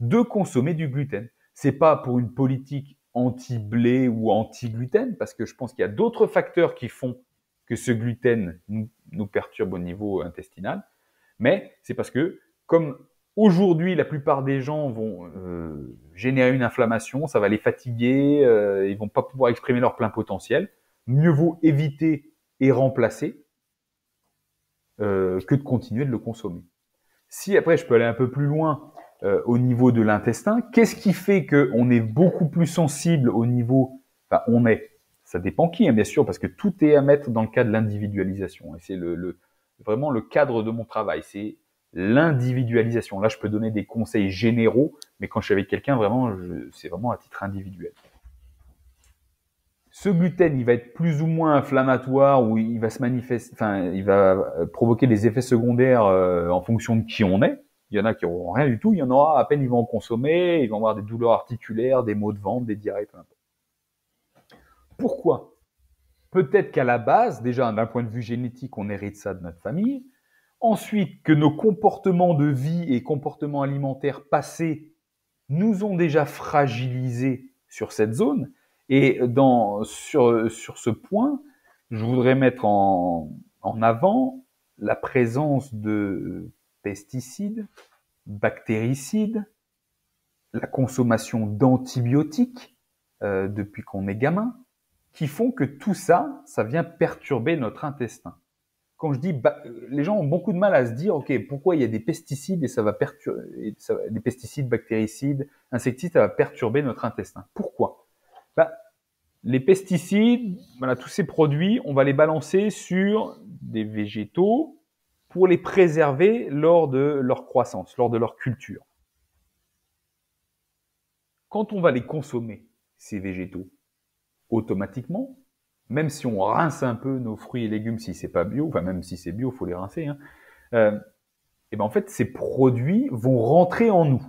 de consommer du gluten. C'est pas pour une politique anti-blé ou anti-gluten, parce que je pense qu'il y a d'autres facteurs qui font que ce gluten nous, perturbe au niveau intestinal. Mais c'est parce que, comme aujourd'hui la plupart des gens vont euh, générer une inflammation, ça va les fatiguer, euh, ils vont pas pouvoir exprimer leur plein potentiel, mieux vaut éviter et remplacer euh, que de continuer de le consommer. Si après je peux aller un peu plus loin euh, au niveau de l'intestin. Qu'est-ce qui fait qu'on est beaucoup plus sensible au niveau, enfin on est, ça dépend qui hein, bien sûr, parce que tout est à mettre dans le cadre de l'individualisation. Et c'est le, vraiment le cadre de mon travail, c'est l'individualisation. Là, je peux donner des conseils généraux, mais quand je suis avec quelqu'un, vraiment, c'est vraiment à titre individuel. Ce gluten, il va être plus ou moins inflammatoire ou il va se manifester, enfin, il va provoquer des effets secondaires euh, en fonction de qui on est. Il y en a qui ont rien du tout, il y en aura à peine ils vont en consommer, ils vont avoir des douleurs articulaires, des maux de ventre, des diarrhées, peu importe. Pourquoi Peut-être qu'à la base, déjà d'un point de vue génétique, on hérite ça de notre famille. Ensuite, que nos comportements de vie et comportements alimentaires passés nous ont déjà fragilisés sur cette zone. Et dans, sur, sur ce point, je voudrais mettre en, en avant la présence de pesticides, bactéricides, la consommation d'antibiotiques euh, depuis qu'on est gamin, qui font que tout ça, ça vient perturber notre intestin. Quand je dis, les gens ont beaucoup de mal à se dire, ok, pourquoi il y a des pesticides et ça va perturber, des pesticides, bactéricides, insecticides, ça va perturber notre intestin. Pourquoi bah, les pesticides, voilà, tous ces produits, on va les balancer sur des végétaux pour les préserver lors de leur croissance, lors de leur culture. Quand on va les consommer, ces végétaux, automatiquement, même si on rince un peu nos fruits et légumes si c'est pas bio, enfin même si c'est bio, faut les rincer, et hein, euh, eh ben en fait ces produits vont rentrer en nous.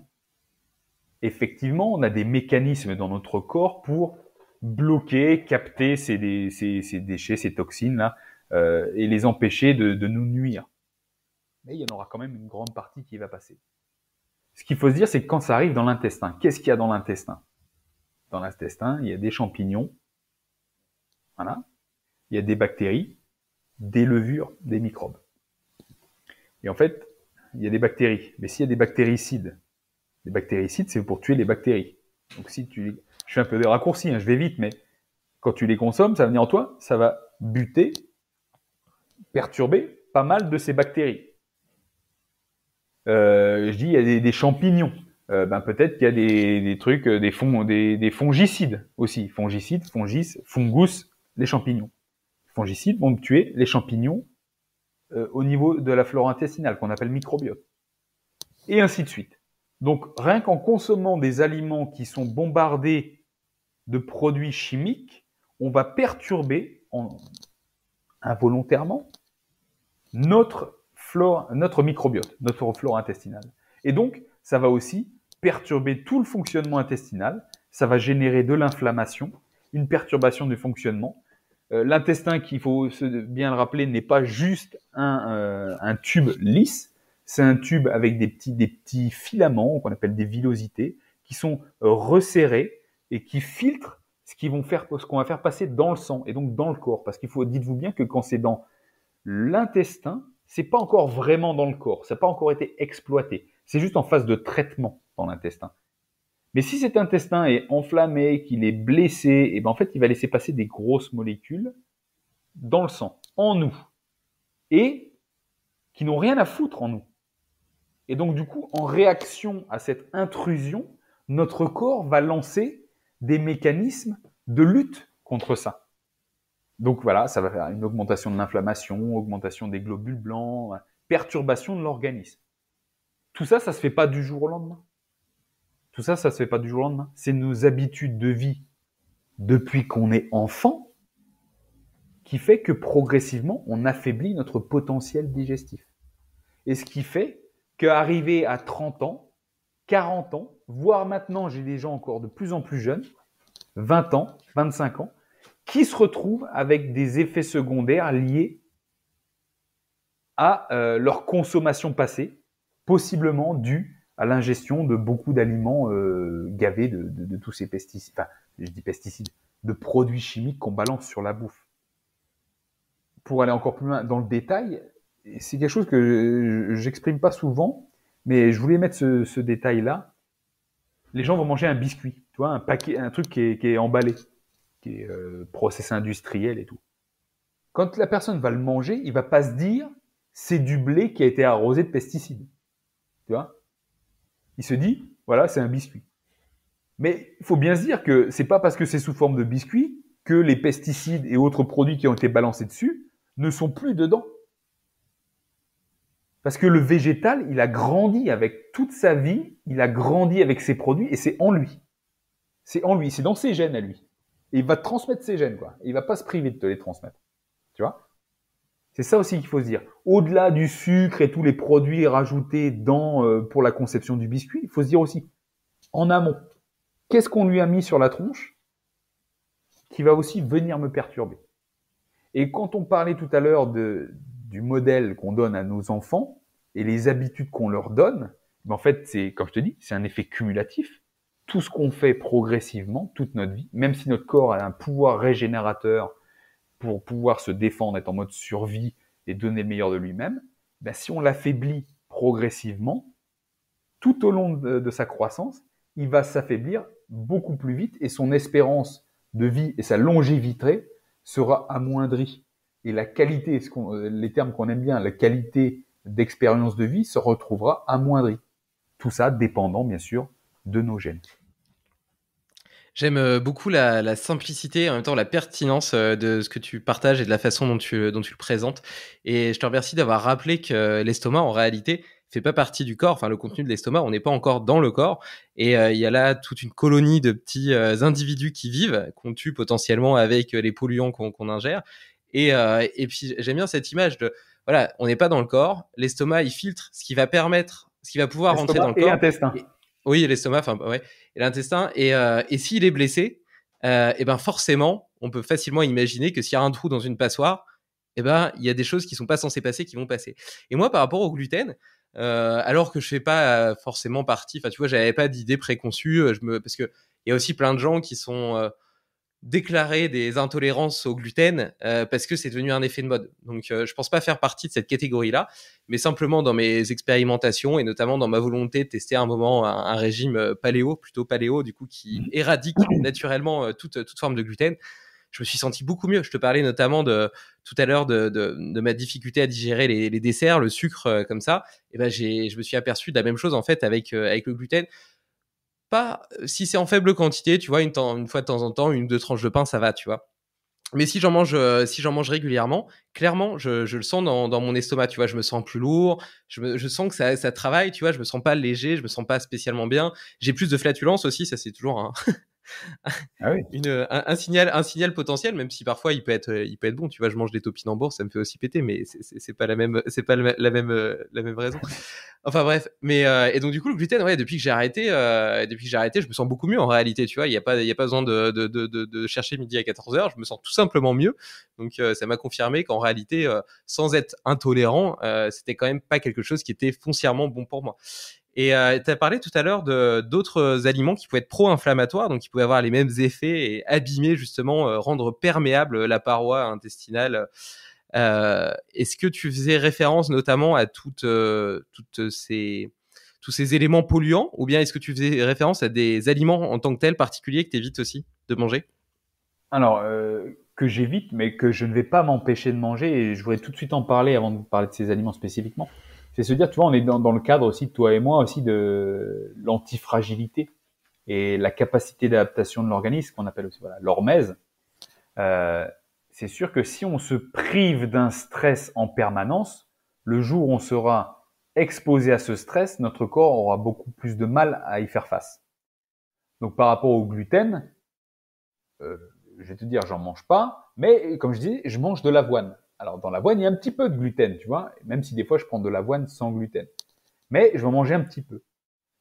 Effectivement, on a des mécanismes dans notre corps pour bloquer, capter ces, déchets, ces toxines là, euh, et les empêcher de nous nuire mais il y en aura quand même une grande partie qui va passer. Ce qu'il faut se dire, c'est que quand ça arrive dans l'intestin, qu'est-ce qu'il y a dans l'intestin Dans l'intestin, il y a des champignons, voilà, il y a des bactéries, des levures, des microbes. Et en fait, il y a des bactéries. Mais s'il y a des bactéricides, les bactéricides, c'est pour tuer les bactéries. Donc si tu... Je fais un peu de raccourci, hein, je vais vite, mais quand tu les consommes, ça va venir en toi, ça va buter, perturber pas mal de ces bactéries. Euh, je dis il y a des, champignons. Euh, ben peut-être qu'il y a des, trucs, euh, des, fonds, des, fongicides aussi. Fongicides, fongis, fungus, les champignons. Fongicides vont tuer les champignons au niveau de la flore intestinale, qu'on appelle microbiote. Et ainsi de suite. Donc rien qu'en consommant des aliments qui sont bombardés de produits chimiques, on va perturber en, involontairement notre notre microbiote, notre flore intestinale. Et donc, ça va aussi perturber tout le fonctionnement intestinal, ça va générer de l'inflammation, une perturbation du fonctionnement. Euh, l'intestin, qu'il faut bien le rappeler, n'est pas juste euh, un, tube lisse, c'est un tube avec des petits, des petits filaments qu'on appelle des villosités qui sont euh, resserrés et qui filtrent ce qu'ils vont ce qu'on va faire passer dans le sang et donc dans le corps. Parce qu'il faut, dites-vous bien que quand c'est dans l'intestin, c'est pas encore vraiment dans le corps, ça n'a pas encore été exploité. C'est juste en phase de traitement dans l'intestin. Mais si cet intestin est enflammé, qu'il est blessé, et eh ben en fait, il va laisser passer des grosses molécules dans le sang, en nous, et qui n'ont rien à foutre en nous. Et donc, du coup, en réaction à cette intrusion, notre corps va lancer des mécanismes de lutte contre ça. Donc voilà, ça va faire une augmentation de l'inflammation, augmentation des globules blancs, perturbation de l'organisme. Tout ça, ça se fait pas du jour au lendemain. Tout ça, ça se fait pas du jour au lendemain. C'est nos habitudes de vie depuis qu'on est enfant qui fait que progressivement, on affaiblit notre potentiel digestif. Et ce qui fait qu'arriver à 30 ans, 40 ans, voire maintenant, j'ai des gens encore de plus en plus jeunes, 20 ans, 25 ans, qui se retrouvent avec des effets secondaires liés à euh, leur consommation passée, possiblement dû à l'ingestion de beaucoup d'aliments euh, gavés de, tous ces pesticides, enfin, je dis pesticides, de produits chimiques qu'on balance sur la bouffe. Pour aller encore plus loin dans le détail, c'est quelque chose que j'exprime pas souvent, mais je voulais mettre ce, détail-là. Les gens vont manger un biscuit, tu vois, un paquet, un truc qui est emballé qui est euh, process industriel et tout. Quand la personne va le manger, il va pas se dire c'est du blé qui a été arrosé de pesticides. Tu vois Il se dit voilà, c'est un biscuit. Mais il faut bien se dire que c'est pas parce que c'est sous forme de biscuit que les pesticides et autres produits qui ont été balancés dessus ne sont plus dedans. Parce que le végétal, il a grandi avec toute sa vie, il a grandi avec ses produits et c'est en lui. C'est en lui, c'est dans ses gènes à lui il va transmettre ses gènes, quoi. Il va pas se priver de te les transmettre. Tu vois C'est ça aussi qu'il faut se dire. Au-delà du sucre et tous les produits rajoutés dans euh, pour la conception du biscuit, il faut se dire aussi en amont, qu'est-ce qu'on lui a mis sur la tronche qui va aussi venir me perturber. Et quand on parlait tout à l'heure de du modèle qu'on donne à nos enfants et les habitudes qu'on leur donne, ben, en fait, c'est comme je te dis, c'est un effet cumulatif tout ce qu'on fait progressivement, toute notre vie, même si notre corps a un pouvoir régénérateur pour pouvoir se défendre, être en mode survie et donner le meilleur de lui-même, bah, si on l'affaiblit progressivement, tout au long de, sa croissance, il va s'affaiblir beaucoup plus vite et son espérance de vie et sa longévité sera amoindrie. Et la qualité, les termes qu'on aime bien, la qualité d'expérience de vie se retrouvera amoindrie. Tout ça dépendant, bien sûr, de nos gènes. J'aime euh, beaucoup la, la, simplicité et en même temps la pertinence euh, de ce que tu partages et de la façon dont tu, euh, dont tu le présentes. Et je te remercie d'avoir rappelé que l'estomac, en réalité, fait pas partie du corps. Enfin, le contenu de l'estomac, on n'est pas encore dans le corps. Et il y a là toute une colonie de petits individus qui vivent, qu'on tue potentiellement avec les polluants qu'on ingère. Et, puis, j'aime bien cette image de, voilà, on n'est pas dans le corps. L'estomac, il filtre ce qui va permettre, ce qui va pouvoir rentrer dans le corps. Oui, l'estomac, enfin, ouais, et l'intestin. Et, euh, s'il est blessé, euh, et ben forcément, on peut facilement imaginer que s'il y a un trou dans une passoire, et ben il y a des choses qui sont pas censées passer qui vont passer. Et moi, par rapport au gluten, euh, alors que je fais pas forcément partie, enfin, tu vois, j'avais pas d'idée préconçue, je me, parce que il y a aussi plein de gens qui sont déclarer des intolérances au gluten euh, parce que c'est devenu un effet de mode. Donc je euh, je pense pas faire partie de cette catégorie-là, mais simplement dans mes expérimentations et notamment dans ma volonté de tester un moment un, régime euh, paléo, plutôt paléo du coup qui mmh. éradique naturellement toute, forme de gluten, je me suis senti beaucoup mieux. Je te parlais notamment de tout à l'heure de, ma difficulté à digérer les, desserts, le sucre comme ça. Et ben je me suis aperçu de la même chose en fait avec avec le gluten pas euh, si c'est en faible quantité, tu vois, une, fois de temps en temps, une ou deux tranches de pain, ça va, tu vois. Mais si j'en mange, euh, si j'en mange régulièrement, clairement, je, je le sens dans, dans, mon estomac. Tu vois, je me sens plus lourd. Je, je sens que ça, ça, travaille. Tu vois, je me sens pas léger. Je me sens pas spécialement bien. J'ai plus de flatulence aussi. Ça, c'est toujours un, Ah euh, un, signal, un signal potentiel, même si parfois il peut être, euh, il peut être bon. Tu vois, je mange des topinambours, ça me fait aussi péter, mais c'est pas la même, c'est pas la, même, euh, la même raison. Enfin bref, mais et donc du coup le gluten, ouais, depuis que j'ai arrêté, depuis que j'ai arrêté, je me sens beaucoup mieux en réalité. Tu vois, il n'y a pas, il a pas besoin de, de, chercher midi à 14 heures, Je me sens tout simplement mieux. Donc ça m'a confirmé qu'en réalité, sans être intolérant, c'était quand même pas quelque chose qui était foncièrement bon pour moi. Et euh, tu as parlé tout à l'heure de d'autres aliments qui pouvaient être pro-inflammatoires, donc qui pouvaient avoir les mêmes effets et abîmer justement, euh, rendre perméable la paroi intestinale. Euh, est-ce que tu faisais référence notamment à toutes, toutes ces tous ces éléments polluants ou bien est-ce que tu faisais référence à des aliments en tant que tels particuliers que tu évites aussi de manger Alors, que j'évite, mais que je ne vais pas m'empêcher de manger, et je voudrais tout de suite en parler avant de vous parler de ces aliments spécifiquement c'est se dire, tu vois, on est dans, le cadre aussi, toi et moi, aussi de l'antifragilité et la capacité d'adaptation de l'organisme, qu'on appelle aussi voilà, l'hormèse. Euh, c'est sûr que si on se prive d'un stress en permanence, le jour où on sera exposé à ce stress, notre corps aura beaucoup plus de mal à y faire face. Donc par rapport au gluten, euh, je vais te dire, j'en mange pas, mais comme je dis, je mange de l'avoine. Alors dans l'avoine, il y a un petit peu de gluten, tu vois, même si des fois je prends de l'avoine sans gluten. Mais je vais manger un petit peu.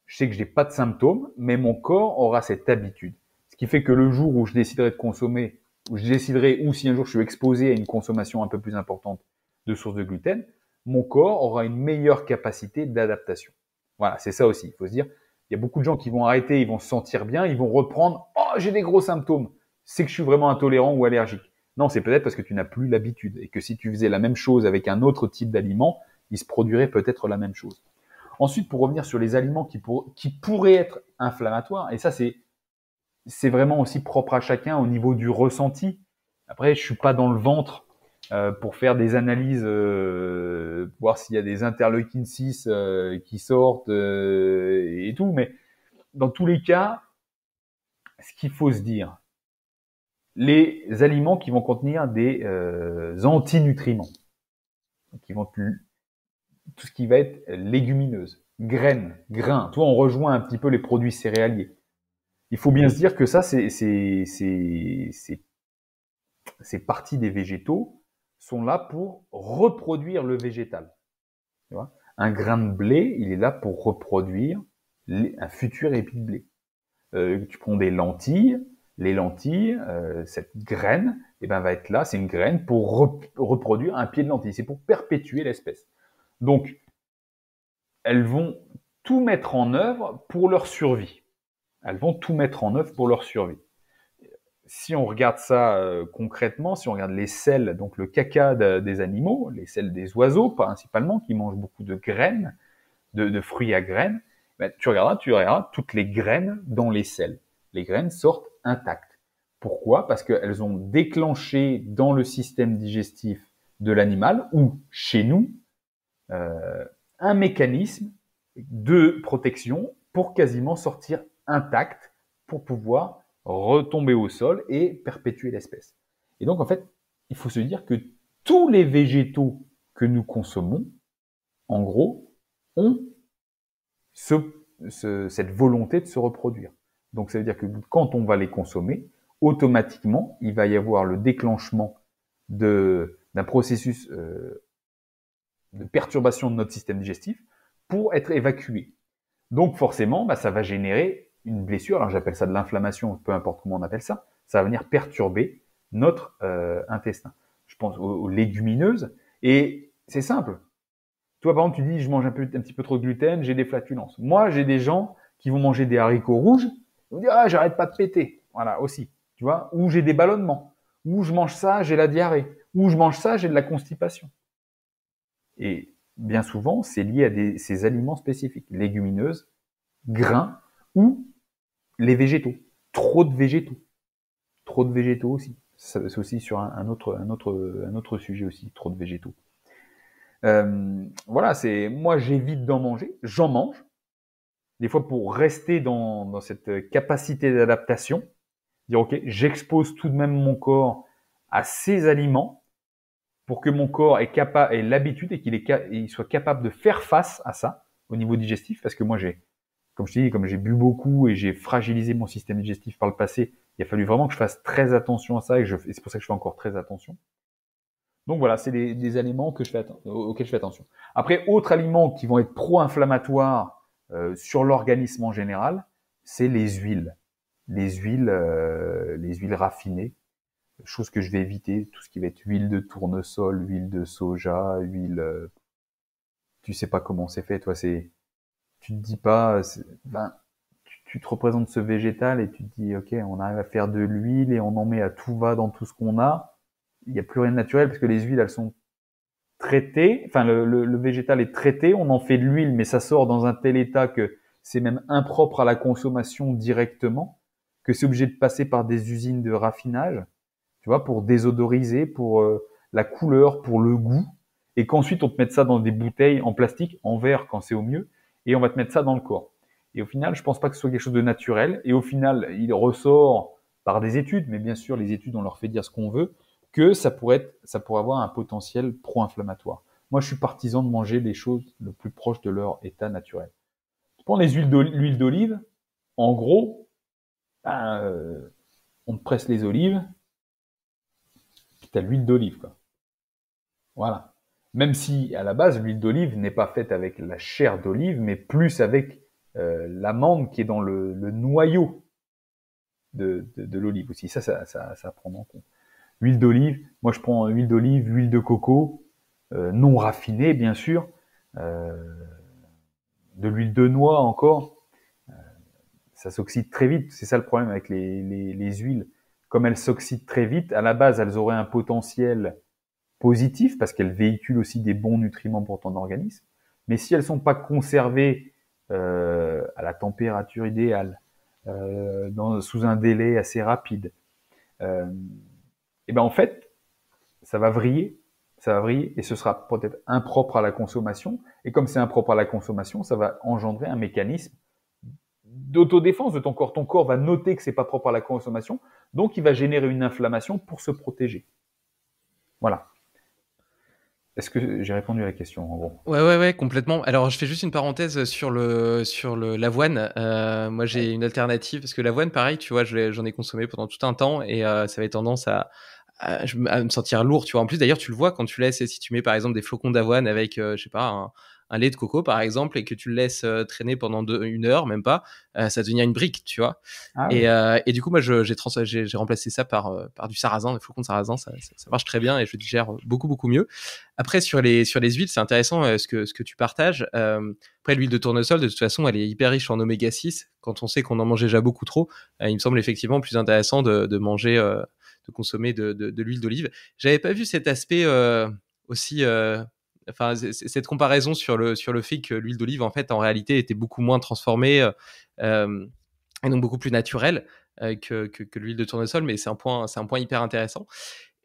Je sais que j'ai pas de symptômes, mais mon corps aura cette habitude. Ce qui fait que le jour où je déciderai de consommer, où je déciderai, ou si un jour je suis exposé à une consommation un peu plus importante de sources de gluten, mon corps aura une meilleure capacité d'adaptation. Voilà, c'est ça aussi. Il faut se dire, il y a beaucoup de gens qui vont arrêter, ils vont se sentir bien, ils vont reprendre, oh, j'ai des gros symptômes, c'est que je suis vraiment intolérant ou allergique. Non, c'est peut-être parce que tu n'as plus l'habitude et que si tu faisais la même chose avec un autre type d'aliment, il se produirait peut-être la même chose. Ensuite, pour revenir sur les aliments qui, pourraient être inflammatoires, et ça c'est vraiment aussi propre à chacun au niveau du ressenti. Après, je suis pas dans le ventre euh, pour faire des analyses, euh, voir s'il y a des interleukines euh, 6 qui sortent et tout, mais dans tous les cas, ce qu'il faut se dire, les aliments qui vont contenir des euh, antinutriments, qui vont tout ce qui va être légumineuse, graines, grains. Toi, on rejoint un petit peu les produits céréaliers. Il faut bien se dire que ça, ces parties des végétaux sont là pour reproduire le végétal. un grain de blé, il est là pour reproduire un futur épi de blé. Euh, tu prends des lentilles, les lentilles, euh, cette graine, et eh ben, va être là, c'est une graine pour reproduire un pied de lentille, c'est pour perpétuer l'espèce. Donc, elles vont tout mettre en œuvre pour leur survie. Elles vont tout mettre en œuvre pour leur survie. Si on regarde ça euh, concrètement, si on regarde les selles, donc le caca des animaux, les selles des oiseaux principalement, qui mangent beaucoup de graines, de, fruits à graines, ben, tu regarderas, tu regarderas toutes les graines dans les selles. Les graines sortent intactes. Pourquoi Parce qu'elles ont déclenché dans le système digestif de l'animal ou chez nous euh, un mécanisme de protection pour quasiment sortir intact pour pouvoir retomber au sol et perpétuer l'espèce. Et donc en fait, il faut se dire que tous les végétaux que nous consommons, en gros, ont ce, cette volonté de se reproduire. Donc ça veut dire que quand on va les consommer, automatiquement, il va y avoir le déclenchement d'un processus euh, de perturbation de notre système digestif pour être évacué. Donc forcément, bah, ça va générer une blessure, alors j'appelle ça de l'inflammation, peu importe comment on appelle ça, ça va venir perturber notre euh, intestin. Je pense aux, légumineuses, et c'est simple. Toi, par exemple, tu dis, je mange un, peu, un petit peu trop de gluten, j'ai des flatulences. Moi, j'ai des gens qui vont manger des haricots rouges, vous dire ah j'arrête pas de péter, voilà aussi, tu vois, ou j'ai des ballonnements, ou je mange ça, j'ai la diarrhée, ou je mange ça, j'ai de la constipation. Et bien souvent, c'est lié à ces aliments spécifiques, légumineuses, grains ou les végétaux. Trop de végétaux, trop de végétaux aussi. C'est aussi sur un, autre, un autre, un autre sujet aussi, trop de végétaux. Euh, voilà, c'est moi j'évite d'en manger, j'en mange, des fois pour rester dans, dans cette capacité d'adaptation, dire ok, j'expose tout de même mon corps à ces aliments pour que mon corps ait, l'habitude et qu'il soit capable de faire face à ça au niveau digestif, parce que moi j'ai, comme je te dis, comme j'ai bu beaucoup et j'ai fragilisé mon système digestif par le passé, il a fallu vraiment que je fasse très attention à ça et, et c'est pour ça que je fais encore très attention. Donc voilà, c'est des, des aliments que je fais auxquels je fais attention. Après, autres aliments qui vont être pro-inflammatoires euh, sur l'organisme en général, c'est les huiles, les huiles, euh, les huiles raffinées, chose que je vais éviter, tout ce qui va être huile de tournesol, huile de soja, huile, euh, tu sais pas comment c'est fait, toi, c'est, tu te dis pas, ben, tu, tu te représentes ce végétal et tu te dis, ok, on arrive à faire de l'huile et on en met à tout va dans tout ce qu'on a. Il n'y a plus rien de naturel parce que les huiles, elles sont traité, enfin le, végétal est traité, on en fait de l'huile, mais ça sort dans un tel état que c'est même impropre à la consommation directement, que c'est obligé de passer par des usines de raffinage, tu vois, pour désodoriser, pour euh, la couleur, pour le goût, et qu'ensuite on te mette ça dans des bouteilles en plastique, en verre quand c'est au mieux, et on va te mettre ça dans le corps. Et au final, je pense pas que ce soit quelque chose de naturel, et au final, il ressort par des études, mais bien sûr, les études, on leur fait dire ce qu'on veut, que ça pourrait, être, ça pourrait avoir un potentiel pro-inflammatoire. Moi, je suis partisan de manger des choses le plus proche de leur état naturel. prends les huiles l'huile d'olive. En gros, ben, euh, on presse les olives, puis t'as l'huile d'olive, quoi. Voilà. Même si à la base l'huile d'olive n'est pas faite avec la chair d'olive, mais plus avec euh, l'amande qui est dans le, noyau de, l'olive aussi. ça, ça, ça prend en compte huile d'olive. Moi, je prends huile d'olive, huile de coco, euh, non raffinée, bien sûr, euh, de l'huile de noix encore. Euh, ça s'oxyde très vite. C'est ça le problème avec les, les, huiles. Comme elles s'oxydent très vite, à la base, elles auraient un potentiel positif parce qu'elles véhiculent aussi des bons nutriments pour ton organisme. Mais si elles sont pas conservées à la température idéale, dans, sous un délai assez rapide, euh, et eh ben en fait, ça va vriller, ça va vriller et ce sera peut-être impropre à la consommation. Et comme c'est impropre à la consommation, ça va engendrer un mécanisme d'autodéfense de ton corps. Ton corps va noter que c'est pas propre à la consommation, donc il va générer une inflammation pour se protéger. Voilà. Est-ce que j'ai répondu à la question en gros Ouais, ouais, ouais, complètement. Alors, je fais juste une parenthèse sur le sur l'avoine. Euh, moi, j'ai une alternative parce que l'avoine, pareil, tu vois, j'en ai consommé pendant tout un temps et euh, ça avait tendance à à, me sentir lourd, tu vois. En plus, d'ailleurs, tu le vois quand tu laisses, si tu mets par exemple des flocons d'avoine avec, euh, je sais pas, un, lait de coco par exemple, et que tu le laisses euh, traîner pendant une heure, même pas, euh, ça devient une brique, tu vois. Ah et, et, du coup, moi, j'ai remplacé ça par, par du sarrasin, des flocons de sarrasin, ça, ça, marche très bien et je digère beaucoup, beaucoup mieux. Après, sur les, sur les huiles, c'est intéressant ce, que, ce que tu partages. après, l'huile de tournesol, de toute façon, elle est hyper riche en oméga 6. Quand on sait qu'on en mange déjà beaucoup trop, il me semble effectivement plus intéressant de, de manger de consommer de, l'huile d'olive. J'avais pas vu cet aspect euh, aussi euh, enfin cette comparaison sur le sur le fait que l'huile d'olive en fait en réalité était beaucoup moins transformée euh, et donc beaucoup plus naturelle que, l'huile de tournesol mais c'est un point un point hyper intéressant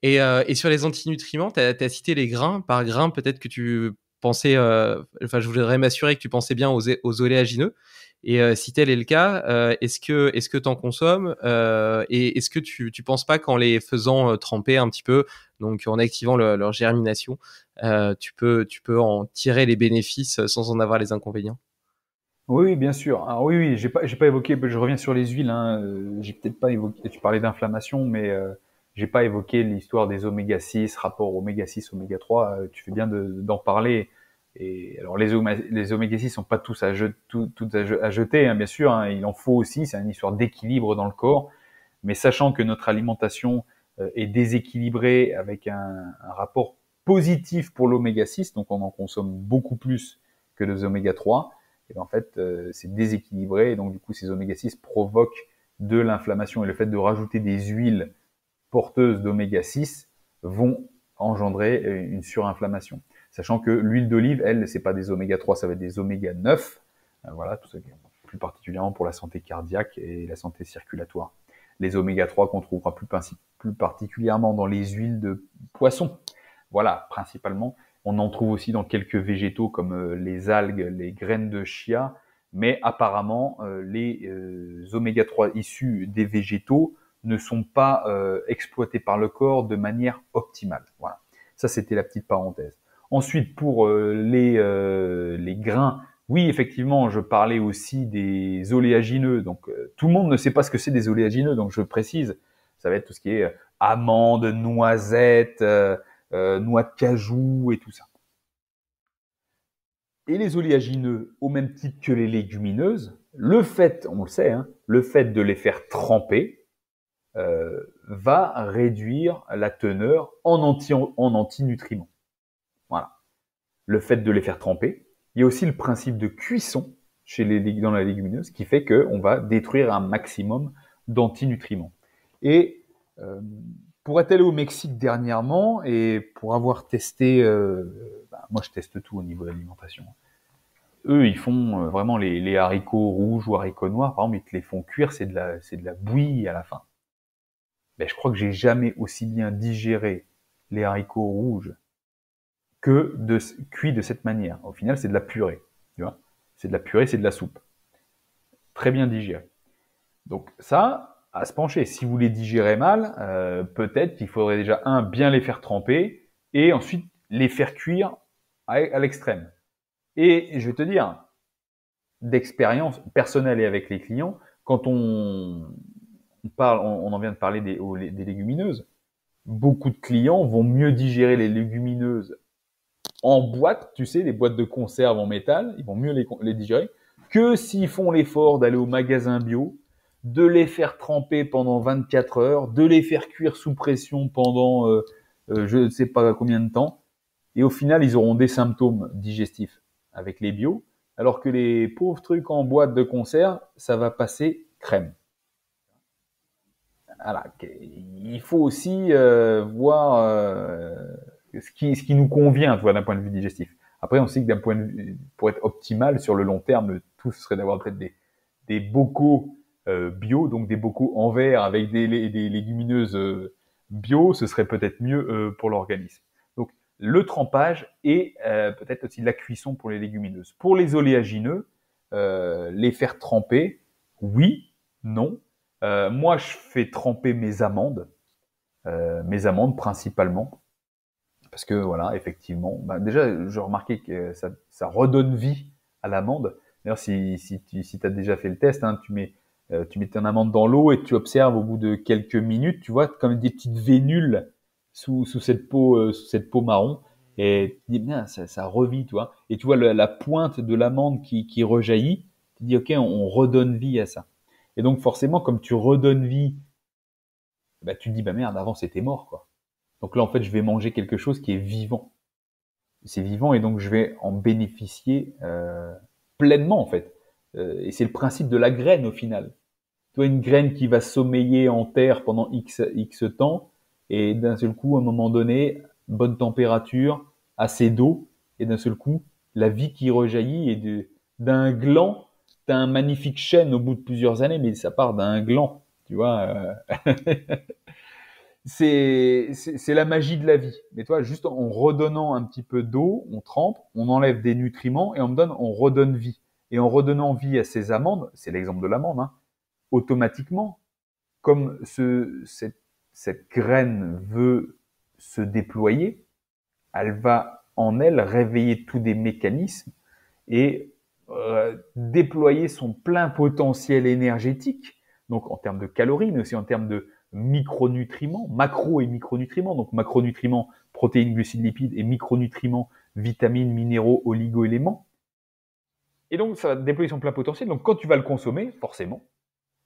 et, sur les antinutriments tu as, cité les grains par grain peut-être que tu pensais enfin je voudrais m'assurer que tu pensais bien aux, aux oléagineux et euh, si tel est le cas, euh, est-ce que est-ce que consommes euh, et est-ce que tu tu penses pas qu'en les faisant tremper un petit peu, donc en activant leur germination, tu peux tu peux en tirer les bénéfices sans en avoir les inconvénients Oui, bien sûr. Ah oui, oui, j'ai pas j'ai pas évoqué. Je reviens sur les huiles. Hein, j'ai peut-être pas évoqué. Tu parlais d'inflammation, mais j'ai pas évoqué l'histoire des oméga 6, rapport oméga 6, oméga 3. Tu fais bien d'en parler et alors les, oméga 6 sont pas tous à, jeter, hein, bien sûr, hein, il en faut aussi, c'est une histoire d'équilibre dans le corps, mais sachant que notre alimentation euh, est déséquilibrée avec un, rapport positif pour l'oméga 6, donc on en consomme beaucoup plus que les oméga 3, et ben, en fait euh, c'est déséquilibré, et donc du coup ces oméga 6 provoquent de l'inflammation, et le fait de rajouter des huiles porteuses d'oméga 6 vont engendrer euh, une surinflammation. Sachant que l'huile d'olive, elle, c'est pas des oméga 3, ça va être des oméga 9. Euh, voilà, plus particulièrement pour la santé cardiaque et la santé circulatoire. Les oméga 3 qu'on trouvera plus, plus particulièrement dans les huiles de poisson. Voilà, principalement. On en trouve aussi dans quelques végétaux comme euh, les algues, les graines de chia, mais apparemment euh, les oméga 3 issus des végétaux ne sont pas exploités par le corps de manière optimale. Voilà. Ça, c'était la petite parenthèse. Ensuite, pour euh, euh, les, grains, oui, effectivement, je parlais aussi des oléagineux. Donc, euh, tout le monde ne sait pas ce que c'est des oléagineux, donc je précise. Ça va être tout ce qui est amandes, noisettes, noix de cajou et tout ça. Et les oléagineux, au même titre que les légumineuses, le fait, on le sait, hein, le fait de les faire tremper va réduire la teneur en, anti, en antinutriments le fait de les faire tremper. Il y a aussi le principe de cuisson chez les, dans la légumineuse qui fait qu'on va détruire un maximum d'antinutriments. Et euh, pour être allé au Mexique dernièrement et pour avoir testé, euh, bah, moi je teste tout au niveau de l'alimentation. Eux, ils font euh, vraiment les, haricots rouges ou haricots noirs, par exemple, ils les font cuire, c'est de la, c'est bouillie à la fin. Mais ben, je crois que j'ai jamais aussi bien digéré les haricots rouges que de, cuit de cette manière. Au final, c'est de la purée. Tu vois c'est de la purée, c'est de la soupe. Très bien digéré. Donc ça, à se pencher. Si vous les digérez mal, euh, peut-être qu'il faudrait déjà, un, bien les faire tremper, et ensuite les faire cuire à, l'extrême. Et je vais te dire, d'expérience personnelle et avec les clients, quand on, parle, on, en vient de parler des légumineuses, beaucoup de clients vont mieux digérer les légumineuses en boîte, tu sais, les boîtes de conserve en métal, ils vont mieux les, digérer, que s'ils font l'effort d'aller au magasin bio, de les faire tremper pendant 24 heures, de les faire cuire sous pression pendant euh, euh, je ne sais pas combien de temps, et au final, ils auront des symptômes digestifs avec les bio, alors que les pauvres trucs en boîte de conserve, ça va passer crème. Voilà. Il faut aussi euh, voir ce qui, ce qui nous convient, d'un point de vue digestif. Après, on sait que d'un point de vue, pour être optimal sur le long terme, tout serait d'avoir peut-être des, des bocaux euh, bio, donc des bocaux en verre avec des, des, légumineuses euh, bio, ce serait peut-être mieux euh, pour l'organisme. Donc, le trempage et peut-être aussi la cuisson pour les légumineuses. Pour les oléagineux, les faire tremper, oui, non. moi, je fais tremper mes amandes, mes amandes principalement. Parce que voilà, effectivement, bah, déjà, je remarquais que ça, ça redonne vie à l'amande. D'ailleurs, si, si tu si as déjà fait le test, hein, tu mets euh, tu mets ton amande dans l'eau et tu observes au bout de quelques minutes, tu vois comme des petites vénules sous, sous cette peau euh, cette peau marron et tu dis bien ça, ça revit, tu vois. Et tu vois la pointe de l'amande qui, qui rejaillit, tu dis ok, on, redonne vie à ça. Et donc forcément, comme tu redonnes vie, bah tu te dis bah merde, avant c'était mort quoi. Donc là, en fait, je vais manger quelque chose qui est vivant. C'est vivant et donc je vais en bénéficier euh, pleinement, en fait. Euh, et c'est le principe de la graine au final. Tu vois, une graine qui va sommeiller en terre pendant X, X temps et d'un seul coup, à un moment donné, bonne température, assez d'eau et d'un seul coup, la vie qui rejaillit et d'un gland, t'as un magnifique chêne au bout de plusieurs années, mais ça part d'un gland, tu vois. Euh. c'est la magie de la vie. Mais toi, juste en redonnant un petit peu d'eau, on trempe, on enlève des nutriments et on donne, on redonne vie. Et en redonnant vie à ces amandes, c'est l'exemple de l'amande, hein, automatiquement, comme ce, cette, cette graine veut se déployer, elle va en elle réveiller tous des mécanismes et euh, déployer son plein potentiel énergétique, donc en termes de calories, mais aussi en termes de, micronutriments, macro et micronutriments. Donc macronutriments, protéines, glucides, lipides et micronutriments, vitamines, minéraux, oligo-éléments. Et donc ça va déployer son plein potentiel. Donc quand tu vas le consommer, forcément,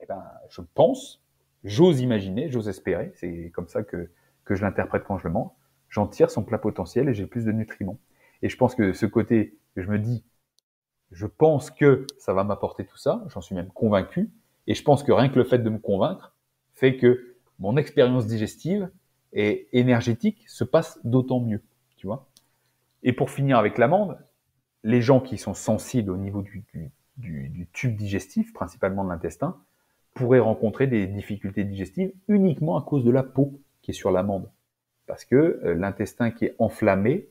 eh ben, je pense, j'ose imaginer, j'ose espérer, c'est comme ça que, que je l'interprète quand je le mange, j'en tire son plein potentiel et j'ai plus de nutriments. Et je pense que ce côté, je me dis, je pense que ça va m'apporter tout ça, j'en suis même convaincu, et je pense que rien que le fait de me convaincre fait que mon expérience digestive et énergétique se passe d'autant mieux, tu vois. Et pour finir avec l'amande, les gens qui sont sensibles au niveau du, tube digestif, principalement de l'intestin, pourraient rencontrer des difficultés digestives uniquement à cause de la peau qui est sur l'amande. Parce que euh, l'intestin qui est enflammé,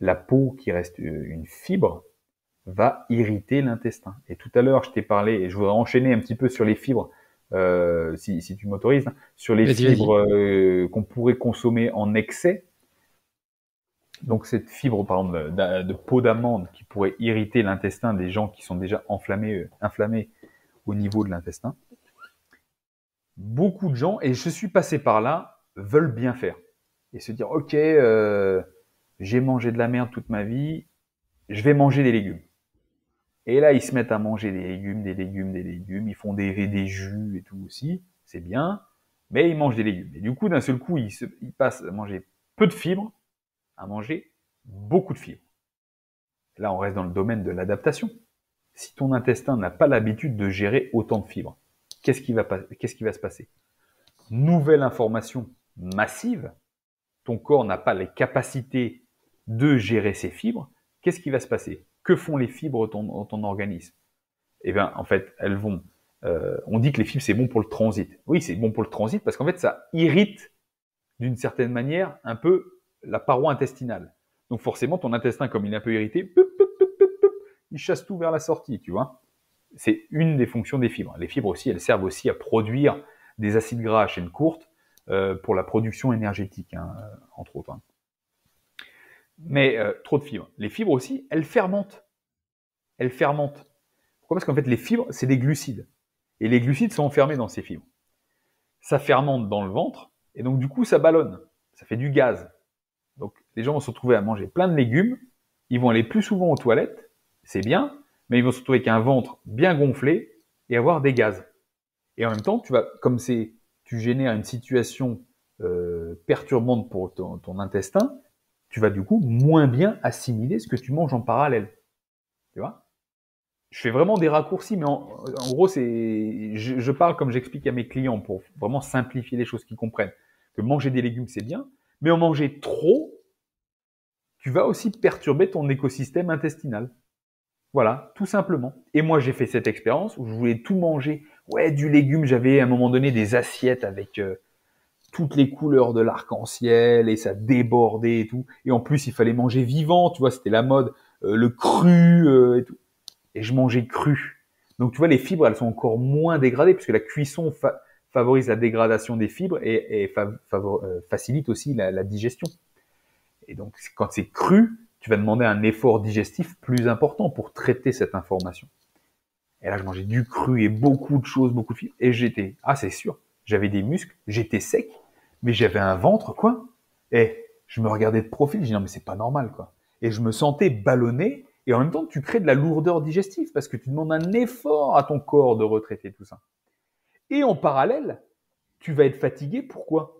la peau qui reste euh, une fibre, va irriter l'intestin. Et tout à l'heure, je t'ai parlé, et je voudrais enchaîner un petit peu sur les fibres, euh, si, tu m'autorises, sur les fibres euh, qu'on pourrait consommer en excès. Donc cette fibre, par euh, de, peau d'amande qui pourrait irriter l'intestin des gens qui sont déjà enflammés, inflammés au niveau de l'intestin. Beaucoup de gens, et je suis passé par là, veulent bien faire et se dire, ok, j'ai mangé de la merde toute ma vie, je vais manger des légumes. Et là, ils se mettent à manger des légumes, des légumes, des légumes. Ils font des, des jus et tout aussi. C'est bien. Mais ils mangent des légumes. Et du coup, d'un seul coup, ils, passent à manger peu de fibres, à manger beaucoup de fibres. Là, on reste dans le domaine de l'adaptation. Si ton intestin n'a pas l'habitude de gérer autant de fibres, qu'est-ce qui va, qu'est-ce qui va se passer? Nouvelle information massive. Ton corps n'a pas les capacités de gérer ses fibres qu'est-ce qui va se passer Que font les fibres dans ton, organisme Eh bien, en fait, elles vont. Euh, on dit que les fibres, c'est bon pour le transit. Oui, c'est bon pour le transit parce qu'en fait, ça irrite d'une certaine manière un peu la paroi intestinale. Donc forcément, ton intestin, comme il est un peu irrité, il chasse tout vers la sortie, tu vois. C'est une des fonctions des fibres. Les fibres aussi, elles servent aussi à produire des acides gras à chaîne courte euh, pour la production énergétique, hein, euh, entre autres. Hein mais euh, trop de fibres. Les fibres aussi, elles fermentent. Elles fermentent. Pourquoi Parce qu'en fait, les fibres, c'est des glucides. Et les glucides sont enfermés dans ces fibres. Ça fermente dans le ventre, et donc du coup, ça ballonne. Ça fait du gaz. Donc les gens vont se retrouver à manger plein de légumes, ils vont aller plus souvent aux toilettes, c'est bien, mais ils vont se retrouver avec un ventre bien gonflé et avoir des gaz. Et en même temps, tu vas, comme c'est, tu génères une situation euh, perturbante pour ton intestin, tu vas du coup moins bien assimiler ce que tu manges en parallèle. Tu vois Je fais vraiment des raccourcis, mais en, gros, c'est, je, parle comme j'explique à mes clients pour vraiment simplifier les choses qu'ils comprennent. Que manger des légumes, c'est bien, mais en manger trop, tu vas aussi perturber ton écosystème intestinal. Voilà, tout simplement. Et moi, j'ai fait cette expérience où je voulais tout manger. Ouais, du légume, j'avais à un moment donné des assiettes avec euh, toutes les couleurs de l'arc-en-ciel et ça débordait et tout. Et en plus, il fallait manger vivant, tu vois, c'était la mode, euh, le cru euh, et tout. Et je mangeais cru. Donc tu vois, les fibres, elles sont encore moins dégradées puisque la cuisson favorise la dégradation des fibres et, euh, facilite aussi la, la, digestion. Et donc quand c'est cru, tu vas demander un effort digestif plus important pour traiter cette information. Et là, je mangeais du cru et beaucoup de choses, beaucoup de fibres. Et j'étais, ah c'est sûr, j'avais des muscles, j'étais sec, mais j'avais un ventre, quoi. Et je me regardais de profil, je dis non, mais c'est pas normal, quoi. Et je me sentais ballonné, et en même temps, tu crées de la lourdeur digestive parce que tu demandes un effort à ton corps de retraiter tout ça. Et en parallèle, tu vas être fatigué. Pourquoi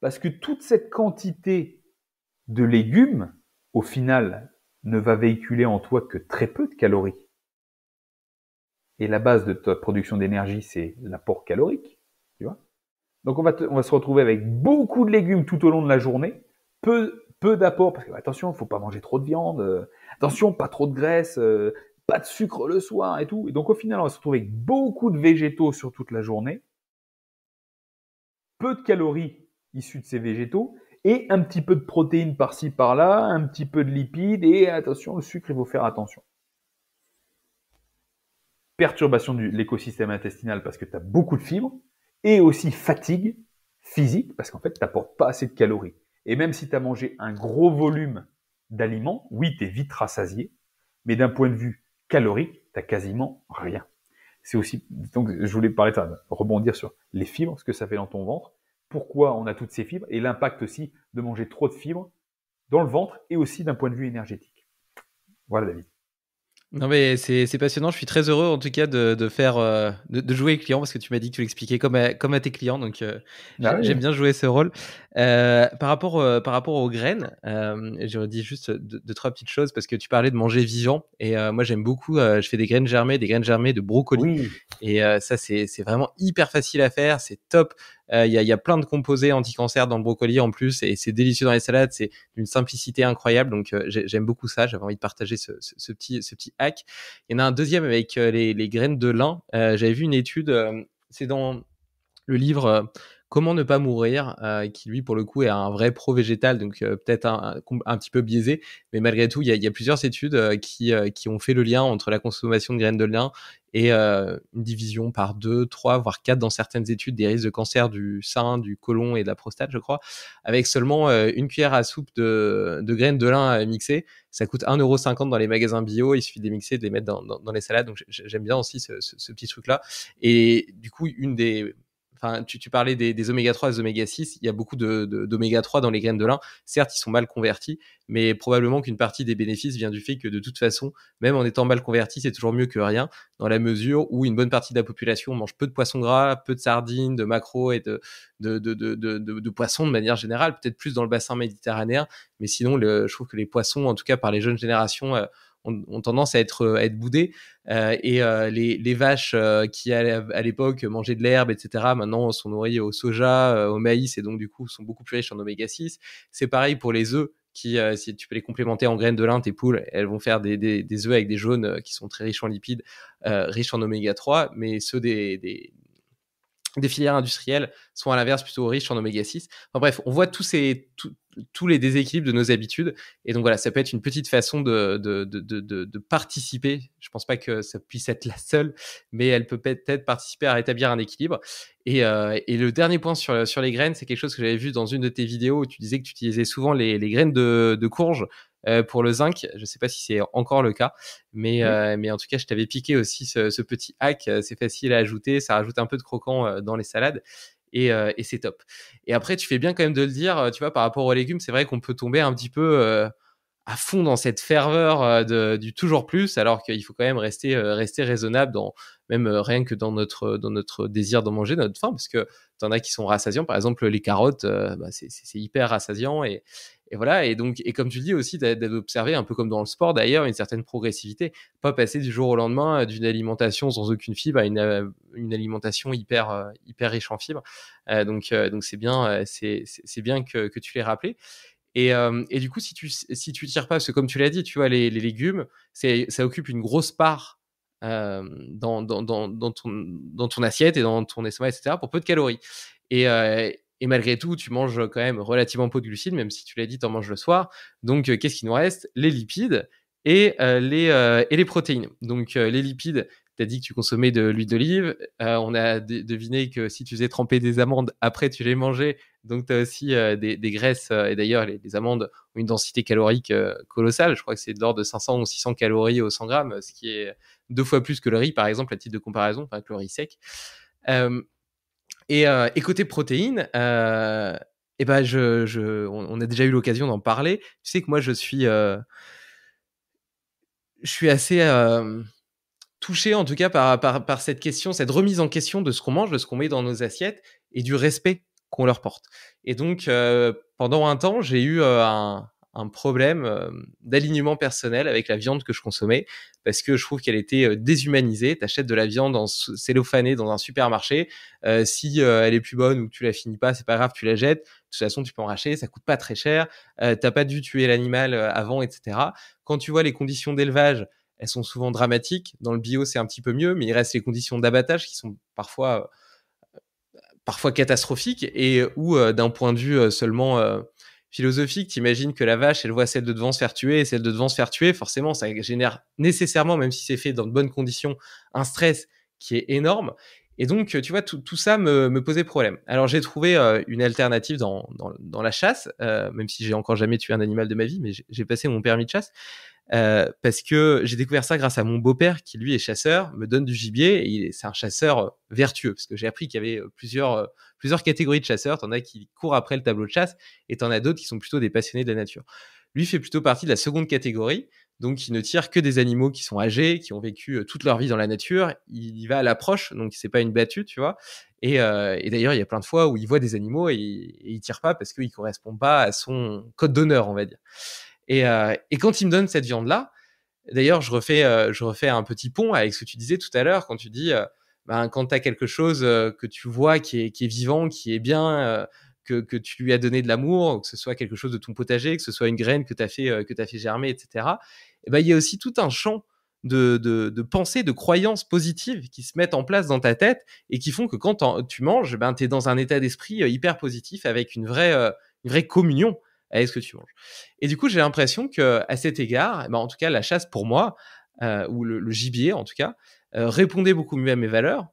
Parce que toute cette quantité de légumes, au final, ne va véhiculer en toi que très peu de calories. Et la base de ta production d'énergie, c'est l'apport calorique. Donc on va, se retrouver avec beaucoup de légumes tout au long de la journée, peu, d'apport, d'apports, parce que attention, faut pas manger trop de viande, euh, attention, pas trop de graisse, euh, pas de sucre le soir et tout. Et donc au final, on va se retrouver avec beaucoup de végétaux sur toute la journée, peu de calories issues de ces végétaux, et un petit peu de protéines par-ci par-là, un petit peu de lipides, et attention, le sucre, il faut faire attention perturbation de l'écosystème intestinal parce que tu as beaucoup de fibres, et aussi fatigue physique, parce qu'en fait, tu n'apportes pas assez de calories. Et même si tu as mangé un gros volume d'aliments, oui, tu es vite rassasié, mais d'un point de vue calorique, tu quasiment rien. C'est aussi, donc je voulais parler rebondir sur les fibres, ce que ça fait dans ton ventre, pourquoi on a toutes ces fibres, et l'impact aussi de manger trop de fibres dans le ventre et aussi d'un point de vue énergétique. Voilà David. Non mais c'est passionnant, je suis très heureux en tout cas de, de faire euh, de, de, jouer avec clients parce que tu m'as dit que tu l'expliquais comme à, comme à tes clients donc euh, bah j'aime bien jouer ce rôle. Euh, par rapport euh, par rapport aux graines, je redis juste deux, trois petites choses parce que tu parlais de manger vivant et moi j'aime beaucoup je fais des graines germées, des graines germées de brocoli et ça c'est vraiment hyper facile à faire, c'est top. Euh, il y, a, plein de composés anti-cancer dans le brocoli en plus, et c'est délicieux dans les salades. C'est d'une simplicité incroyable. Donc euh, j'aime beaucoup ça. J'avais envie de partager ce, petit, ce petit hack. Il y en a un deuxième avec euh, les, les graines de lin. J'avais vu une étude. c'est dans le livre Comment ne pas mourir, euh, qui lui pour le coup est un vrai pro-végétal, donc euh, peut-être un, un, petit peu biaisé, mais malgré tout, il y a, plusieurs études euh, qui, qui ont fait le lien entre la consommation de graines de lin et une division par deux, trois, voire quatre dans certaines études des risques de cancer du sein, du côlon et de la prostate, je crois, avec seulement une cuillère à soupe de, graines de lin mixées. Ça coûte 1,50€ dans les magasins bio, il suffit de les mixer, de les mettre dans, les salades, donc j'aime bien aussi ce, ce petit truc-là. Et du coup, une des tu, parlais des, oméga 3 et des oméga 6. Il y a beaucoup d'oméga 3 dans les graines de lin. Certes, ils sont mal convertis, mais probablement qu'une partie des bénéfices vient du fait que de toute façon, même en étant mal convertis, c'est toujours mieux que rien, dans la mesure où une bonne partie de la population mange peu de poissons gras, peu de sardines, de maquereaux et de, de, de, poissons de manière générale, peut-être plus dans le bassin méditerranéen. Mais sinon, je trouve que les poissons, en tout cas par les jeunes générations, euh, ont, tendance à être, euh, à être boudés. Euh, et euh, les, vaches qui, à l'époque, mangeaient de l'herbe, etc., maintenant sont nourries au soja, au maïs, et donc, du coup, sont beaucoup plus riches en oméga 6. C'est pareil pour les œufs qui, si tu peux les complémenter en graines de lin, tes poules, elles vont faire des, des, œufs avec des jaunes qui sont très riches en lipides, riches en oméga 3, mais ceux des, des, filières industrielles sont à l'inverse plutôt riches en oméga 6. Enfin bref, on voit tous ces, tous les déséquilibres de nos habitudes. Et donc voilà, ça peut être une petite façon de, de, de, participer. Je pense pas que ça puisse être la seule, mais elle peut peut-être participer à rétablir un équilibre. Et, euh, et le dernier point sur, sur les graines, c'est quelque chose que j'avais vu dans une de tes vidéos où tu disais que tu utilisais souvent les, graines de, courge euh, pour le zinc. Je ne sais pas si c'est encore le cas, mais, euh, mais en tout cas, je t'avais piqué aussi ce, ce petit hack. C'est facile à ajouter, ça rajoute un peu de croquant dans les salades. Euh, et, c'est top. Et après, tu fais bien quand même de le dire, euh, tu vois, par rapport aux légumes, c'est vrai qu'on peut tomber un petit peu euh, à fond dans cette ferveur du toujours plus, alors qu'il faut quand même rester, rester raisonnable dans même rien que dans notre dans notre désir d'en manger, notre faim, parce que en a qui sont rassasiants. Par exemple, les carottes, euh, bah, c'est hyper rassasiant. Et, voilà. Et donc, et comme tu le dis aussi, d'observer un peu comme dans le sport d'ailleurs, une certaine progressivité. Pas passer du jour au lendemain euh, d'une alimentation sans aucune fibre à une, euh, alimentation hyper, hyper riche en fibres. donc, donc c'est bien, c'est bien que, que tu l'aies rappelé. Et, et, du coup, si tu si tu tires pas, parce que comme tu l'as dit, tu vois, les, les légumes, ça occupe une grosse part euh, dans, dans, dans, ton, dans ton assiette et dans ton estomac, etc., pour peu de calories. Et, euh, et malgré tout, tu manges quand même relativement peu de glucides, même si tu l'as dit, tu en manges le soir. Donc, euh, qu'est-ce qui nous reste Les lipides et, les, et les protéines. Donc, les lipides, tu as dit que tu consommais de l'huile d'olive. on a deviné que si tu faisais tremper des amandes, après tu les mangeais. Donc, tu as aussi des, graisses. et d'ailleurs, les, les, amandes ont une densité calorique colossale. Je crois que c'est de l'ordre de 500 ou 600 calories au 100 grammes, ce qui est deux fois plus que le riz, par exemple, à titre de comparaison, que le riz sec. Euh, et, euh, côté protéines, et euh, eh ben je, on, a déjà eu l'occasion d'en parler. Tu sais que moi, je suis, euh, je suis assez touché, en tout cas, par, par, cette question, cette remise en question de ce qu'on mange, de ce qu'on met dans nos assiettes et du respect qu'on leur porte. Et donc, pendant un temps, j'ai eu un un problème euh, d'alignement personnel avec la viande que je consommais parce que je trouve qu'elle était déshumanisée. Euh, déshumanisée. T'achètes de la viande en cellophanée dans un supermarché. Euh, si elle est plus bonne ou que tu la finis pas, c'est pas grave, tu la jettes. De toute façon, tu peux en racheter, ça coûte pas très cher. T'as pas dû tuer l'animal avant, etc. Quand tu vois les conditions d'élevage, elles sont souvent dramatiques. Dans le bio, c'est un petit peu mieux, mais il reste les conditions d'abattage qui sont parfois parfois catastrophiques et où d'un point de vue seulement philosophique, t'imagines que la vache, elle voit celle de devant se faire tuer et celle de devant se faire tuer, forcément, ça génère nécessairement, même si c'est fait dans de bonnes conditions, un stress qui est énorme. Et donc, tu vois, tout, ça me, me, posait problème. Alors, j'ai trouvé euh, une alternative dans, la chasse, euh, même si j'ai encore jamais tué un animal de ma vie, mais j'ai passé mon permis de chasse. Euh, parce que j'ai découvert ça grâce à mon beau-père qui lui est chasseur, me donne du gibier et c'est un chasseur vertueux parce que j'ai appris qu'il y avait plusieurs plusieurs catégories de chasseurs. T'en as qui courent après le tableau de chasse et t'en as d'autres qui sont plutôt des passionnés de la nature. Lui fait plutôt partie de la seconde catégorie, donc il ne tire que des animaux qui sont âgés, qui ont vécu euh, toute leur vie dans la nature. Il y va à l'approche, donc c'est pas une battue, tu vois. Et, euh, d'ailleurs, il y a plein de fois où il voit des animaux et, il tire pas parce qu'il correspond pas à son code d'honneur, on va dire. Et, euh, quand il me donne cette viande là, d'ailleurs, je refais, je refais un petit pont avec ce que tu disais tout à l'heure quand tu dis ben, quand tu as quelque chose euh, que tu vois qui est, vivant, qui est bien, euh, que, tu lui as donné de l'amour, que ce soit quelque chose de ton potager, que ce soit une graine que tu as fait euh, as fait germer, etc. Eh ben, il y a aussi tout un champ de, pensées, de croyances positives qui se mettent en place dans ta tête et qui font que quand tu manges, eh ben tu es dans un état d'esprit hyper positif avec une vraie, vraie communion avec ce que tu manges. Et du coup, j'ai l'impression que à cet égard, eh ben, en tout cas la chasse pour moi ou le gibier en tout cas, euh, répondait beaucoup mieux à mes valeurs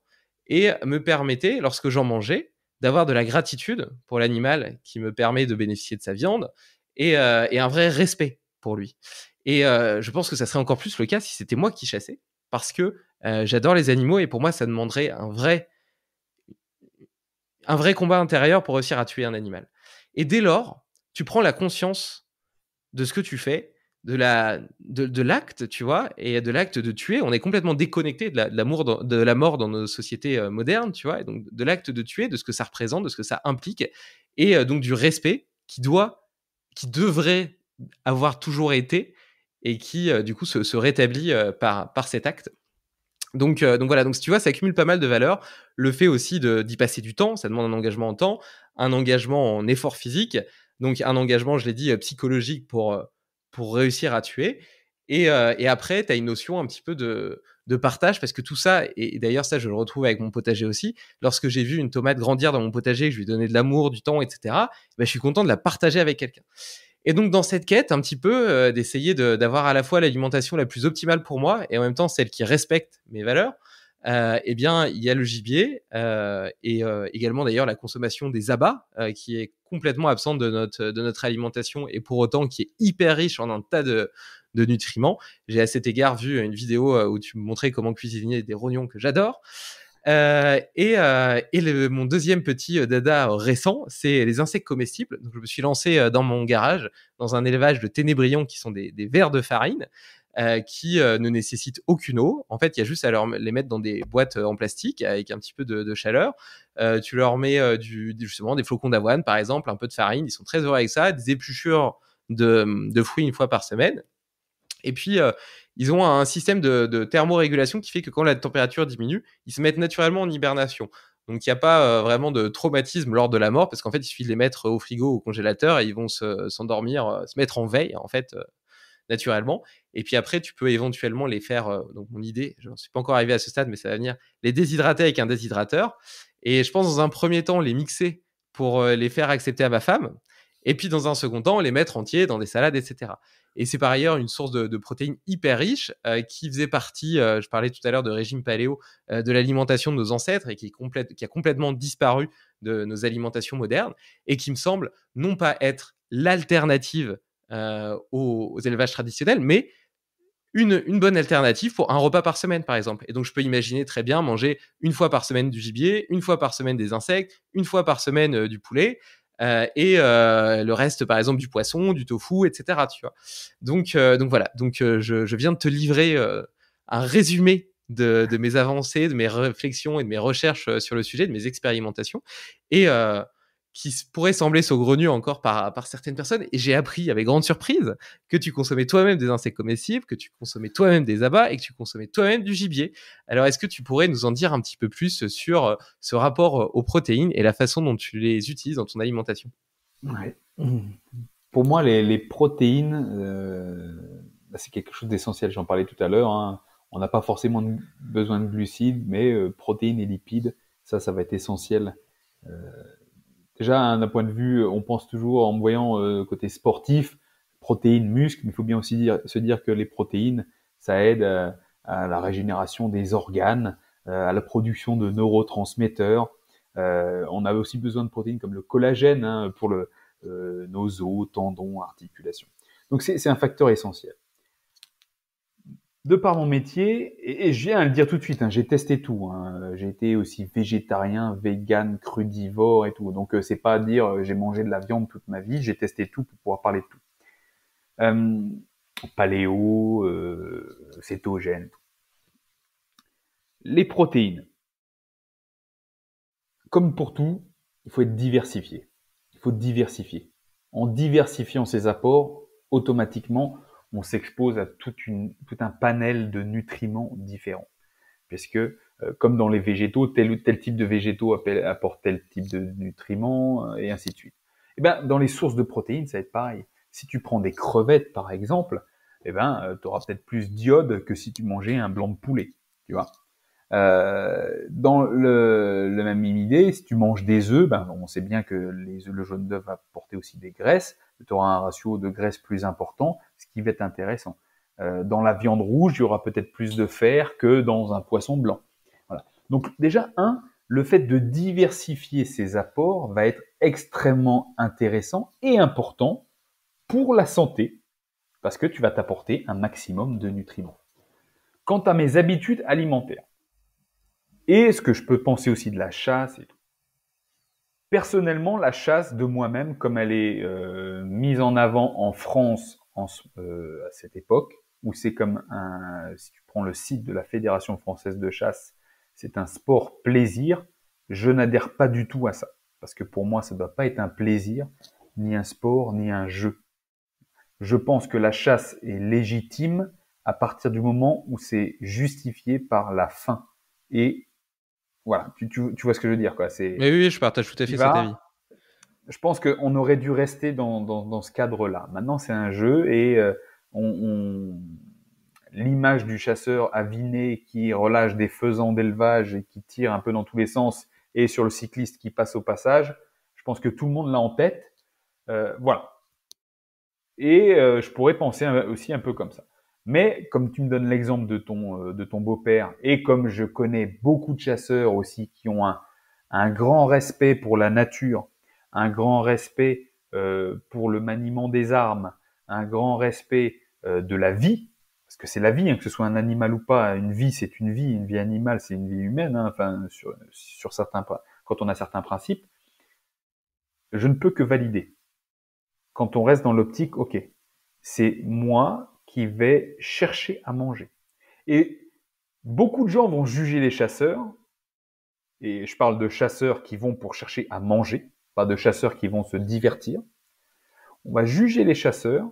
et me permettait, lorsque j'en mangeais, d'avoir de la gratitude pour l'animal qui me permet de bénéficier de sa viande et, euh, un vrai respect pour lui. Et euh, je pense que ça serait encore plus le cas si c'était moi qui chassais, parce que j'adore les animaux et pour moi, ça demanderait un vrai, un vrai combat intérieur pour réussir à tuer un animal. Et dès lors, tu prends la conscience de ce que tu fais de la de, l'acte, tu vois, et de l'acte de tuer. On est complètement déconnecté de la, l'amour de la mort dans nos sociétés euh, modernes, tu vois, et donc de l'acte de tuer, de ce que ça représente, de ce que ça implique, et euh, donc du respect qui doit, qui devrait avoir toujours été, et qui euh, du coup se, rétablit par, par cet acte. Donc, donc voilà, donc tu vois, ça accumule pas mal de valeurs. Le fait aussi de, d'y passer du temps, ça demande un engagement en temps, un engagement en effort physique, donc un engagement, je l'ai dit, psychologique pour pour réussir à tuer. Et, après, tu as une notion un petit peu de, partage parce que tout ça, et d'ailleurs ça je le retrouve avec mon potager aussi, lorsque j'ai vu une tomate grandir dans mon potager, que je lui donnais de l'amour, du temps, etc., ben, bah, je suis content de la partager avec quelqu'un. Et donc dans cette quête, un petit peu, d'essayer d'avoir à la fois l'alimentation la plus optimale pour moi et en même temps celle qui respecte mes valeurs, eh bien il y a le gibier et également d'ailleurs la consommation des abats qui est complètement absente de notre, euh, de notre alimentation et pour autant qui est hyper riche en un tas de, nutriments. J'ai à cet égard vu une vidéo euh, où tu me montrais comment cuisiner des rognons que j'adore. Euh, et, mon deuxième petit dada récent, c'est les insectes comestibles. Donc, je me suis lancé dans mon garage dans un élevage de ténébrions qui sont des, des vers de farine. Euh, qui euh, ne nécessitent aucune eau. En fait, il y a juste à les mettre dans des boîtes euh, en plastique avec un petit peu de, chaleur. tu leur mets du, justement des flocons d'avoine, par exemple, un peu de farine. Ils sont très heureux avec ça. Des épluchures de, fruits une fois par semaine. Et puis, ils ont un système de, thermorégulation qui fait que quand la température diminue, ils se mettent naturellement en hibernation. Donc il n'y a pas vraiment de traumatisme lors de la mort parce qu'en fait il suffit de les mettre au frigo, au congélateur et ils vont s'endormir, se, mettre en veille en fait naturellement. Et puis après, tu peux éventuellement les faire. Euh, donc, mon idée, je ne suis pas encore arrivé à ce stade, mais ça va venir. Les déshydrater avec un déshydrateur. Et je pense, dans un premier temps, les mixer pour euh, les faire accepter à ma femme. Et puis, dans un second temps, les mettre entiers dans des salades, etc. Et c'est par ailleurs une source de, protéines hyper riche euh, qui faisait partie, je parlais tout à l'heure de régime paléo, de l'alimentation de nos ancêtres et qui a complètement disparu de nos alimentations modernes et qui me semble non pas être l'alternative euh, aux, élevages traditionnels, mais une, bonne alternative pour un repas par semaine, par exemple. Et donc, je peux imaginer très bien manger une fois par semaine du gibier, une fois par semaine des insectes, une fois par semaine euh, du poulet. Euh, et le reste par exemple du poisson, du tofu, etc. Tu vois. Donc, donc voilà. Donc je, viens de te livrer un résumé de, de, mes avancées, de mes réflexions et de mes recherches sur le sujet, de mes expérimentations. Et qui pourrait sembler saugrenu encore par, certaines personnes. Et j'ai appris avec grande surprise que tu consommais toi-même des insectes comestibles, que tu consommais toi-même des abats et que tu consommais toi-même du gibier. Alors, est-ce que tu pourrais nous en dire un petit peu plus sur euh, ce rapport euh, aux protéines et la façon dont tu les utilises dans ton alimentation Pour moi, les, protéines, euh, bah, c'est quelque chose d'essentiel. J'en parlais tout à l'heure. Hein. On n'a pas forcément besoin de glucides, mais protéines et lipides, ça, ça va être essentiel. Euh, déjà, hein, d'un point de vue, euh, on pense toujours en voyant euh, côté sportif, protéines, muscles, mais il faut bien aussi se dire que les protéines, ça aide euh, à la régénération des organes, à la production de neurotransmetteurs. on a aussi besoin de protéines comme le collagène hein, pour le, nos os, tendons, articulations. Donc c'est un facteur essentiel de par mon métier, et, je viens à le dire tout de suite, hein, j'ai testé tout. Hein. Euh, j'ai été aussi végétarien, vegan, crudivore et tout. Donc euh, c'est pas à dire euh, j'ai mangé de la viande toute ma vie. J'ai testé tout pour pouvoir parler de tout. Euh, paléo, cétogène. Les protéines. Comme pour tout, il faut être diversifié. Il faut diversifier. En diversifiant ses apports, automatiquement, on s'expose à tout un panel de nutriments différents. Puisque, euh, comme dans les végétaux, tel ou tel type de végétaux apporte tel type de nutriments, euh, et ainsi de suite. Et eh ben, dans les sources de protéines, ça va être pareil. Si tu prends des crevettes, par exemple, eh ben, euh, tu auras peut-être plus d'iode que si tu mangeais un blanc de poulet, tu vois. Euh, dans le, le, même idée, si tu manges des œufs, ben, on sait bien que les œufs, le jaune d'œuf va porter aussi des graisses, tu auras un ratio de graisse plus important, ce qui va être intéressant. Euh, dans la viande rouge, il y aura peut-être plus de fer que dans un poisson blanc. Voilà. Donc déjà, un, le fait de diversifier ses apports va être extrêmement intéressant et important pour la santé, parce que tu vas t'apporter un maximum de nutriments. Quant à mes habitudes alimentaires, et ce que je peux penser aussi de la chasse et Personnellement, la chasse de moi-même, comme elle est euh, mise en avant en France euh, à cette époque, où c'est comme un, si tu prends le site de la Fédération française de chasse, c'est un sport plaisir, je n'adhère pas du tout à ça. Parce que pour moi, ça ne doit pas être un plaisir, ni un sport, ni un jeu. Je pense que la chasse est légitime à partir du moment où c'est justifié par la faim et voilà, tu, tu, vois ce que je veux dire. Quoi. C'est, Mais oui, je partage tout à fait cet avis. Je pense qu'on aurait dû rester dans, dans, dans ce cadre-là. Maintenant, c'est un jeu et euh, on, on, l'image du chasseur aviné qui relâche des faisans d'élevage et qui tire un peu dans tous les sens et sur le cycliste qui passe au passage, je pense que tout le monde l'a en tête. Euh, voilà. Et euh, je pourrais penser aussi un peu comme ça. Mais comme tu me donnes l'exemple de ton, euh, de ton beau-père, et comme je connais beaucoup de chasseurs aussi qui ont un, un grand respect pour la nature, un grand respect euh, pour le maniement des armes, un grand respect euh, de la vie, parce que c'est la vie, hein, que ce soit un animal ou pas, une vie c'est une vie, une vie animale c'est une vie humaine, hein, enfin sur, sur certains quand on a certains principes, je ne peux que valider. Quand on reste dans l'optique, ok, c'est moi qui va chercher à manger. Et beaucoup de gens vont juger les chasseurs, et je parle de chasseurs qui vont pour chercher à manger, pas de chasseurs qui vont se divertir. On va juger les chasseurs,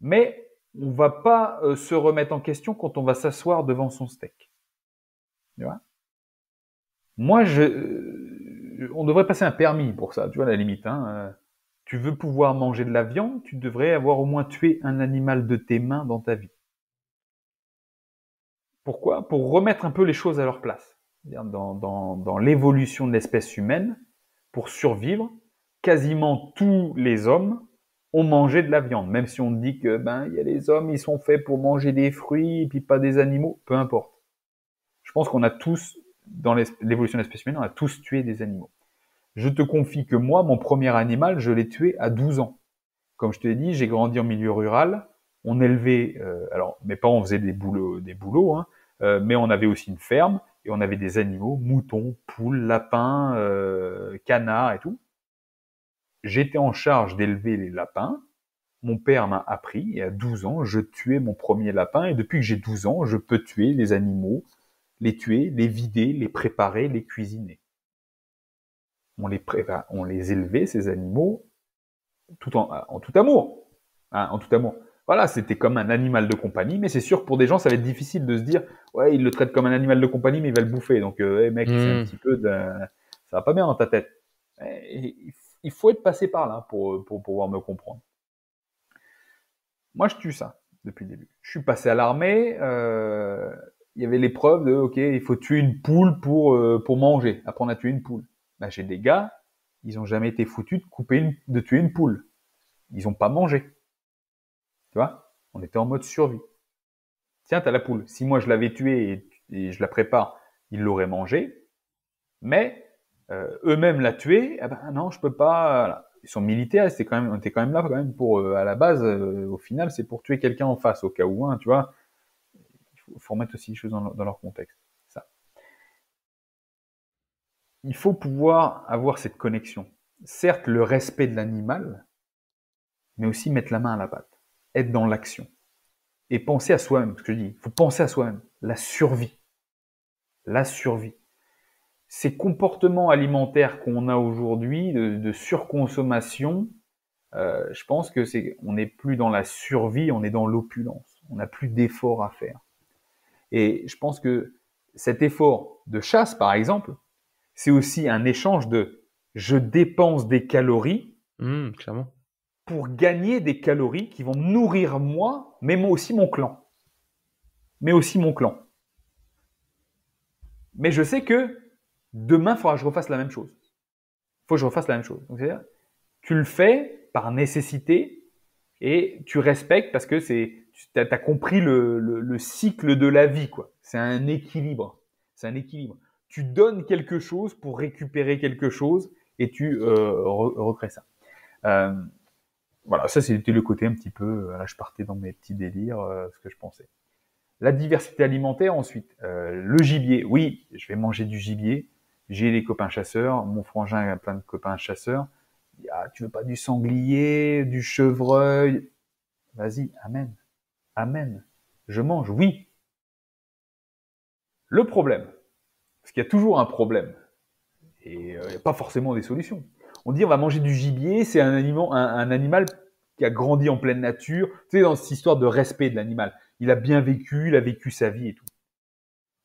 mais on va pas euh, se remettre en question quand on va s'asseoir devant son steak. Tu vois Moi, je, euh, on devrait passer un permis pour ça, tu vois, la limite. Hein, euh. Tu veux pouvoir manger de la viande, tu devrais avoir au moins tué un animal de tes mains dans ta vie. Pourquoi Pour remettre un peu les choses à leur place. Dans, l'évolution de l'espèce humaine, pour survivre, quasiment tous les hommes ont mangé de la viande. Même si on dit que ben il y a les hommes, ils sont faits pour manger des fruits et puis pas des animaux, peu importe. Je pense qu'on a tous, dans l'évolution de l'espèce humaine, on a tous tué des animaux. Je te confie que moi, mon premier animal, je l'ai tué à 12 ans. Comme je te l'ai dit, j'ai grandi en milieu rural. On élevait, euh, alors mes parents faisaient des boulots, des boulots, hein, euh, mais on avait aussi une ferme et on avait des animaux, moutons, poules, lapins, euh, canards et tout. J'étais en charge d'élever les lapins. Mon père m'a appris et à 12 ans, je tuais mon premier lapin et depuis que j'ai 12 ans, je peux tuer les animaux, les tuer, les vider, les préparer, les cuisiner on les, on les élevait, ces animaux, tout en, tout amour. Hein, en tout amour. Voilà, c'était comme un animal de compagnie, mais c'est sûr pour des gens, ça va être difficile de se dire, ouais, il le traite comme un animal de compagnie, mais il va le bouffer. Donc, euh, mec, c'est un hmm. petit peu de... ça va pas bien dans ta tête. Eh, il faut être passé par là pour, pouvoir me comprendre. Moi, je tue ça depuis le début. Je suis passé à l'armée. Euh, il y avait l'épreuve de, ok, il faut tuer une poule pour euh, pour manger. on à tuer une poule. Bah, j'ai des gars, ils ont jamais été foutus de couper, de tuer une poule. Ils n'ont pas mangé. Tu vois On était en mode survie. Tiens, t'as la poule. Si moi je l'avais tuée et, je la prépare, ils l'auraient mangée. Mais euh, eux-mêmes la tuer, eh ben non, je peux pas. Ils sont militaires, c'est quand même, on était quand même là quand même pour, euh, à la base, euh, au final, c'est pour tuer quelqu'un en face, au cas où, hein, tu vois. Il faut, remettre aussi les choses dans leur contexte il faut pouvoir avoir cette connexion. Certes, le respect de l'animal, mais aussi mettre la main à la pâte, être dans l'action. Et penser à soi-même, ce que je dis, il faut penser à soi-même, la survie. La survie. Ces comportements alimentaires qu'on a aujourd'hui, de, surconsommation, euh, je pense que c'est, on n'est plus dans la survie, on est dans l'opulence. On n'a plus d'efforts à faire. Et je pense que cet effort de chasse, par exemple, c'est aussi un échange de je dépense des calories mmh, pour gagner des calories qui vont nourrir moi, mais moi aussi mon clan. Mais aussi mon clan. Mais je sais que demain, il faudra que je refasse la même chose. Il faut que je refasse la même chose. Donc, c'est-à-dire, tu le fais par nécessité et tu respectes parce que c'est, tu as, compris le, le cycle de la vie. quoi. C'est un équilibre. C'est un équilibre tu donnes quelque chose pour récupérer quelque chose et tu euh, recrées ça. Euh, voilà, ça c'était le côté un petit peu, euh, là je partais dans mes petits délires, euh, ce que je pensais. La diversité alimentaire ensuite, le gibier, oui, je vais manger du gibier, j'ai les copains chasseurs, mon frangin a plein de copains chasseurs, ah, tu veux pas du sanglier, du chevreuil, vas-y, amen, amen, je mange, oui. Le problème, parce qu'il y a toujours un problème. Et euh, il n'y a pas forcément des solutions. On dit on va manger du gibier, c'est un, un, animal qui a grandi en pleine nature. Tu sais, dans cette histoire de respect de l'animal. Il a bien vécu, il a vécu sa vie et tout.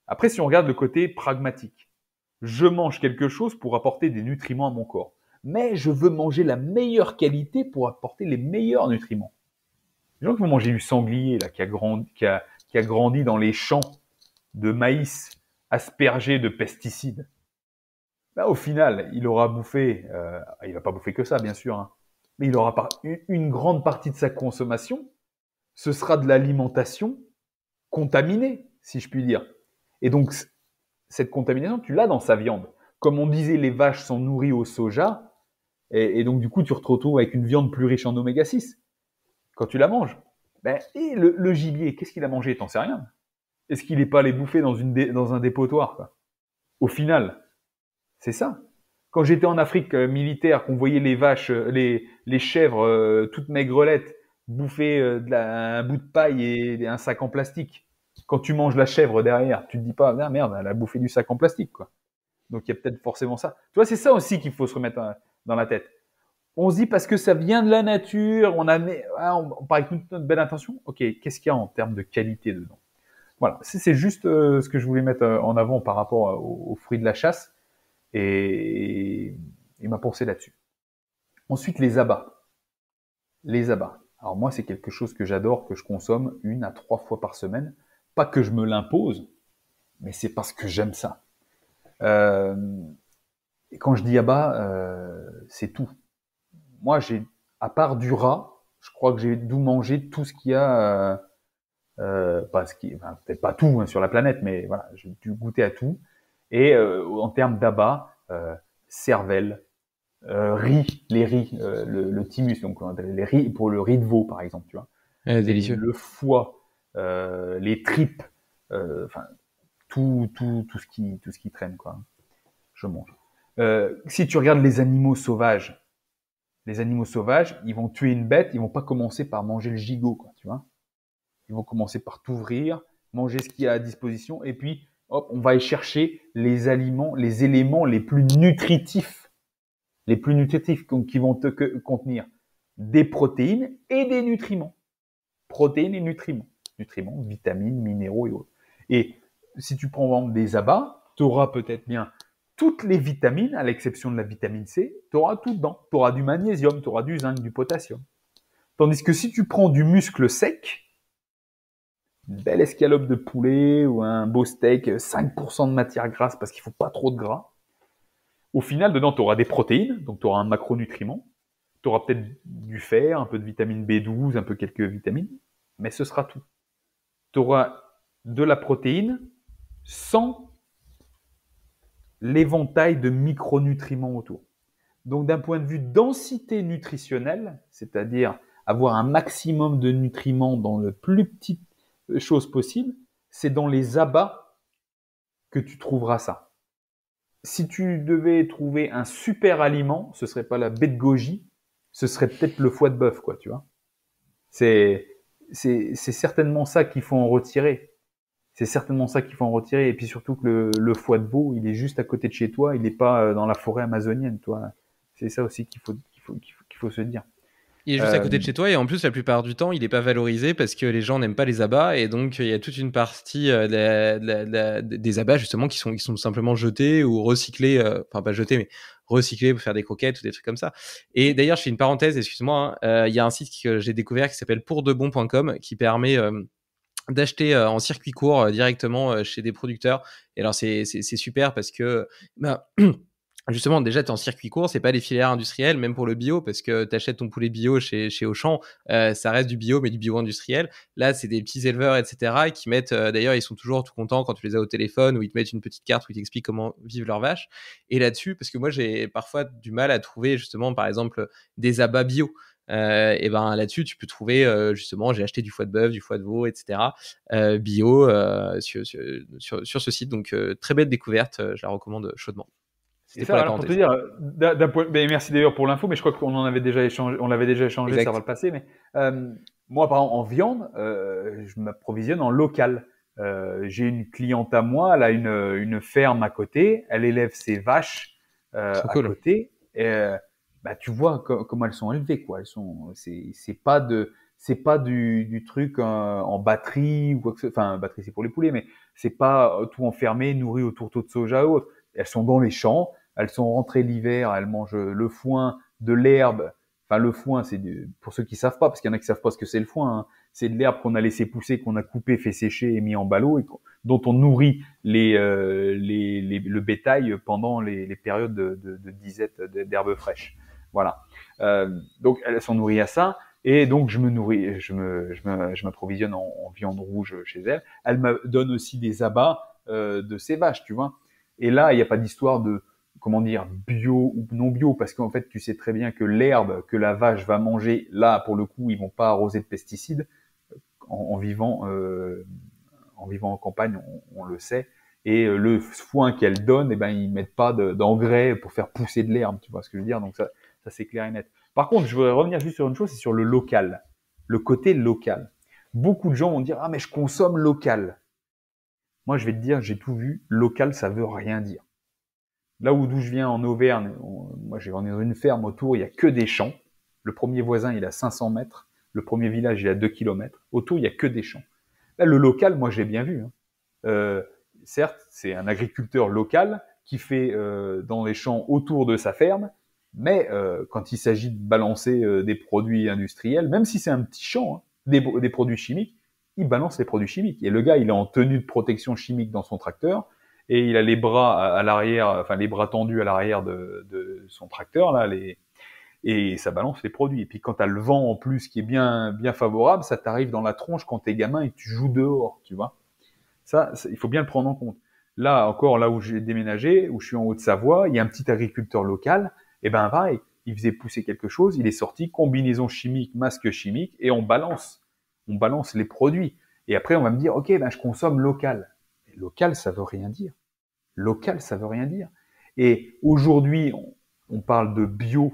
Après, si on regarde le côté pragmatique, je mange quelque chose pour apporter des nutriments à mon corps. Mais je veux manger la meilleure qualité pour apporter les meilleurs nutriments. Les gens qui vont manger du sanglier, là, qui a qui a, qui a grandi dans les champs de maïs aspergé de pesticides, bah, au final, il aura bouffé, euh, il va pas bouffer que ça, bien sûr, hein, mais il aura une grande partie de sa consommation, ce sera de l'alimentation contaminée, si je puis dire. Et donc, cette contamination, tu l'as dans sa viande. Comme on disait, les vaches sont nourries au soja, et, donc du coup, tu te retrouves avec une viande plus riche en oméga 6 quand tu la manges. Ben, et le, le gibier, qu'est-ce qu'il a mangé T'en sais rien. Est-ce qu'il n'est pas allé bouffer dans, une dans un dépotoir quoi Au final, c'est ça. Quand j'étais en Afrique euh, militaire, qu'on voyait les vaches, euh, les, les chèvres euh, toutes maigrelettes bouffer de un bout de paille et un sac en plastique. Quand tu manges la chèvre derrière, tu te dis pas ah, merde, elle a bouffé du sac en plastique quoi. Donc il y a peut-être forcément ça. Tu vois, c'est ça aussi qu'il faut se remettre dans la tête. On se dit parce que ça vient de la nature, on a, ah, on, on parle avec toute notre belle intention. Ok, qu'est-ce qu'il y a en termes de qualité dedans voilà, c'est juste euh, ce que je voulais mettre euh, en avant par rapport euh, aux, fruits de la chasse et, ma pensée là-dessus. Ensuite, les abats. Les abats. Alors moi, c'est quelque chose que j'adore, que je consomme une à trois fois par semaine. Pas que je me l'impose, mais c'est parce que j'aime ça. et quand je dis abats, c'est tout. Moi, j'ai, à part du rat, je crois que j'ai dû manger tout ce qu'il y a euh, parce peut-être pas tout hein, sur la planète, mais voilà, j'ai dû goûter à tout. Et euh, en termes d'abat, euh, cervelle, riz, les riz, le, thymus, donc les riz pour le riz de veau par exemple, tu vois. Le foie, les tripes, enfin tout, ce qui, tout ce qui traîne quoi. Je mange. si tu regardes les animaux sauvages, les animaux sauvages, ils vont tuer une bête, ils vont pas commencer par manger le gigot, quoi, tu vois. Ils vont commencer par t'ouvrir, manger ce qu'il y a à disposition, et puis, hop, on va aller chercher les aliments, les éléments les plus nutritifs, les plus nutritifs qui vont te contenir des protéines et des nutriments. Protéines et nutriments. Nutriments, vitamines, minéraux et autres. Et si tu prends des abats, tu auras peut-être bien toutes les vitamines, à l'exception de la vitamine C, tu auras tout dedans. Tu auras du magnésium, tu auras du zinc, du potassium. Tandis que si tu prends du muscle sec, belle escalope de poulet ou un beau steak, 5% de matière grasse parce qu'il faut pas trop de gras. Au final, dedans, tu auras des protéines, donc tu auras un macronutriment, tu auras peut-être du fer, un peu de vitamine B12, un peu quelques vitamines, mais ce sera tout. Tu auras de la protéine sans l'éventail de micronutriments autour. Donc d'un point de vue densité nutritionnelle, c'est-à-dire avoir un maximum de nutriments dans le plus petit chose possible, c'est dans les abats que tu trouveras ça. Si tu devais trouver un super aliment, ce serait pas la baie de goji, ce serait peut-être le foie de bœuf, quoi, tu vois. C'est, c'est, certainement ça qu'il faut en retirer. C'est certainement ça qu'il faut en retirer. Et puis surtout que le, foie de veau, il est juste à côté de chez toi, il n'est pas euh, dans la forêt amazonienne, toi. C'est ça aussi qu'il faut, qu'il faut, qu'il faut se dire. Il est juste à côté de euh, chez toi et en plus, la plupart du temps, il n'est pas valorisé parce que les gens n'aiment pas les abats et donc il y a toute une partie euh, des abats justement qui sont, qui sont simplement jetés ou recyclés, euh, enfin pas jetés, mais recyclés pour faire des croquettes ou des trucs comme ça. Et d'ailleurs, je fais une parenthèse, excuse-moi, hein, il y a un site que j'ai découvert qui s'appelle pourdebon.com qui permet d'acheter en circuit court directement chez des producteurs. Et alors, c'est super parce que. Bah, justement, déjà, tu es en circuit court, c'est pas les filières industrielles, même pour le bio, parce que tu achètes ton poulet bio chez, chez Auchan, euh, ça reste du bio, mais du bio industriel. Là, c'est des petits éleveurs, etc., qui mettent, euh, d'ailleurs, ils sont toujours tout contents quand tu les as au téléphone, ou ils te mettent une petite carte où ils t'expliquent comment vivent leurs vaches. Et là-dessus, parce que moi, j'ai parfois du mal à trouver, justement, par exemple, des abats bio. Euh, et ben là-dessus, tu peux trouver justement, j'ai acheté du foie de bœuf, du foie de veau, etc. bio sur, ce site. Donc très belle découverte, je la recommande chaudement ça, pour te dire, d'un point, ben, merci d'ailleurs pour l'info, mais je crois qu'on en avait déjà échangé, on l'avait déjà échangé, ça va le passer. Mais euh, moi, par exemple, en viande, euh, je m'approvisionne en local. Euh, j'ai une cliente à moi, elle a une, une ferme à côté, elle élève ses vaches à côté. Et, bah, tu vois comment elles sont élevées, quoi. Elles sont, c'est pas de, c'est pas du, du truc en batterie ou quoi que ce Enfin, batterie, c'est pour les poulets, mais c'est pas tout enfermé, nourri au tourteau de soja ou autre. Elles sont dans les champs, elles sont rentrées l'hiver, elles mangent le foin, de l'herbe. Enfin, le foin, c'est pour ceux qui savent pas, parce qu'il y en a qui savent pas ce que c'est le foin. Hein. C'est de l'herbe qu'on a laissé pousser, qu'on a coupé, fait sécher et mis en ballot, et dont on nourrit euh, les, les, le bétail pendant les, les périodes de, de, de disette d'herbe fraîche. Voilà. Euh, donc elles sont nourries à ça. Et donc, je me nourris, je me, je, m'approvisionne en, en, viande rouge chez elles. Elles me donnent aussi des abats euh, de ces vaches, tu vois. Et là, il n'y a pas d'histoire de comment dire, bio ou non bio, parce qu'en fait, tu sais très bien que l'herbe que la vache va manger, là, pour le coup, ils vont pas arroser de pesticides. En, vivant, euh, en vivant en campagne, on, le sait. Et euh, le foin qu'elle donne, eh ben, ils mettent pas d'engrais pour faire pousser de l'herbe, tu vois ce que je veux dire. Donc ça, ça c'est clair et net. Par contre, je voudrais revenir juste sur une chose, c'est sur le local, le côté local. Beaucoup de gens vont dire, ah, mais je consomme local. Moi, je vais te dire, j'ai tout vu, local, ça veut rien dire. Là où d'où je viens en Auvergne, moi j'ai dans une ferme autour, il y a que des champs. Le premier voisin, il a 500 mètres. Le premier village, il a 2 km. Autour, il y a que des champs. Là, le local, moi, j'ai bien vu. Hein. Euh, certes, c'est un agriculteur local qui fait euh, dans les champs autour de sa ferme, mais euh, quand il s'agit de balancer des produits industriels, même si c'est un petit champ, hein, des, des produits chimiques, il balance les produits chimiques. Et le gars, il est en tenue de protection chimique dans son tracteur et il a les bras à, l'arrière, enfin les bras tendus à l'arrière de, son tracteur là, les, et ça balance les produits. Et puis quand as le vent en plus qui est bien bien favorable, ça t'arrive dans la tronche quand t'es gamin et tu joues dehors, tu vois. Ça, il faut bien le prendre en compte. Là encore, là où j'ai déménagé, où je suis en Haute-Savoie, il y a un petit agriculteur local. Et eh ben pareil, il faisait pousser quelque chose, il est sorti, combinaison chimique, masque chimique, et on balance, on balance les produits. Et après, on va me dire, ok, ben je consomme local local, ça veut rien dire. Local, ça veut rien dire. Et aujourd'hui, on parle de bio.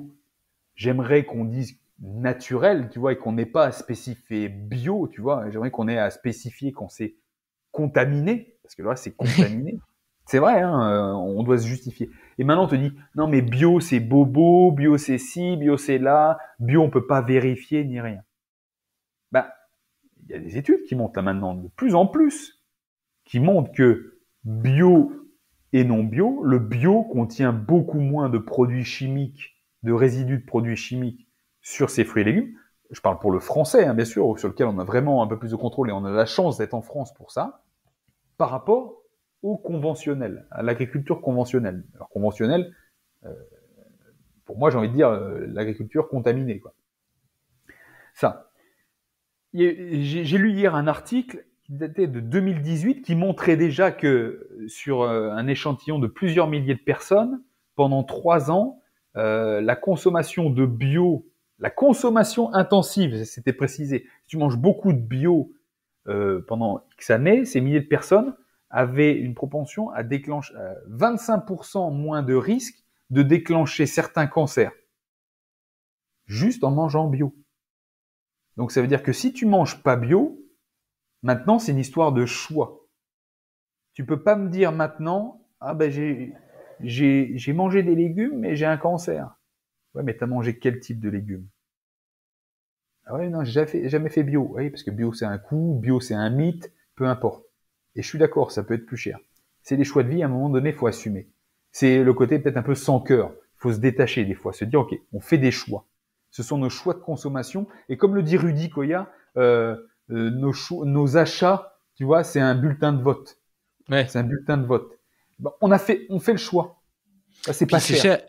J'aimerais qu'on dise naturel, tu vois, et qu'on n'ait pas à spécifier bio, tu vois. J'aimerais qu'on ait à spécifier qu'on s'est contaminé, parce que là, c'est contaminé. c'est vrai, hein, euh, on doit se justifier. Et maintenant, on te dit, non, mais bio, c'est bobo, bio, c'est ci, bio, c'est là, bio, on ne peut pas vérifier ni rien. Bah, il y a des études qui montent là maintenant de plus en plus qui montre que bio et non bio, le bio contient beaucoup moins de produits chimiques, de résidus de produits chimiques sur ses fruits et légumes. Je parle pour le français, hein, bien sûr, sur lequel on a vraiment un peu plus de contrôle et on a la chance d'être en France pour ça, par rapport au conventionnel, à l'agriculture conventionnelle. Alors conventionnelle, euh, pour moi j'ai envie de dire euh, l'agriculture contaminée. Quoi. Ça. J'ai lu hier un article qui datait de 2018, qui montrait déjà que euh, sur euh, un échantillon de plusieurs milliers de personnes, pendant trois ans, euh, la consommation de bio, la consommation intensive, c'était précisé, si tu manges beaucoup de bio pendant X années, ces milliers de personnes avaient une propension à déclencher 25% moins de risque de déclencher certains cancers, juste en mangeant bio. Donc ça veut dire que si tu manges pas bio, Maintenant, c'est une histoire de choix. Tu peux pas me dire maintenant, ah ben j'ai, mangé des légumes mais j'ai un cancer. Ouais, mais t'as mangé quel type de légumes Ah ouais, non, j'ai jamais fait, jamais fait bio. Oui, parce que bio c'est un coût, bio c'est un mythe, peu importe. Et je suis d'accord, ça peut être plus cher. C'est des choix de vie, à un moment donné, faut assumer. C'est le côté peut-être un peu sans cœur. faut se détacher des fois, se dire, ok, on fait des choix. Ce sont nos choix de consommation. Et comme le dit Rudy Koya, euh, euh, nos, achats, tu vois, c'est un bulletin de vote. Ouais. C'est un bulletin de vote. on a fait, on fait le choix. C'est pas cher.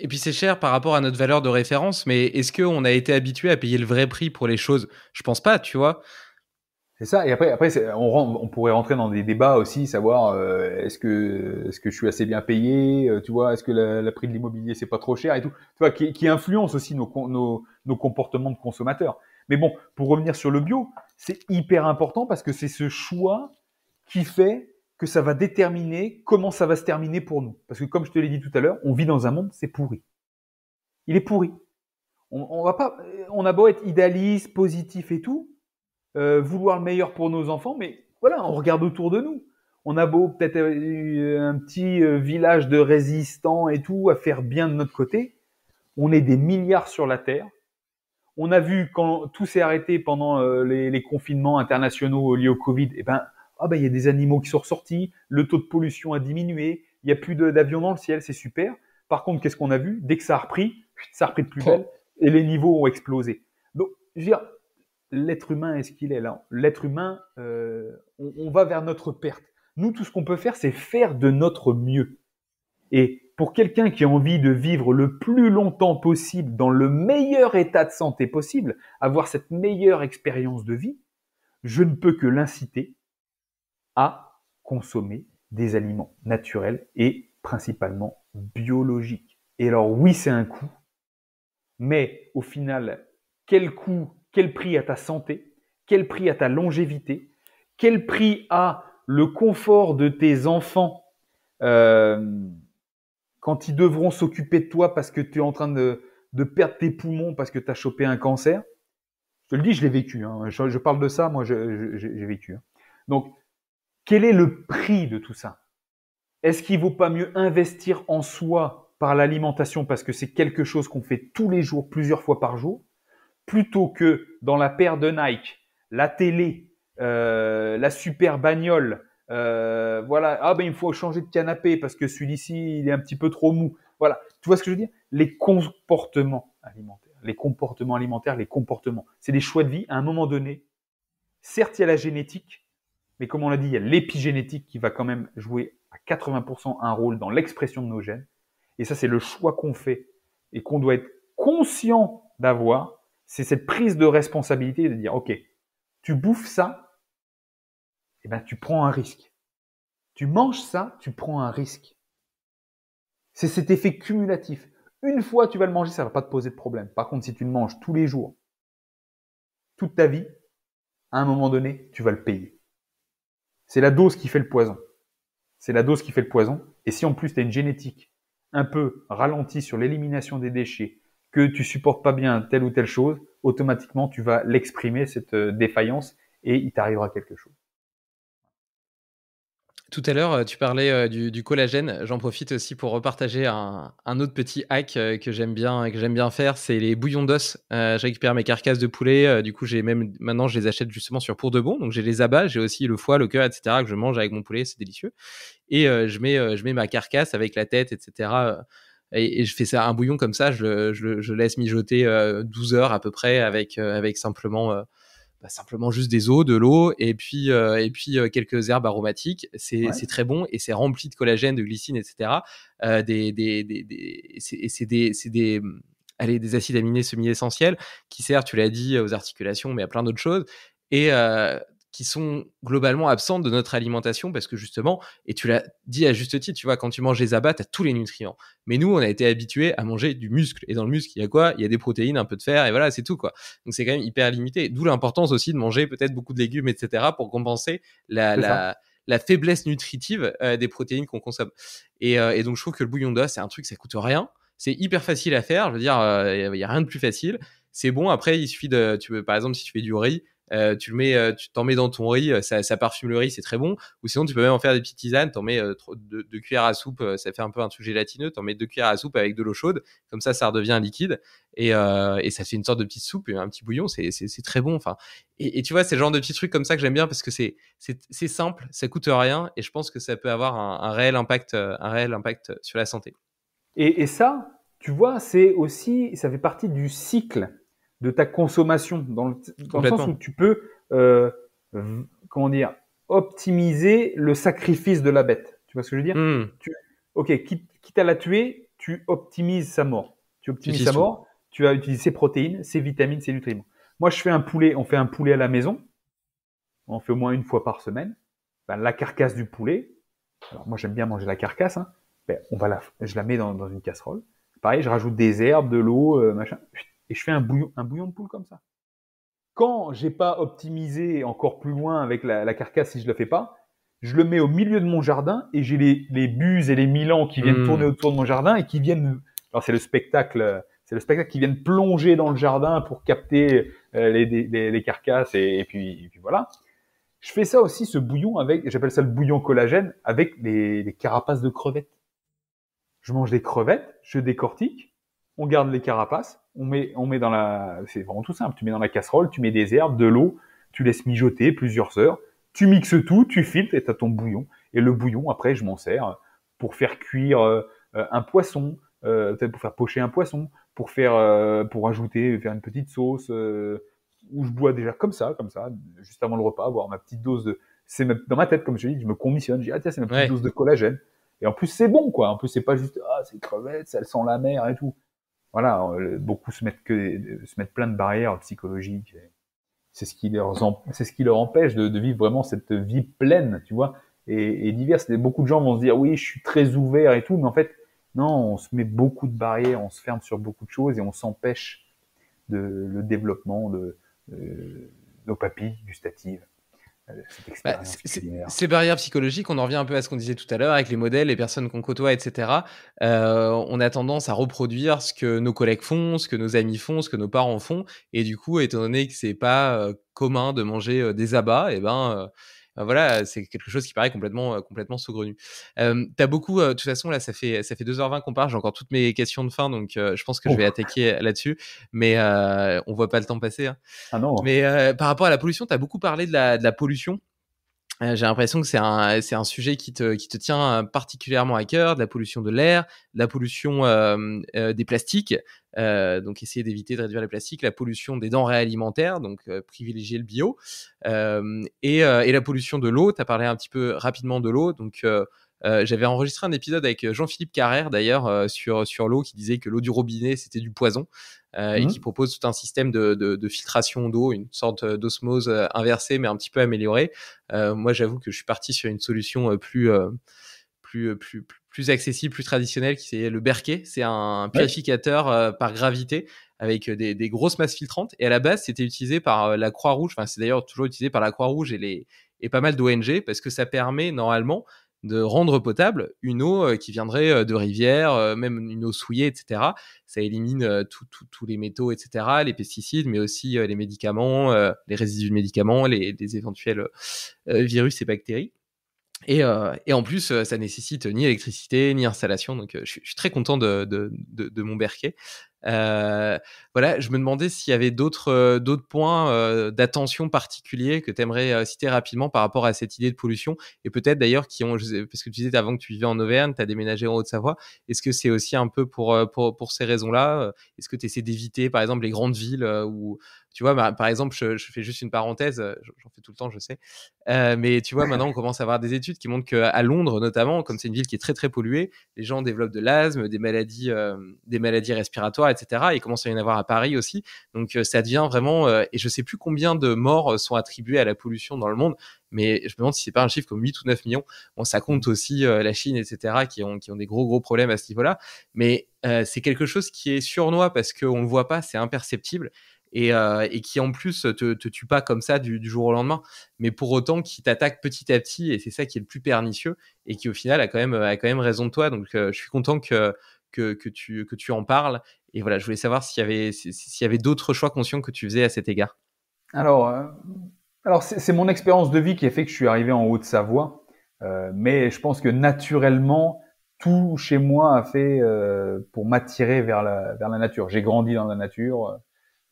Et puis c'est cher par rapport à notre valeur de référence, mais est-ce qu'on a été habitué à payer le vrai prix pour les choses Je pense pas, tu vois. C'est ça. Et après, après on, pourrait rentrer dans des débats aussi, savoir euh, est-ce que est-ce que je suis assez bien payé, euh, tu vois, est-ce que la prix de l'immobilier c'est pas trop cher et tout, tu vois, qui, influence aussi nos comportements de consommateurs. Mais bon, pour revenir sur le bio, c'est hyper important parce que c'est ce choix qui fait que ça va déterminer comment ça va se terminer pour nous. Parce que comme je te l'ai dit tout à l'heure, on vit dans un monde, c'est pourri. Il est pourri. On, va pas, on a beau être idéaliste, positif et tout, euh, vouloir le meilleur pour nos enfants, mais voilà, on regarde autour de nous. On a beau peut-être euh, un petit euh, village de résistants et tout à faire bien de notre côté, on est des milliards sur la terre. On a vu quand tout s'est arrêté pendant euh, les, confinements internationaux liés au Covid, et eh ben, ah ben, il y a des animaux qui sont ressortis, le taux de pollution a diminué, il n'y a plus d'avions dans le ciel, c'est super. Par contre, qu'est-ce qu'on a vu Dès que ça a repris, ça a repris de plus belle et les niveaux ont explosé. Donc, je veux dire, l'être humain est ce qu'il est là. L'être humain, euh, on, on, va vers notre perte. Nous, tout ce qu'on peut faire, c'est faire de notre mieux. Et pour quelqu'un qui a envie de vivre le plus longtemps possible dans le meilleur état de santé possible, avoir cette meilleure expérience de vie, je ne peux que l'inciter à consommer des aliments naturels et principalement biologiques. Et alors oui, c'est un coût, mais au final, quel coût, quel prix à ta santé, quel prix à ta longévité, quel prix à le confort de tes enfants euh, quand ils devront s'occuper de toi parce que tu es en train de, perdre tes poumons parce que tu as chopé un cancer, je te le dis, je l'ai vécu. Hein. Je, parle de ça, moi, j'ai vécu. Hein. Donc, quel est le prix de tout ça Est-ce qu'il vaut pas mieux investir en soi par l'alimentation parce que c'est quelque chose qu'on fait tous les jours, plusieurs fois par jour, plutôt que dans la paire de Nike, la télé, euh, la super bagnole, euh, voilà, ah ben il faut changer de canapé parce que celui-ci il est un petit peu trop mou. Voilà, tu vois ce que je veux dire Les comportements alimentaires, les comportements alimentaires, les comportements, c'est des choix de vie. À un moment donné, certes il y a la génétique, mais comme on l'a dit, il y a l'épigénétique qui va quand même jouer à 80% un rôle dans l'expression de nos gènes. Et ça, c'est le choix qu'on fait et qu'on doit être conscient d'avoir. C'est cette prise de responsabilité de dire, ok, tu bouffes ça, eh ben, tu prends un risque. Tu manges ça, tu prends un risque. C'est cet effet cumulatif. Une fois tu vas le manger, ça ne va pas te poser de problème. Par contre, si tu le manges tous les jours, toute ta vie, à un moment donné, tu vas le payer. C'est la dose qui fait le poison. C'est la dose qui fait le poison. Et si en plus tu as une génétique un peu ralentie sur l'élimination des déchets, que tu supportes pas bien telle ou telle chose, automatiquement tu vas l'exprimer, cette euh, défaillance, et il t'arrivera quelque chose. Tout à l'heure, euh, tu parlais euh, du, collagène. J'en profite aussi pour repartager un, autre petit hack euh, que j'aime bien, que j'aime bien faire. C'est les bouillons d'os. Euh, je récupère mes carcasses de poulet. du coup, j'ai même maintenant, je les achète justement sur pour de bon. Donc, j'ai les abats, j'ai aussi le foie, le cœur, etc. que je mange avec mon poulet. C'est délicieux. Et je mets, je mets ma carcasse avec la tête, etc. Et, je fais ça un bouillon comme ça. Je, laisse mijoter 12 heures à peu près avec, avec simplement bah, simplement juste des os, de l'eau et puis, euh, et puis euh, quelques herbes aromatiques. C'est très bon et c'est rempli de collagène, de glycine, etc. Euh, des, des, des, des c'est des, hum, allez, des acides aminés semi-essentiels qui servent, tu l'as dit, aux articulations, mais à plein d'autres choses. Et qui sont globalement absentes de notre alimentation parce que justement, et tu l'as dit à juste titre, tu vois, quand tu manges les abats, tu tous les nutriments. Mais nous, on a été habitués à manger du muscle. Et dans le muscle, il y a quoi Il y a des protéines, un peu de fer, et voilà, c'est tout, quoi. Donc c'est quand même hyper limité. D'où l'importance aussi de manger peut-être beaucoup de légumes, etc., pour compenser la, faiblesse nutritive euh, des protéines qu'on consomme. Euh, et, donc je trouve que le bouillon d'os, c'est un truc, ça coûte rien. C'est hyper facile à faire. Je veux dire, euh, il n'y a rien de plus facile c'est bon. Après, il suffit de, tu veux, par exemple, si tu fais du riz, euh, tu le mets, euh, tu t'en mets dans ton riz, euh, ça, ça parfume le riz, c'est très bon. Ou sinon, tu peux même en faire des petites tisanes, t'en mets deux, cuillères à soupe, ça fait un peu un truc gélatineux, t'en mets deux cuillères à soupe avec de l'eau chaude, comme ça, ça redevient liquide et, et ça fait une sorte de petite soupe, un petit bouillon, c'est très bon. Enfin, et, tu vois, c'est le genre de petits trucs comme ça que j'aime bien parce que c'est simple, ça coûte rien et je pense que ça peut avoir un, un réel impact, un réel impact sur la santé. et, et ça, tu vois, c'est aussi, ça fait partie du cycle de ta consommation, dans le, sens où tu peux, euh, comment dire, optimiser le sacrifice de la bête. Tu vois ce que je veux dire hmm. Ok, quitte, à la tuer, tu optimises sa mort. Tu optimises sa mort, tu vas utiliser ses protéines, ses vitamines, ses nutriments. Moi, je fais un poulet, on fait un poulet à la maison, on fait au moins une fois par semaine. Ben, la carcasse du poulet, alors moi j'aime bien manger la carcasse, hein. ben, on va la, je la mets dans, une casserole. Pareil, je rajoute des herbes, de l'eau, euh, machin et je fais un bouillon, un bouillon de poule comme ça. Quand j'ai pas optimisé encore plus loin avec la, carcasse, si je le fais pas, je le mets au milieu de mon jardin et j'ai les, bus buses et les milans qui viennent hmm. tourner autour de mon jardin et qui viennent. Alors c'est le spectacle, c'est le spectacle qui viennent plonger dans le jardin pour capter euh, les, carcasses et, puis, et, puis, voilà. Je fais ça aussi ce bouillon avec, j'appelle ça le bouillon collagène avec les carapaces de crevettes. Je mange des crevettes, je décortique, on garde les carapaces, on met, on met dans la, c'est vraiment tout simple. Tu mets dans la casserole, tu mets des herbes, de l'eau, tu laisses mijoter plusieurs heures, tu mixes tout, tu filtres et t'as ton bouillon. Et le bouillon, après, je m'en sers euh, pour faire cuire euh, euh, un poisson, peut-être pour faire pocher un poisson, pour faire, pour ajouter, faire une petite sauce où je bois déjà comme ça, comme ça, juste avant le repas, avoir ma petite dose de, c'est dans ma tête comme je dis, je me commissionne, je dis ah tiens c'est ma petite dose de collagène. Et en plus c'est bon quoi, en plus c'est pas juste ah c'est crevettes, ça sent la mer et tout voilà, euh, beaucoup se mettent que euh, se mettent plein de barrières psychologiques. C'est ce qui leur c'est ce qui leur empêche de, vivre vraiment cette vie pleine, tu vois, et, et diverse. Et beaucoup de gens vont se dire oui, je suis très ouvert et tout, mais en fait non, on se met beaucoup de barrières, on se ferme sur beaucoup de choses et on s'empêche de le développement de, de nos papilles gustatives. Bah, ces barrières psychologiques, on en revient un peu à ce qu'on disait tout à l'heure avec les modèles, les personnes qu'on côtoie, etc. Euh, on a tendance à reproduire ce que nos collègues font, ce que nos amis font, ce que nos parents font, et du coup, étant donné que c'est pas euh, commun de manger euh, des abats, et eh ben voilà, c'est quelque chose qui paraît complètement, euh, complètement saugrenu. Euh, T'as beaucoup, euh, de toute façon, là, ça fait, ça fait 2h20 qu'on part. J'ai encore toutes mes questions de fin, donc euh, je pense que je vais oh. attaquer là-dessus. Mais on voit pas le temps passer. Hein. Ah non. Mais par rapport à la pollution, t'as beaucoup parlé de la, de la pollution. Euh, j'ai l'impression que c'est un, c'est un sujet qui te, qui te tient euh, particulièrement à cœur, de la pollution de l'air, la pollution euh, des plastiques, euh, donc essayer d'éviter de réduire les plastiques, la pollution des denrées alimentaires, donc privilégier le bio, et, et, la pollution de l'eau, tu as parlé un petit peu rapidement de l'eau, donc euh, j'avais enregistré un épisode avec euh, Jean-Philippe Carrère d'ailleurs euh, sur, sur l'eau qui disait que l'eau du robinet c'était du poison et mmh. qui propose tout un système de, de, filtration d'eau, une sorte d'osmose inversée mais un petit peu améliorée. moi j'avoue que je suis parti sur une solution plus, plus, plus, accessible, plus traditionnelle, qui c'est le berquet. C'est un purificateur par gravité avec des, grosses masses filtrantes. Et à la base, c'était utilisé par la Croix-Rouge. Enfin, c'est d'ailleurs toujours utilisé par la Croix-Rouge et, les, et pas mal d'ONG parce que ça permet normalement de rendre potable une eau euh, qui viendrait euh, de rivière, euh, même une eau souillée, etc. Ça élimine tous les métaux, etc., les pesticides, mais aussi les médicaments, les résidus de médicaments, les, éventuels virus et bactéries. Et, en plus, ça nécessite ni électricité, ni installation. Donc, je, suis, très content de, de mon berquet voilà, je me demandais s'il y avait d'autres d'autres points d'attention particuliers que tu aimerais citer rapidement par rapport à cette idée de pollution et peut-être d'ailleurs qui ont, parce que tu disais avant que tu vivais en Auvergne, tu as déménagé en Haute-Savoie. Est-ce que c'est aussi un peu pour, pour, ces raisons-là Est-ce que tu essaies d'éviter par exemple les grandes villes où tu vois, bah, par exemple, je, fais juste une parenthèse, j'en fais tout le temps, je sais. mais tu vois, maintenant, on commence à avoir des études qui montrent que à Londres, notamment, comme c'est une ville qui est très très polluée, les gens développent de l'asthme, des maladies, des maladies respiratoires, etc. Et il commence à y en avoir à Paris aussi. Donc euh, ça devient vraiment, euh, et je sais plus combien de morts euh, sont attribuées à la pollution dans le monde, mais je me demande si c'est pas un chiffre comme 8 ou 9 millions. Bon, ça compte aussi la Chine, etc., qui ont, qui ont des gros, gros problèmes à ce niveau-là. Mais c'est quelque chose qui est surnois parce qu'on ne le voit pas, c'est imperceptible. Et, qui en plus te, te tue pas comme ça du, jour au lendemain, mais pour autant qui t'attaque petit à petit, et c'est ça qui est le plus pernicieux, et qui au final a quand même, a quand même raison de toi. Donc je suis content que, que, que, tu, que tu en parles et voilà, je voulais savoir s'il y avait, s'il y avait d'autres choix conscients que tu faisais à cet égard. Alors, euh, alors c'est mon expérience de vie qui a fait que je suis arrivé en Haute-Savoie. Euh, mais je pense que naturellement, tout chez moi a fait euh, pour m'attirer vers la, vers la nature. J'ai grandi dans la nature.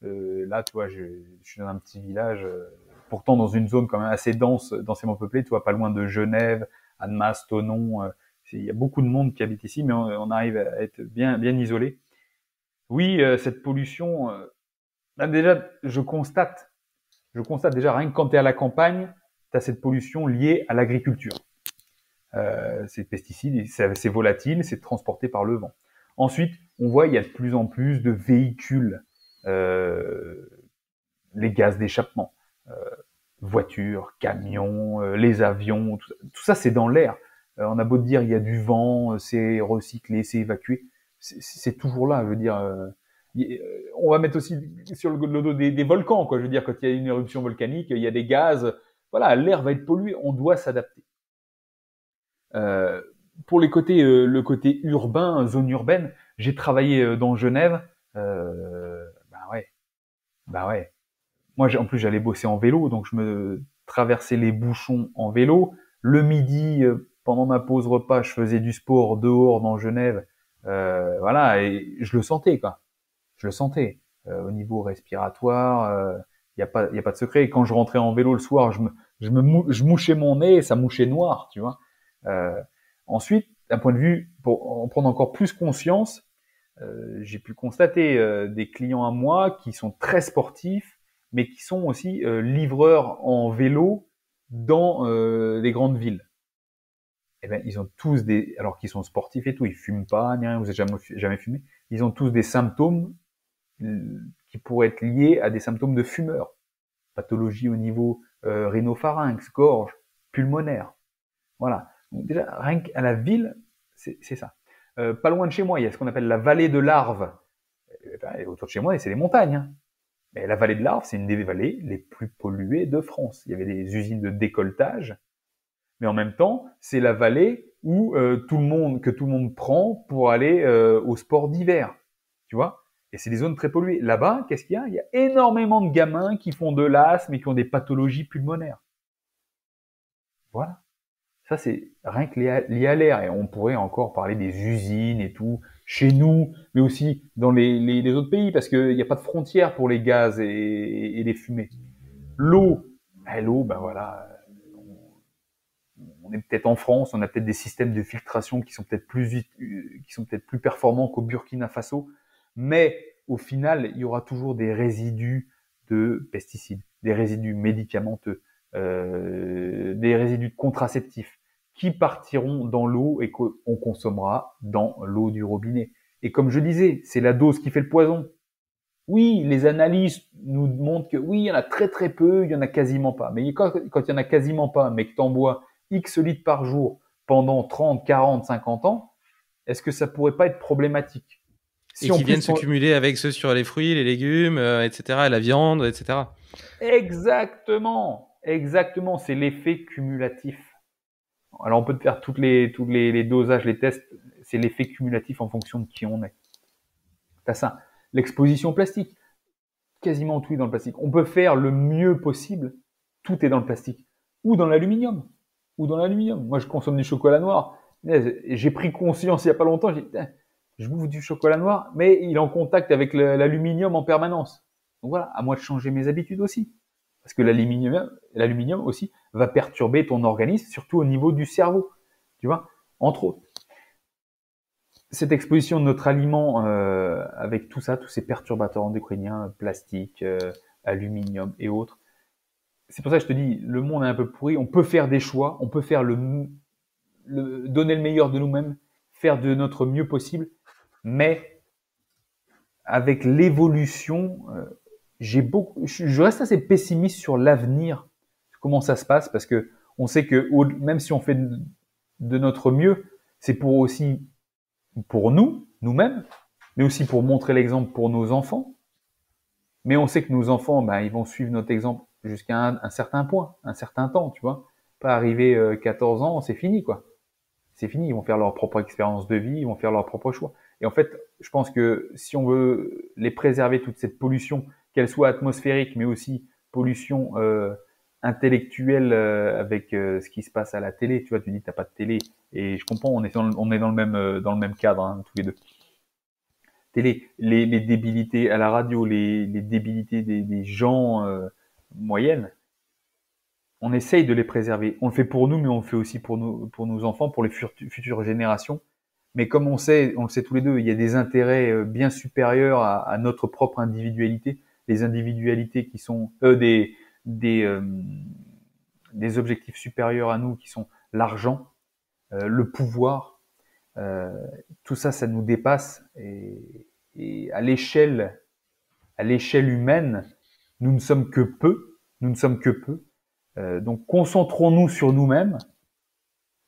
Euh, là, tu vois, je, je, suis dans un petit village, euh, pourtant dans une zone quand même assez dense, densément peuplée. Tu vois, pas loin de Genève, Annemasse, Tonon. il y a beaucoup de monde qui habite ici, mais on, on arrive à être bien, bien isolé oui, euh, cette pollution, euh, là, déjà, je constate, je constate déjà, rien que quand tu es à la campagne, tu as cette pollution liée à l'agriculture. Euh, ces pesticides, c'est volatile, c'est transporté par le vent. Ensuite, on voit, il y a de plus en plus de véhicules, euh, les gaz d'échappement, voitures, camions, les avions, tout ça, c'est dans l'air. on a beau dire, il y a du vent, c'est recyclé, c'est évacué c'est toujours là. Je veux dire, euh, euh, on va mettre aussi sur le, dos des, volcans, quoi. Je veux dire, quand il y a une éruption volcanique, il y a des gaz. Voilà, l'air va être pollué. On doit s'adapter. Euh, pour les côtés, le côté urbain, zone urbaine, j'ai travaillé dans Genève. Euh, bah ouais, bah ouais. Moi, en plus, j'allais bosser en vélo, donc je me traversais les bouchons en vélo. Le midi, pendant ma pause repas, je faisais du sport dehors dans Genève. Euh, voilà, et je le sentais quoi. Je le sentais euh, au niveau respiratoire. Il euh, y a pas, y a pas de secret. quand je rentrais en vélo le soir, je me, je me je mouchais mon nez, et ça mouchait noir, tu vois. ensuite, d'un point de vue, pour en prendre encore plus conscience, j'ai pu constater des clients à moi qui sont très sportifs, mais qui sont aussi livreurs en vélo dans des grandes villes eh ben, ils ont tous des, alors qu'ils sont sportifs et tout, ils fument pas, ni rien, vous n'avez jamais, jamais fumé, ils ont tous des symptômes qui pourraient être liés à des symptômes de fumeurs. Pathologie au niveau euh, rhinopharynx, gorge, pulmonaire. Voilà. déjà, rien qu'à la ville, c'est ça. Euh, pas loin de chez moi, il y a ce qu'on appelle la vallée de l'Arve. Eh ben, autour de chez moi, c'est les montagnes. Hein. Mais la vallée de l'Arve, c'est une des vallées les plus polluées de France. Il y avait des usines de décolletage mais en même temps, c'est la vallée où euh, tout le monde que tout le monde prend pour aller euh, au sport d'hiver, tu vois. Et c'est des zones très polluées. Là-bas, qu'est-ce qu'il y a Il y a énormément de gamins qui font de l'asthme et qui ont des pathologies pulmonaires. Voilà. Ça, c'est rien que lié à l'air. Et on pourrait encore parler des usines et tout, chez nous, mais aussi dans les, autres pays, parce qu'il n'y a pas de frontières pour les gaz et, et les fumées. L'eau, eh, l'eau, ben voilà, on est peut-être en France, on a peut-être des systèmes de filtration qui sont peut-être plus euh, qui sont peut-être plus performants qu'au Burkina Faso, mais au final, il y aura toujours des résidus de pesticides, des résidus médicamenteux, euh, des résidus de contraceptifs qui partiront dans l'eau et qu'on consommera dans l'eau du robinet. Et comme je disais, c'est la dose qui fait le poison. Oui, les analyses nous montrent que oui, il y en a très très peu, il y en a quasiment pas. Mais quand, quand il y en a quasiment pas, mais que t'en bois X litres par jour pendant 30, 40, 50 ans, est-ce que ça pourrait pas être problématique si Et qui viennent se cumuler avec ceux sur les fruits, les légumes, euh, etc., la viande, etc. Exactement, exactement, c'est l'effet cumulatif. Alors on peut faire toutes les, tous les, les dosages, les tests, c'est l'effet cumulatif en fonction de qui on est. T'as ça. L'exposition plastique, quasiment tout est dans le plastique. On peut faire le mieux possible, tout est dans le plastique ou dans l'aluminium ou dans l'aluminium. Hein. Moi, je consomme du chocolat noir. Euh, j'ai pris conscience il n'y a pas longtemps, je bouffe du chocolat noir, mais il est en contact avec l'aluminium en permanence. Donc voilà, à moi de changer mes habitudes aussi. Parce que l'aluminium aussi va perturber ton organisme, surtout au niveau du cerveau, tu vois, entre autres. Cette exposition de notre aliment euh, avec tout ça, tous ces perturbateurs endocriniens, plastique, euh, aluminium et autres, c'est pour ça que je te dis, le monde est un peu pourri. On peut faire des choix, on peut faire le, donner le meilleur de nous-mêmes, faire de notre mieux possible, mais avec l'évolution, euh, j'ai beaucoup, je reste assez pessimiste sur l'avenir, comment ça se passe, parce que on sait que même si on fait de notre mieux, c'est pour aussi pour nous, nous-mêmes, mais aussi pour montrer l'exemple pour nos enfants. Mais on sait que nos enfants, ben, ils vont suivre notre exemple jusqu'à un, certain point, un certain temps, tu vois. Pas arriver 14 euh, ans, c'est fini, quoi. C'est fini, ils vont faire leur propre expérience de vie, ils vont faire leur propre choix. Et en fait, je pense que si on veut les préserver toute cette pollution, qu'elle soit atmosphérique, mais aussi pollution euh, intellectuelle euh, avec ce qui se passe à la télé. Tu vois, tu dis t'as pas de télé, et je comprends, on est dans le, on est dans le même dans le même cadre hein, tous les deux. Télé, les, les, débilités à la radio, les, les débilités des, des gens moyenne, on essaye de les préserver. On le fait pour nous, mais on le fait aussi pour nos, pour nos enfants, pour les futures générations. Mais comme on sait, on le sait tous les deux, il y a des intérêts euh, bien supérieurs à, notre propre individualité, les individualités qui sont euh, des des, euh, des objectifs supérieurs à nous qui sont l'argent, euh, le pouvoir. tout ça, ça nous dépasse et, et à l'échelle à l'échelle humaine, nous ne sommes que peu. Nous ne sommes que peu. Euh, donc concentrons-nous sur nous-mêmes.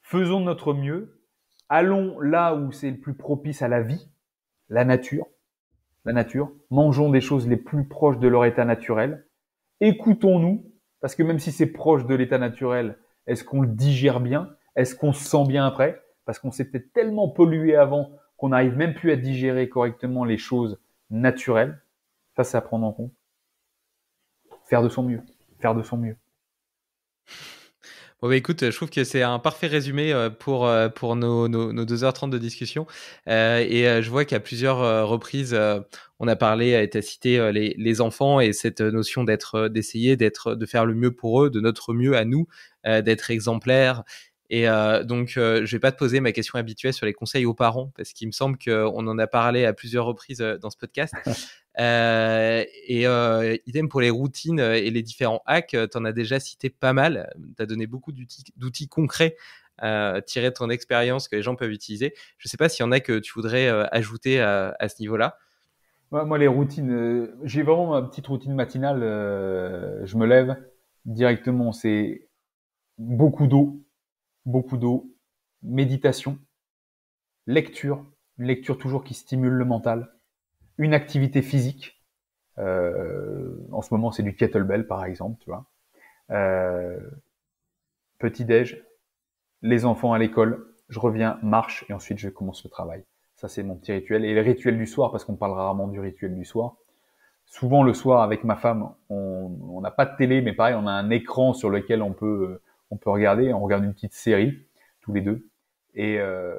Faisons notre mieux. Allons là où c'est le plus propice à la vie, la nature. La nature. Mangeons des choses les plus proches de leur état naturel. Écoutons-nous, parce que même si c'est proche de l'état naturel, est-ce qu'on le digère bien Est-ce qu'on se sent bien après Parce qu'on s'était tellement pollué avant qu'on n'arrive même plus à digérer correctement les choses naturelles. Ça, c'est à prendre en compte faire de son mieux, faire de son mieux. Bon, bah, écoute, je trouve que c'est un parfait résumé euh, pour, euh, pour nos, nos, 2h30 de discussion. Euh, et je vois qu'à plusieurs reprises, on a parlé, tu as cité les, les, enfants et cette notion d'être, d'essayer, d'être, de faire le mieux pour eux, de notre mieux à nous, d'être exemplaire et euh, donc, je euh, je vais pas te poser ma question habituelle sur les conseils aux parents, parce qu'il me semble qu'on en a parlé à plusieurs reprises euh, dans ce podcast. et idem pour les routines et les différents hacks, tu en as déjà cité pas mal. Tu as donné beaucoup d'outils concrets tirés de ton expérience que les gens peuvent utiliser. Je ne sais pas s'il y en a que tu voudrais ajouter à, ce niveau-là. moi, les routines, j'ai vraiment ma petite routine matinale. je me lève directement, c'est beaucoup d'eau beaucoup d'eau, méditation, lecture, une lecture toujours qui stimule le mental, une activité physique. Euh, en ce moment, c'est du kettlebell, par exemple, tu vois. Euh, petit déj, les enfants à l'école, je reviens, marche, et ensuite je commence le travail. Ça, c'est mon petit rituel. Et le rituel du soir, parce qu'on parle rarement du rituel du soir. Souvent, le soir, avec ma femme, on n'a pas de télé, mais pareil, on a un écran sur lequel on peut euh, on peut regarder. On regarde une petite série, tous les deux. Et euh,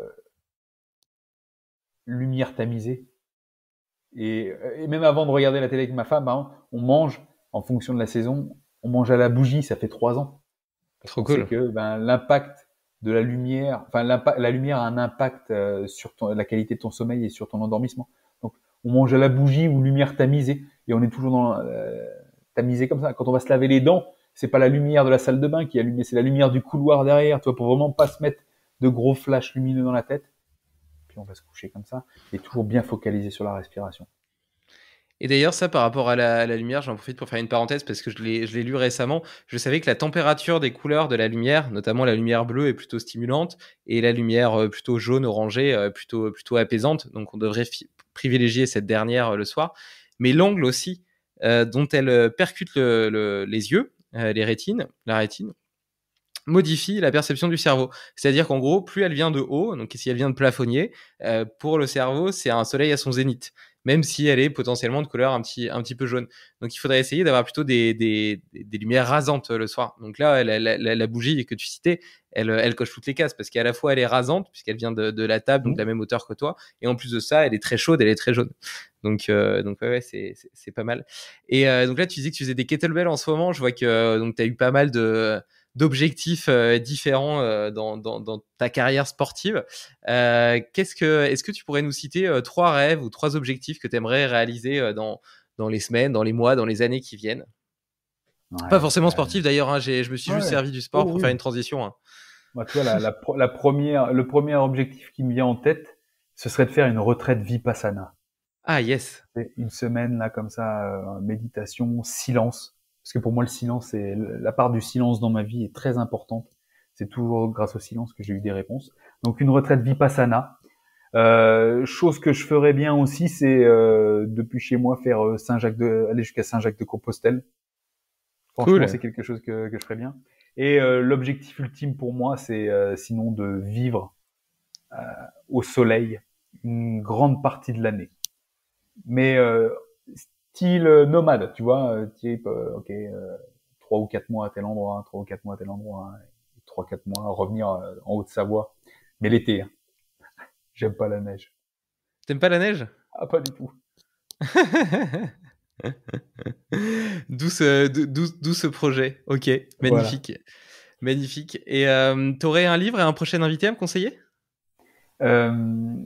lumière tamisée. Et, même avant de regarder la télé avec ma femme, hein, on mange en fonction de la saison. On mange à la bougie, ça fait trois ans. Trop que ben, l'impact de la lumière, enfin la lumière a un impact euh, sur la qualité de ton sommeil et sur ton endormissement. Donc on mange à la bougie ou lumière tamisée et on est toujours dans euh, tamisée comme ça. Quand on va se laver les dents, c'est pas la lumière de la salle de bain qui est allumée, c'est la lumière du couloir derrière, toi, pour vraiment pas se mettre de gros flashs lumineux dans la tête. Puis on va se coucher comme ça, et toujours bien focalisé sur la respiration. Et d'ailleurs, ça, par rapport à la, lumière, j'en profite pour faire une parenthèse parce que je l'ai lu récemment. Je savais que la température des couleurs de la lumière, notamment la lumière bleue, est plutôt stimulante et la lumière euh, plutôt jaune orangée, euh, plutôt plutôt apaisante. Donc, on devrait privilégier cette dernière euh, le soir. Mais l'angle aussi dont elle percute les yeux, euh, les rétines, la rétine, modifie la perception du cerveau. C'est-à-dire qu'en gros, plus elle vient de haut, donc si elle vient de plafonnier, euh, pour le cerveau, c'est un soleil à son zénith même si elle est potentiellement de couleur un petit, un petit peu jaune. Donc il faudrait essayer d'avoir plutôt des, des, lumières rasantes euh, le soir. Donc là, la, la, la, bougie que tu citais, elle, euh, elle coche toutes les cases parce qu'à la fois elle est rasante puisqu'elle vient de, la table, donc mmh. la même hauteur que toi, et en plus de ça, elle est très chaude, elle est très jaune. Donc, euh, donc ouais, c'est pas mal. Et donc là, tu dis que tu faisais des kettlebells en ce moment. Je vois que donc tu as eu pas mal de d'objectifs euh, différents euh, dans, ta carrière sportive. Euh, qu'est-ce que, est-ce que tu pourrais nous citer trois rêves ou trois objectifs que tu aimerais réaliser dans, dans les semaines, dans les mois, dans les années qui viennent Pas forcément sportif d'ailleurs, hein, je me suis juste servi du sport oh, pour faire une transition. Hein. Moi, la, première, le premier objectif qui me vient en tête, ce serait de faire une retraite vipassana. Ah yes. Une semaine là comme ça, méditation, silence. Parce que pour moi, le silence, la part du silence dans ma vie est très importante. C'est toujours grâce au silence que j'ai eu des réponses. Donc une retraite vipassana. Euh, chose que je ferais bien aussi, c'est euh, depuis chez moi faire euh, Saint-Jacques de, aller jusqu'à Saint-Jacques de Compostelle. Franchement, cool. c'est quelque chose que, je ferais bien. Et l'objectif ultime pour moi, c'est sinon de vivre au soleil une grande partie de l'année. Mais style euh, nomade, tu vois, euh, type, euh, ok, trois ou quatre mois à tel endroit, trois ou quatre mois à tel endroit, trois quatre mois revenir en Haute-Savoie, mais l'été. Hein. J'aime pas la neige. T'aimes pas la neige Ah pas du tout. Douce ce, projet. Ok, magnifique. Magnifique. Et t'aurais un livre et un prochain invité à me conseiller Un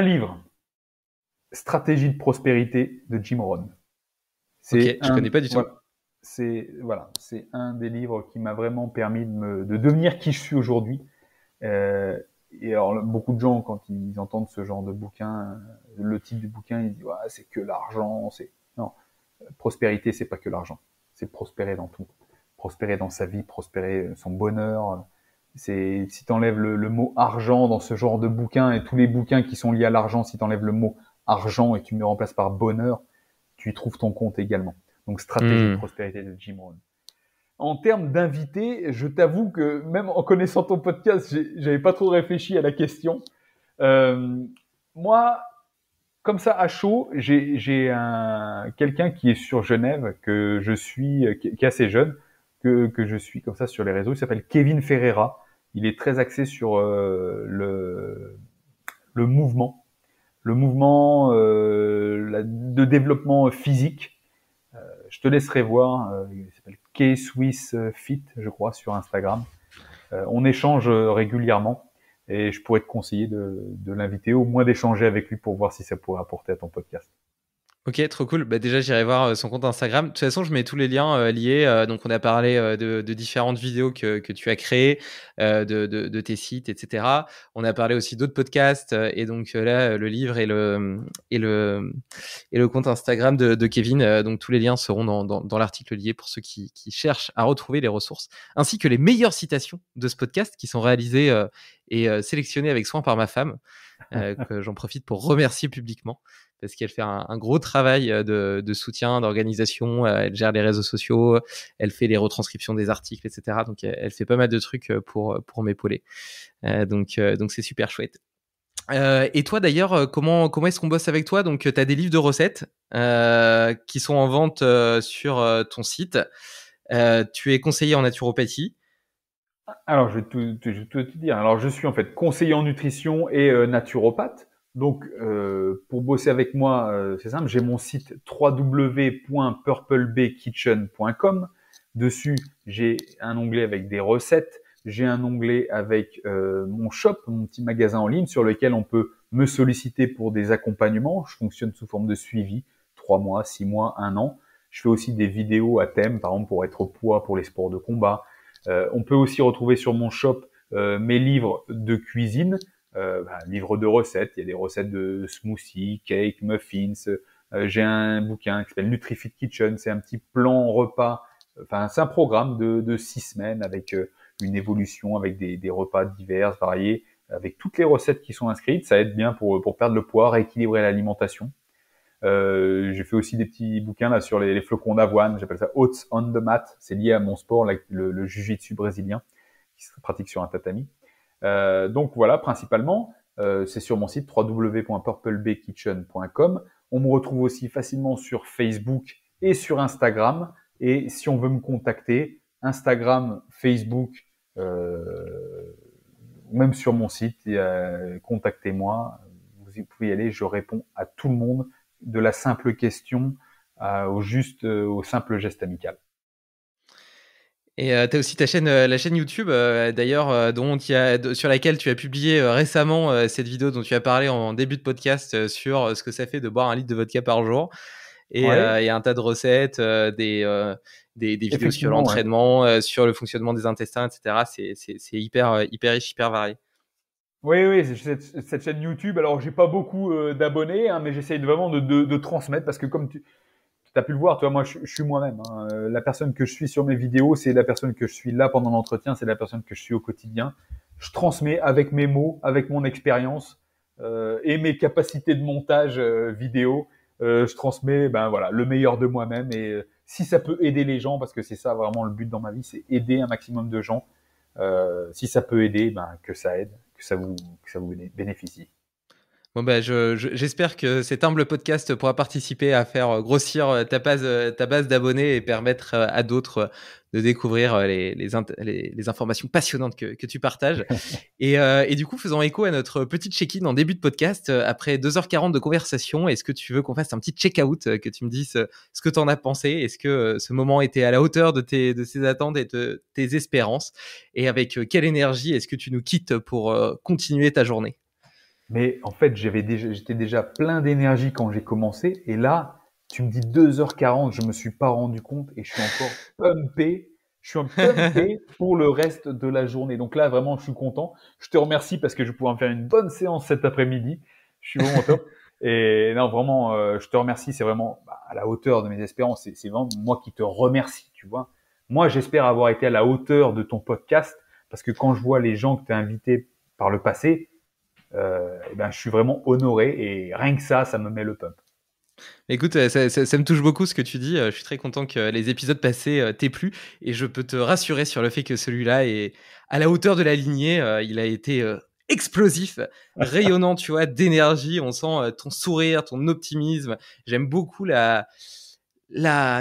livre. Stratégie de prospérité de Jim Rohn. C'est je connais pas du tout. c'est voilà, c'est un des livres qui m'a vraiment permis de, de, devenir qui je suis aujourd'hui. Euh, et alors beaucoup de gens quand ils entendent ce genre de bouquin, le titre du bouquin, ils disent ouais, c'est que l'argent, c'est non. Prospérité, c'est pas que l'argent. C'est prospérer dans tout, prospérer dans sa vie, prospérer son bonheur. C'est si t'enlèves le, le mot argent dans ce genre de bouquin et tous les bouquins qui sont liés à l'argent, si enlèves le mot argent et tu me remplaces par bonheur, tu y trouves ton compte également. Donc stratégie hmm. de prospérité de Jim Rohn. En termes d'invités, je t'avoue que même en connaissant ton podcast, j'avais pas trop réfléchi à la question. Euh, moi, comme ça à chaud, j'ai un quelqu'un qui est sur Genève que je suis, qui est assez jeune, que, que je suis comme ça sur les réseaux. Il s'appelle Kevin Ferreira. Il est très axé sur euh, le le mouvement, le mouvement, euh, de développement physique. Euh, je te laisserai voir. Euh, il s'appelle K-Swiss Fit, je crois, sur Instagram. on échange régulièrement et je pourrais te conseiller de l'inviter, au moins d'échanger avec lui pour voir si ça pourrait apporter à ton podcast. Ok, trop cool. Bah déjà, j'irai voir euh, son compte Instagram. De toute façon, je mets tous les liens euh, liés. Euh, donc, on a parlé de, différentes vidéos que, tu as créées, de, tes sites, etc. On a parlé aussi d'autres podcasts. et donc là, le livre et le, et le, et le compte Instagram de, Kevin. donc, tous les liens seront dans, l'article lié pour ceux qui, qui, cherchent à retrouver les ressources, ainsi que les meilleures citations de ce podcast qui sont réalisées et sélectionnées avec soin par ma femme. que j'en profite pour remercier publiquement parce qu'elle fait un, gros travail euh, de, soutien, d'organisation. Euh, elle gère les réseaux sociaux, elle fait les retranscriptions des articles, etc. Donc, elle, fait pas mal de trucs euh, pour, pour m'épauler. donc, donc c'est super chouette. et toi d'ailleurs, comment comment est-ce qu'on bosse avec toi Donc, tu as des livres de recettes qui sont en vente sur ton site. tu es conseiller en naturopathie. Ah, alors, je vais je vais tout te dire. Alors, je suis en fait conseiller en nutrition et naturopathe. Donc, euh, pour bosser avec moi, euh, c'est simple, j'ai mon site www.purplebaykitchen.com. Dessus, j'ai un onglet avec des recettes, j'ai un onglet avec euh, mon shop, mon petit magasin en ligne sur lequel on peut me solliciter pour des accompagnements. Je fonctionne sous forme de suivi, trois mois, six mois, un an. Je fais aussi des vidéos à thème, par exemple pour être au poids, pour les sports de combat. on peut aussi retrouver sur mon shop mes livres de cuisine, euh, bah, livre de recettes. Il y a des recettes de smoothies, cake, muffins. Euh, j'ai un bouquin qui s'appelle NutriFit Kitchen. C'est un petit plan repas. Enfin, c'est un programme de, de six semaines avec euh, une évolution, avec des, des, repas divers, variés, avec toutes les recettes qui sont inscrites. Ça aide bien pour, pour perdre le poids, rééquilibrer l'alimentation. Euh, j'ai fait aussi des petits bouquins là sur les, les flocons d'avoine. J'appelle ça Oats on the mat. C'est lié à mon sport, le, le jiu brésilien, qui se pratique sur un tatami. Euh, donc voilà, principalement, euh, c'est sur mon site www.purplebaykitchen.com. On me retrouve aussi facilement sur Facebook et sur Instagram. Et si on veut me contacter, Instagram, Facebook, euh, même sur mon site, contactez-moi. Vous pouvez y aller, je réponds à tout le monde, de la simple question au juste, au simple geste amical. Et euh, tu as aussi ta chaîne, euh, la chaîne YouTube, euh, d'ailleurs, dont sur laquelle tu as publié récemment cette vidéo dont tu as parlé en, début de podcast sur ce que ça fait de boire un litre de vodka par jour. Et il y a un tas de recettes, des, des, vidéos sur l'entraînement, sur le fonctionnement des intestins, etc. C'est hyper, hyper riche, hyper varié. Oui, oui, cette, cette chaîne YouTube. Alors, j'ai pas beaucoup d'abonnés, hein, mais j'essaye vraiment de, de, de, transmettre parce que comme tu, tu as pu le voir, toi, moi, je, suis moi-même. Hein. Euh, la personne que je suis sur mes vidéos, c'est la personne que je suis là pendant l'entretien, c'est la personne que je suis au quotidien. Je transmets avec mes mots, avec mon expérience euh, et mes capacités de montage euh, vidéo. Euh, je transmets, ben voilà, le meilleur de moi-même. Et euh, si ça peut aider les gens, parce que c'est ça vraiment le but dans ma vie, c'est aider un maximum de gens. si ça peut aider, ben que ça aide, que ça vous, que ça vous bénéficie. Bon ben, j'espère que cet humble podcast pourra participer à faire euh, grossir euh, ta base, euh, ta base d'abonnés et permettre à d'autres de découvrir les, informations passionnantes que, tu partages. et, du coup, faisant écho à notre petite check-in en début de podcast, après 2h40 de conversation, est-ce que tu veux qu'on fasse un petit check-out, que tu me dises ce que tu en as pensé, est-ce que ce moment était à la hauteur de tes attentes et de tes espérances, et avec quelle énergie est-ce que tu nous quittes pour continuer ta journée mais en fait, j'avais déjà, j'étais déjà plein d'énergie quand j'ai commencé. Et là, tu me dis 2h40, je me suis pas rendu compte et je suis encore pumpé. Je suis pumpé pour le reste de la journée. Donc là, vraiment, je suis content. Je te remercie parce que je vais pouvoir me faire une bonne séance cet après-midi. Je suis vraiment top. Et non, vraiment, euh, je te remercie. C'est vraiment bah, à la hauteur de mes espérances. C'est vraiment moi qui te remercie, tu vois. Moi, j'espère avoir été à la hauteur de ton podcast parce que quand je vois les gens que tu as invités par le passé, euh, eh ben, je suis vraiment honoré et rien que ça, ça me met le pump. Écoute, euh, ça, me touche beaucoup ce que tu dis. Euh, je suis très content que les épisodes passés t'aient plu et je peux te rassurer sur le fait que celui-là est à la hauteur de la lignée. Il a été explosif, rayonnant, tu vois, d'énergie. On sent ton sourire, ton optimisme. J'aime beaucoup la,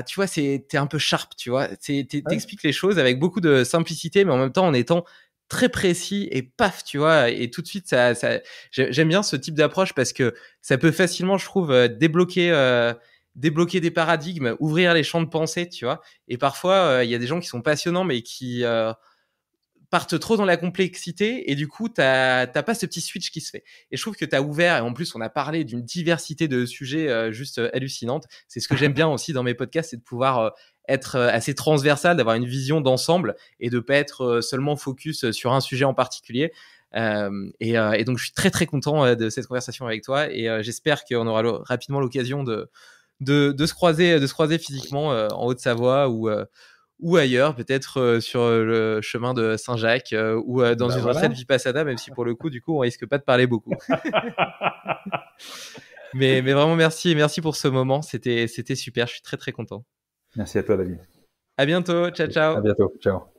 tu vois, c'est, t'es un peu sharp, tu vois. T'expliques les choses avec beaucoup de simplicité, mais en même temps en étant très précis et paf, tu vois. Et tout de suite, ça, ça j'aime bien ce type d'approche parce que ça peut facilement, je trouve, euh, débloquer, euh, débloquer des paradigmes, ouvrir les champs de pensée, tu vois. Et parfois, euh, il y a des gens qui sont passionnants mais qui partent trop dans la complexité et du coup, t'as pas ce petit switch qui se fait. Et je trouve que tu as ouvert, et en plus, on a parlé d'une diversité de sujets juste hallucinante. C'est ce que j'aime bien aussi dans mes podcasts, c'est de pouvoir être euh, assez transversal, d'avoir une vision d'ensemble et de pas être euh, seulement focus euh, sur un sujet en particulier. et, donc, je suis très très content de cette conversation avec toi et j'espère qu'on aura rapidement l'occasion de, de, se croiser, de se croiser physiquement en Haute-Savoie ou, ou ailleurs, peut-être sur le chemin de Saint-Jacques ou dans bah une retraite recette Vipassada, même si pour le coup, du coup, on risque pas de parler beaucoup. mais, mais vraiment, merci, merci pour ce moment. C'était super, je suis très très content. Merci à toi, David. À bientôt. Ciao, ciao. À bientôt. Ciao.